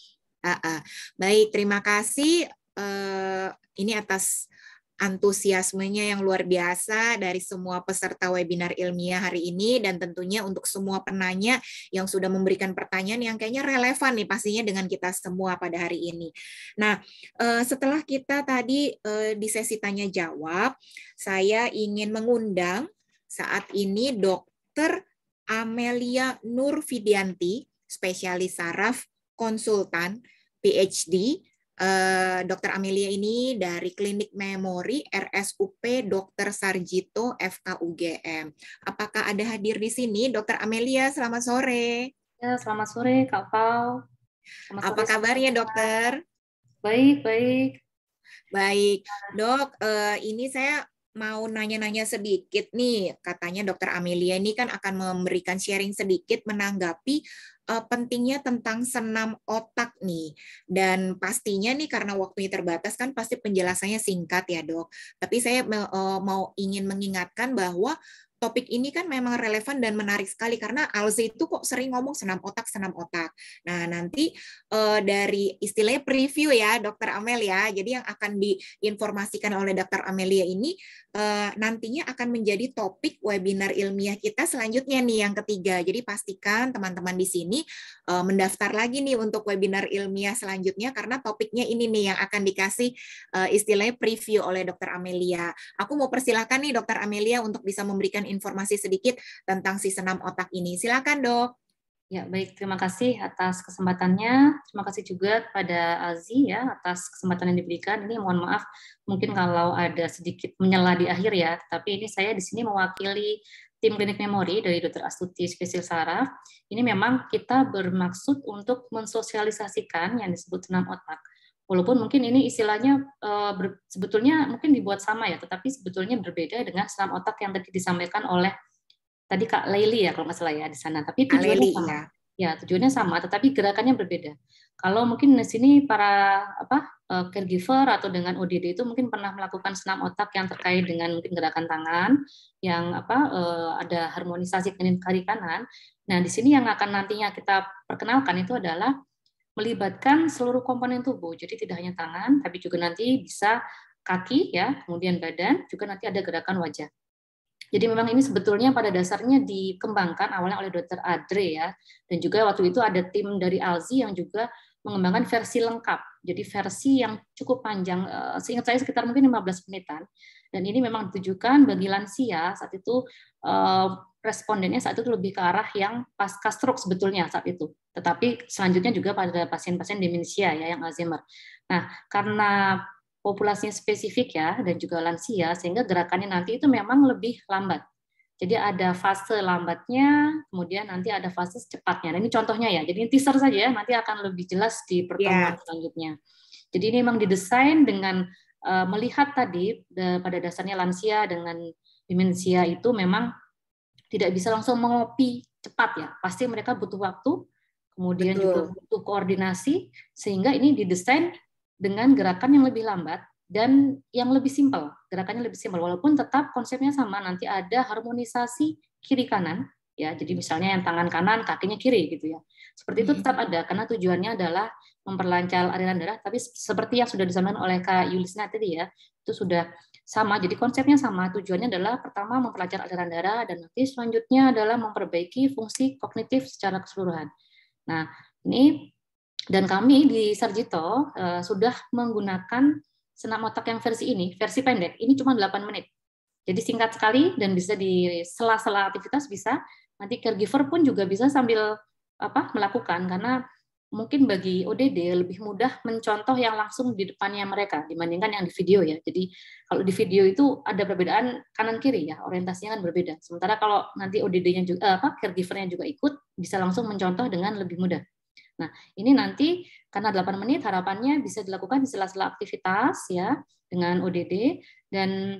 Uh, uh. Baik, terima kasih. Uh, ini atas antusiasmenya yang luar biasa dari semua peserta webinar ilmiah hari ini dan tentunya untuk semua penanya yang sudah memberikan pertanyaan yang kayaknya relevan nih pastinya dengan kita semua pada hari ini. Nah, eh, setelah kita tadi eh, di sesi tanya jawab, saya ingin mengundang saat ini Dr. Amelia Nurvidianti spesialis saraf konsultan PhD. Uh, Dr. Amelia ini dari Klinik Memori RSUP Dr. Sarjito FKUGM. Apakah ada hadir di sini Dr. Amelia? Selamat sore. Ya, selamat sore Kak Pau. Selamat Apa kabarnya selamat. dokter? Baik, baik. Baik, dok. Eh, ini saya mau nanya-nanya sedikit nih, katanya Dokter Amelia ini kan akan memberikan sharing sedikit menanggapi uh, pentingnya tentang senam otak nih. Dan pastinya nih karena waktunya terbatas kan pasti penjelasannya singkat ya dok. Tapi saya uh, mau ingin mengingatkan bahwa topik ini kan memang relevan dan menarik sekali karena Alze itu kok sering ngomong senam otak senam otak. Nah nanti uh, dari istilahnya preview ya Dokter Amelia. Jadi yang akan diinformasikan oleh Dokter Amelia ini uh, nantinya akan menjadi topik webinar ilmiah kita selanjutnya nih yang ketiga. Jadi pastikan teman-teman di sini uh, mendaftar lagi nih untuk webinar ilmiah selanjutnya karena topiknya ini nih yang akan dikasih uh, istilahnya preview oleh Dokter Amelia. Aku mau persilahkan nih Dokter Amelia untuk bisa memberikan informasi sedikit tentang si senam otak ini. Silakan dok. Ya baik, terima kasih atas kesempatannya. Terima kasih juga kepada Azi ya atas kesempatan yang diberikan. Ini mohon maaf mungkin kalau ada sedikit menyela di akhir ya, tapi ini saya di sini mewakili tim klinik memori dari Dr. Astuti Spesial Saraf. Ini memang kita bermaksud untuk mensosialisasikan yang disebut senam otak Walaupun mungkin ini istilahnya eh, sebetulnya mungkin dibuat sama ya, tetapi sebetulnya berbeda dengan senam otak yang tadi disampaikan oleh tadi Kak Leili ya kalau nggak salah ya di sana. Tapi tujuannya Lely, sama. Ya. ya. tujuannya sama, tetapi gerakannya berbeda. Kalau mungkin di sini para apa eh, caregiver atau dengan ODD itu mungkin pernah melakukan senam otak yang terkait dengan mungkin gerakan tangan yang apa eh, ada harmonisasi kiri kanan. Nah, di sini yang akan nantinya kita perkenalkan itu adalah melibatkan seluruh komponen tubuh. Jadi tidak hanya tangan, tapi juga nanti bisa kaki ya, kemudian badan, juga nanti ada gerakan wajah. Jadi memang ini sebetulnya pada dasarnya dikembangkan awalnya oleh Dr. Adre ya, dan juga waktu itu ada tim dari Alzi yang juga mengembangkan versi lengkap. Jadi versi yang cukup panjang, eh, seingat saya sekitar mungkin 15 menitan. Dan ini memang ditujukan bagi lansia saat itu eh, respondennya saat itu lebih ke arah yang pasca stroke sebetulnya saat itu. Tetapi selanjutnya juga pada pasien-pasien demensia ya yang Alzheimer. Nah, karena populasinya spesifik ya dan juga lansia sehingga gerakannya nanti itu memang lebih lambat. Jadi ada fase lambatnya, kemudian nanti ada fase cepatnya. Nah, ini contohnya ya. Jadi ini teaser saja ya, nanti akan lebih jelas di pertemuan yeah. selanjutnya. Jadi ini memang didesain dengan eh, melihat tadi eh, pada dasarnya lansia dengan demensia itu memang tidak bisa langsung mengopi cepat ya. Pasti mereka butuh waktu, kemudian Betul. juga butuh koordinasi sehingga ini didesain dengan gerakan yang lebih lambat dan yang lebih simpel. Gerakannya lebih simpel walaupun tetap konsepnya sama nanti ada harmonisasi kiri kanan ya. Jadi misalnya yang tangan kanan, kakinya kiri gitu ya. Seperti itu hmm. tetap ada karena tujuannya adalah memperlancar aliran darah tapi seperti yang sudah disampaikan oleh Kak Yulisna tadi ya, itu sudah sama. Jadi konsepnya sama. Tujuannya adalah pertama mempelajari aliran darah dan nanti selanjutnya adalah memperbaiki fungsi kognitif secara keseluruhan. Nah, ini dan kami di Sarjito uh, sudah menggunakan senam otak yang versi ini, versi pendek. Ini cuma 8 menit. Jadi singkat sekali dan bisa di sela-sela aktivitas bisa. Nanti caregiver pun juga bisa sambil apa melakukan karena mungkin bagi ODD lebih mudah mencontoh yang langsung di depannya mereka dibandingkan yang di video ya. Jadi kalau di video itu ada perbedaan kanan kiri ya, orientasinya kan berbeda. Sementara kalau nanti ODD-nya juga eh, apa caregiver-nya juga ikut bisa langsung mencontoh dengan lebih mudah. Nah, ini nanti karena 8 menit harapannya bisa dilakukan di sela-sela aktivitas ya dengan ODD dan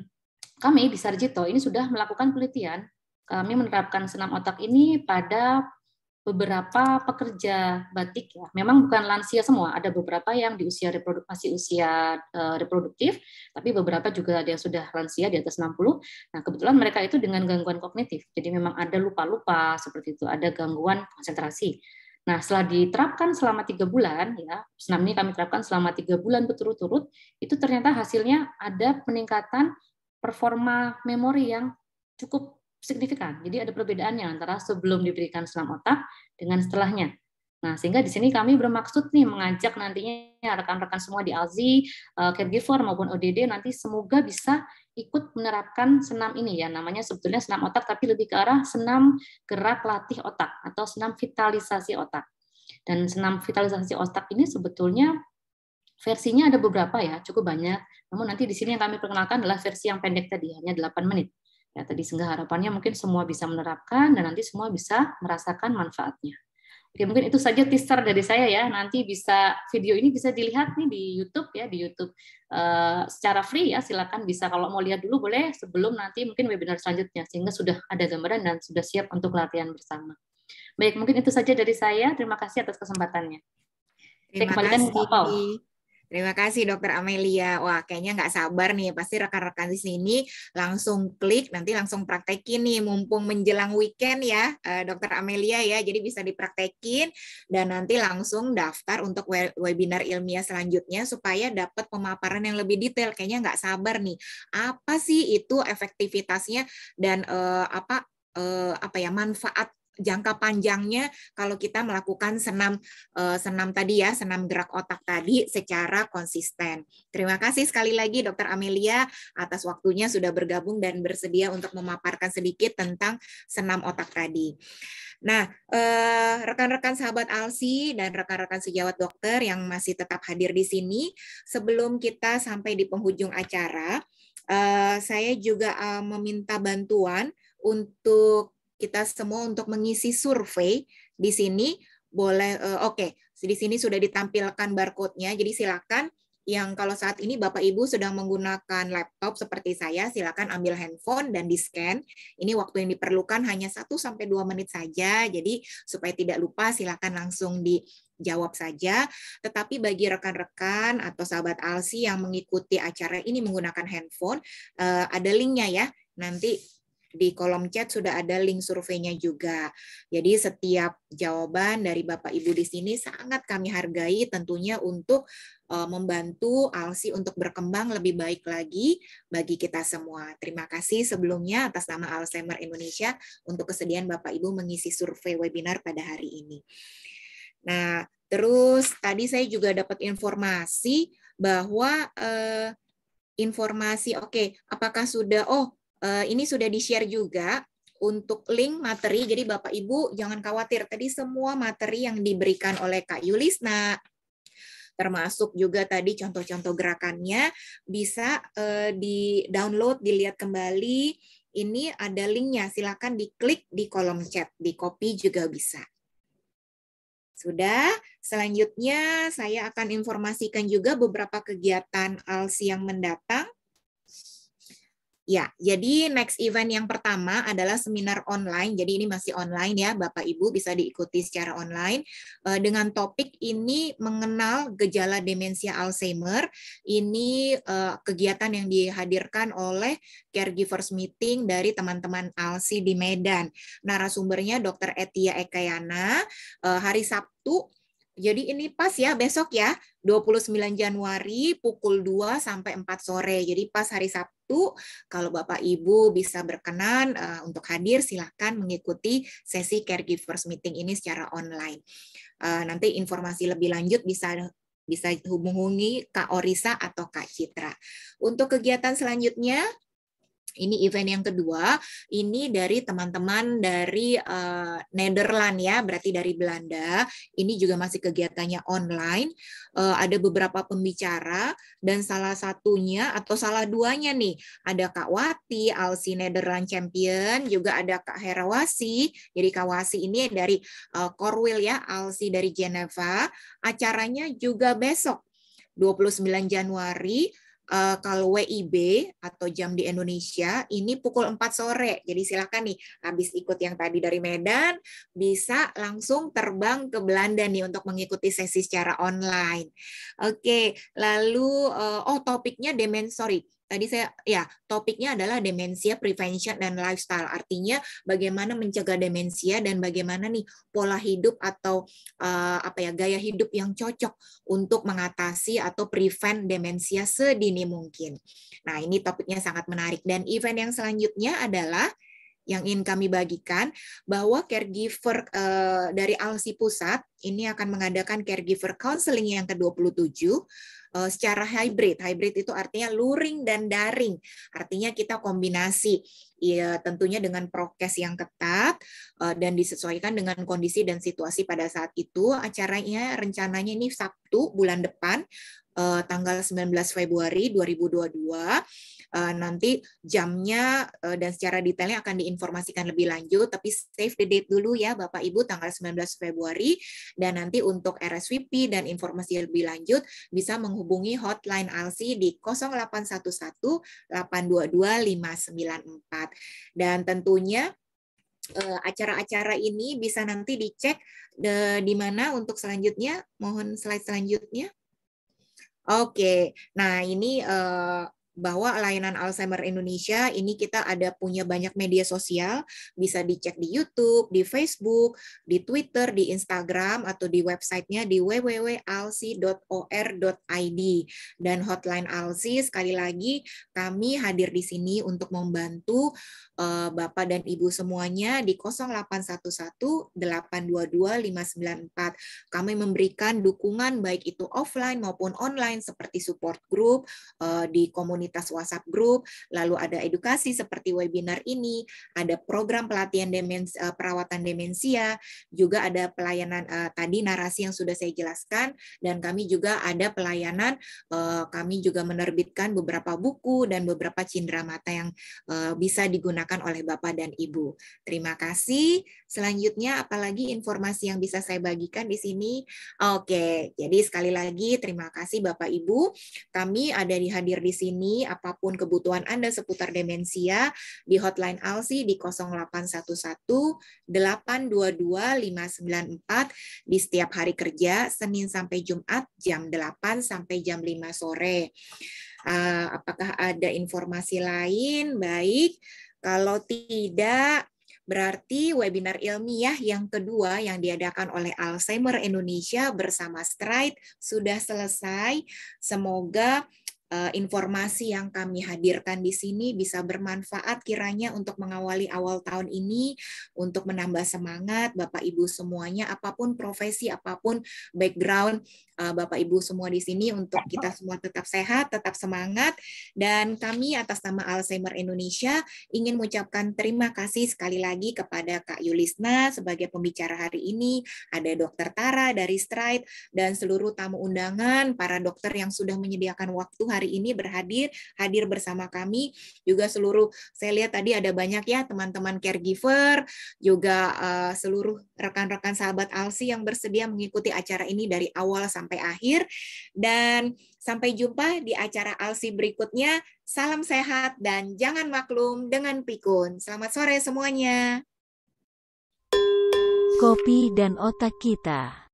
kami di Sarjito ini sudah melakukan penelitian kami menerapkan senam otak ini pada beberapa pekerja batik ya, memang bukan lansia semua, ada beberapa yang di usia reproduk, masih usia uh, reproduktif, tapi beberapa juga ada yang sudah lansia di atas 60. Nah, kebetulan mereka itu dengan gangguan kognitif. Jadi memang ada lupa-lupa seperti itu, ada gangguan konsentrasi. Nah, setelah diterapkan selama tiga bulan, ya, senam ini kami terapkan selama tiga bulan berturut-turut, itu ternyata hasilnya ada peningkatan performa memori yang cukup signifikan. Jadi ada perbedaannya antara sebelum diberikan senam otak dengan setelahnya. Nah, sehingga di sini kami bermaksud nih mengajak nantinya rekan-rekan semua di Alzi, eh, caregiver maupun ODD nanti semoga bisa ikut menerapkan senam ini ya namanya sebetulnya senam otak tapi lebih ke arah senam gerak latih otak atau senam vitalisasi otak. Dan senam vitalisasi otak ini sebetulnya versinya ada beberapa ya, cukup banyak. Namun nanti di sini yang kami perkenalkan adalah versi yang pendek tadi hanya 8 menit. Ya, tadi sehingga harapannya mungkin semua bisa menerapkan dan nanti semua bisa merasakan manfaatnya. Oke, mungkin itu saja teaser dari saya ya. Nanti bisa video ini bisa dilihat nih di YouTube ya, di YouTube uh, secara free ya. Silakan bisa kalau mau lihat dulu boleh sebelum nanti mungkin webinar selanjutnya sehingga sudah ada gambaran dan sudah siap untuk latihan bersama. Baik, mungkin itu saja dari saya. Terima kasih atas kesempatannya. Terima saya kembalikan kasih. Ke Terima kasih Dokter Amelia. Wah kayaknya nggak sabar nih, pasti rekan-rekan di sini langsung klik, nanti langsung praktekin nih, mumpung menjelang weekend ya, eh, Dokter Amelia ya. Jadi bisa dipraktekin dan nanti langsung daftar untuk webinar ilmiah selanjutnya supaya dapat pemaparan yang lebih detail. Kayaknya nggak sabar nih. Apa sih itu efektivitasnya dan eh, apa eh, apa ya manfaat jangka panjangnya kalau kita melakukan senam eh, senam tadi ya senam gerak otak tadi secara konsisten. Terima kasih sekali lagi Dokter Amelia atas waktunya sudah bergabung dan bersedia untuk memaparkan sedikit tentang senam otak tadi. Nah, eh, rekan-rekan sahabat ALSI dan rekan-rekan sejawat dokter yang masih tetap hadir di sini, sebelum kita sampai di penghujung acara, eh, saya juga meminta bantuan untuk kita semua untuk mengisi survei di sini boleh eh, oke okay, di sini sudah ditampilkan barcode-nya jadi silakan yang kalau saat ini Bapak Ibu sedang menggunakan laptop seperti saya, silakan ambil handphone dan di-scan. Ini waktu yang diperlukan hanya 1 sampai 2 menit saja. Jadi supaya tidak lupa silakan langsung dijawab saja. Tetapi bagi rekan-rekan atau sahabat Alsi yang mengikuti acara ini menggunakan handphone, eh, ada linknya ya. Nanti di kolom chat sudah ada link surveinya juga. Jadi setiap jawaban dari Bapak Ibu di sini sangat kami hargai tentunya untuk eh, membantu ALSI untuk berkembang lebih baik lagi bagi kita semua. Terima kasih sebelumnya atas nama Alzheimer Indonesia untuk kesediaan Bapak Ibu mengisi survei webinar pada hari ini. Nah, terus tadi saya juga dapat informasi bahwa eh, informasi oke, okay, apakah sudah oh Eh, ini sudah di-share juga untuk link materi. Jadi Bapak Ibu jangan khawatir, tadi semua materi yang diberikan oleh Kak Yulisna termasuk juga tadi contoh-contoh gerakannya bisa uh, di-download, dilihat kembali. Ini ada linknya, silakan diklik di kolom chat, di copy juga bisa. Sudah, selanjutnya saya akan informasikan juga beberapa kegiatan ALSI yang mendatang Ya, jadi next event yang pertama adalah seminar online. Jadi ini masih online ya, Bapak Ibu bisa diikuti secara online eh, dengan topik ini mengenal gejala demensia Alzheimer. Ini eh, kegiatan yang dihadirkan oleh caregivers meeting dari teman-teman ALSI di Medan. Narasumbernya Dr. Etia Ekayana eh, hari Sabtu jadi ini pas ya besok ya, 29 Januari pukul 2 sampai 4 sore. Jadi pas hari Sabtu, kalau Bapak Ibu bisa berkenan uh, untuk hadir, silahkan mengikuti sesi caregivers meeting ini secara online. Uh, nanti informasi lebih lanjut bisa bisa hubungi Kak Orisa atau Kak Citra. Untuk kegiatan selanjutnya, ini event yang kedua, ini dari teman-teman dari uh, eh, Nederland ya, berarti dari Belanda. Ini juga masih kegiatannya online. Uh, ada beberapa pembicara dan salah satunya atau salah duanya nih, ada Kak Wati, Alsi Nederland Champion, juga ada Kak Herawasi. Jadi Kak Wasi ini dari uh, Korwil ya, Alsi dari Geneva. Acaranya juga besok 29 Januari uh, kalau WIB atau jam di Indonesia ini pukul 4 sore. Jadi silakan nih habis ikut yang tadi dari Medan bisa langsung terbang ke Belanda nih untuk mengikuti sesi secara online. Oke, lalu uh, oh topiknya demensori tadi saya ya topiknya adalah demensia prevention dan lifestyle. Artinya bagaimana mencegah demensia dan bagaimana nih pola hidup atau uh, apa ya gaya hidup yang cocok untuk mengatasi atau prevent demensia sedini mungkin. Nah, ini topiknya sangat menarik dan event yang selanjutnya adalah yang ingin kami bagikan bahwa caregiver uh, dari ALSI Pusat ini akan mengadakan caregiver counseling yang ke-27 uh, eh, secara hybrid. Hybrid itu artinya luring dan daring. Artinya kita kombinasi ya tentunya dengan prokes yang ketat uh, dan disesuaikan dengan kondisi dan situasi pada saat itu. Acaranya rencananya ini Sabtu bulan depan uh, tanggal 19 Februari 2022 Eh, nanti jamnya uh, dan secara detailnya akan diinformasikan lebih lanjut tapi save the date dulu ya Bapak Ibu tanggal 19 Februari dan nanti untuk RSVP dan informasi lebih lanjut bisa menghubungi hotline ALC di 0811 822 594 dan tentunya eh, acara-acara ini bisa nanti dicek di mana untuk selanjutnya mohon slide selanjutnya oke nah ini uh, bahwa layanan Alzheimer Indonesia ini kita ada punya banyak media sosial, bisa dicek di YouTube, di Facebook, di Twitter, di Instagram, atau di websitenya di www.alsi.or.id. Dan hotline Alsi, sekali lagi kami hadir di sini untuk membantu uh, Bapak dan Ibu semuanya di 0811-822-594. Kami memberikan dukungan baik itu offline maupun online seperti support group uh, di komunitas komunitas WhatsApp group, lalu ada edukasi seperti webinar ini, ada program pelatihan demens, eh, perawatan demensia, juga ada pelayanan eh, tadi narasi yang sudah saya jelaskan, dan kami juga ada pelayanan, eh, kami juga menerbitkan beberapa buku dan beberapa cindera mata yang bisa digunakan oleh Bapak dan Ibu. Terima kasih. Selanjutnya, apalagi informasi yang bisa saya bagikan di sini? Oke, jadi sekali lagi terima kasih Bapak Ibu. Kami ada dihadir di sini apapun kebutuhan Anda seputar demensia di hotline ALSI di 0811 822 594 di setiap hari kerja Senin sampai Jumat jam 8 sampai jam 5 sore. Eh, apakah ada informasi lain? Baik, kalau tidak Berarti webinar ilmiah yang kedua yang diadakan oleh Alzheimer Indonesia bersama Stride sudah selesai. Semoga Eh, informasi yang kami hadirkan di sini bisa bermanfaat kiranya untuk mengawali awal tahun ini, untuk menambah semangat Bapak Ibu semuanya, apapun profesi, apapun background eh, Bapak Ibu semua di sini untuk kita semua tetap sehat, tetap semangat, dan kami atas nama Alzheimer Indonesia ingin mengucapkan terima kasih sekali lagi kepada Kak Yulisna sebagai pembicara hari ini, ada Dokter Tara dari Stride dan seluruh tamu undangan, para dokter yang sudah menyediakan waktu hari hari ini berhadir hadir bersama kami juga seluruh saya lihat tadi ada banyak ya teman-teman caregiver juga uh, seluruh rekan-rekan sahabat Alsi yang bersedia mengikuti acara ini dari awal sampai akhir dan sampai jumpa di acara Alsi berikutnya salam sehat dan jangan maklum dengan pikun selamat sore semuanya kopi dan otak kita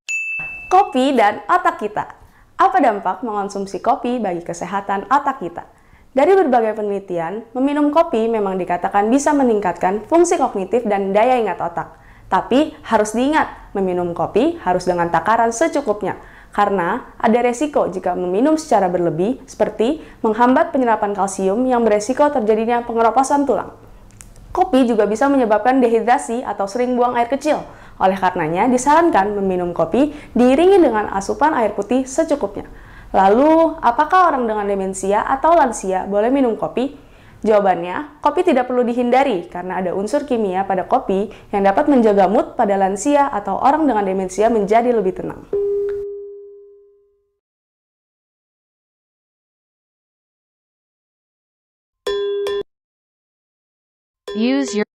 kopi dan otak kita apa dampak mengonsumsi kopi bagi kesehatan otak kita? Dari berbagai penelitian, meminum kopi memang dikatakan bisa meningkatkan fungsi kognitif dan daya ingat otak. Tapi harus diingat, meminum kopi harus dengan takaran secukupnya, karena ada resiko jika meminum secara berlebih, seperti menghambat penyerapan kalsium yang beresiko terjadinya pengeroposan tulang. Kopi juga bisa menyebabkan dehidrasi atau sering buang air kecil, oleh karenanya, disarankan meminum kopi diiringi dengan asupan air putih secukupnya. Lalu, apakah orang dengan demensia atau lansia boleh minum kopi? Jawabannya, kopi tidak perlu dihindari karena ada unsur kimia pada kopi yang dapat menjaga mood pada lansia atau orang dengan demensia menjadi lebih tenang. Use your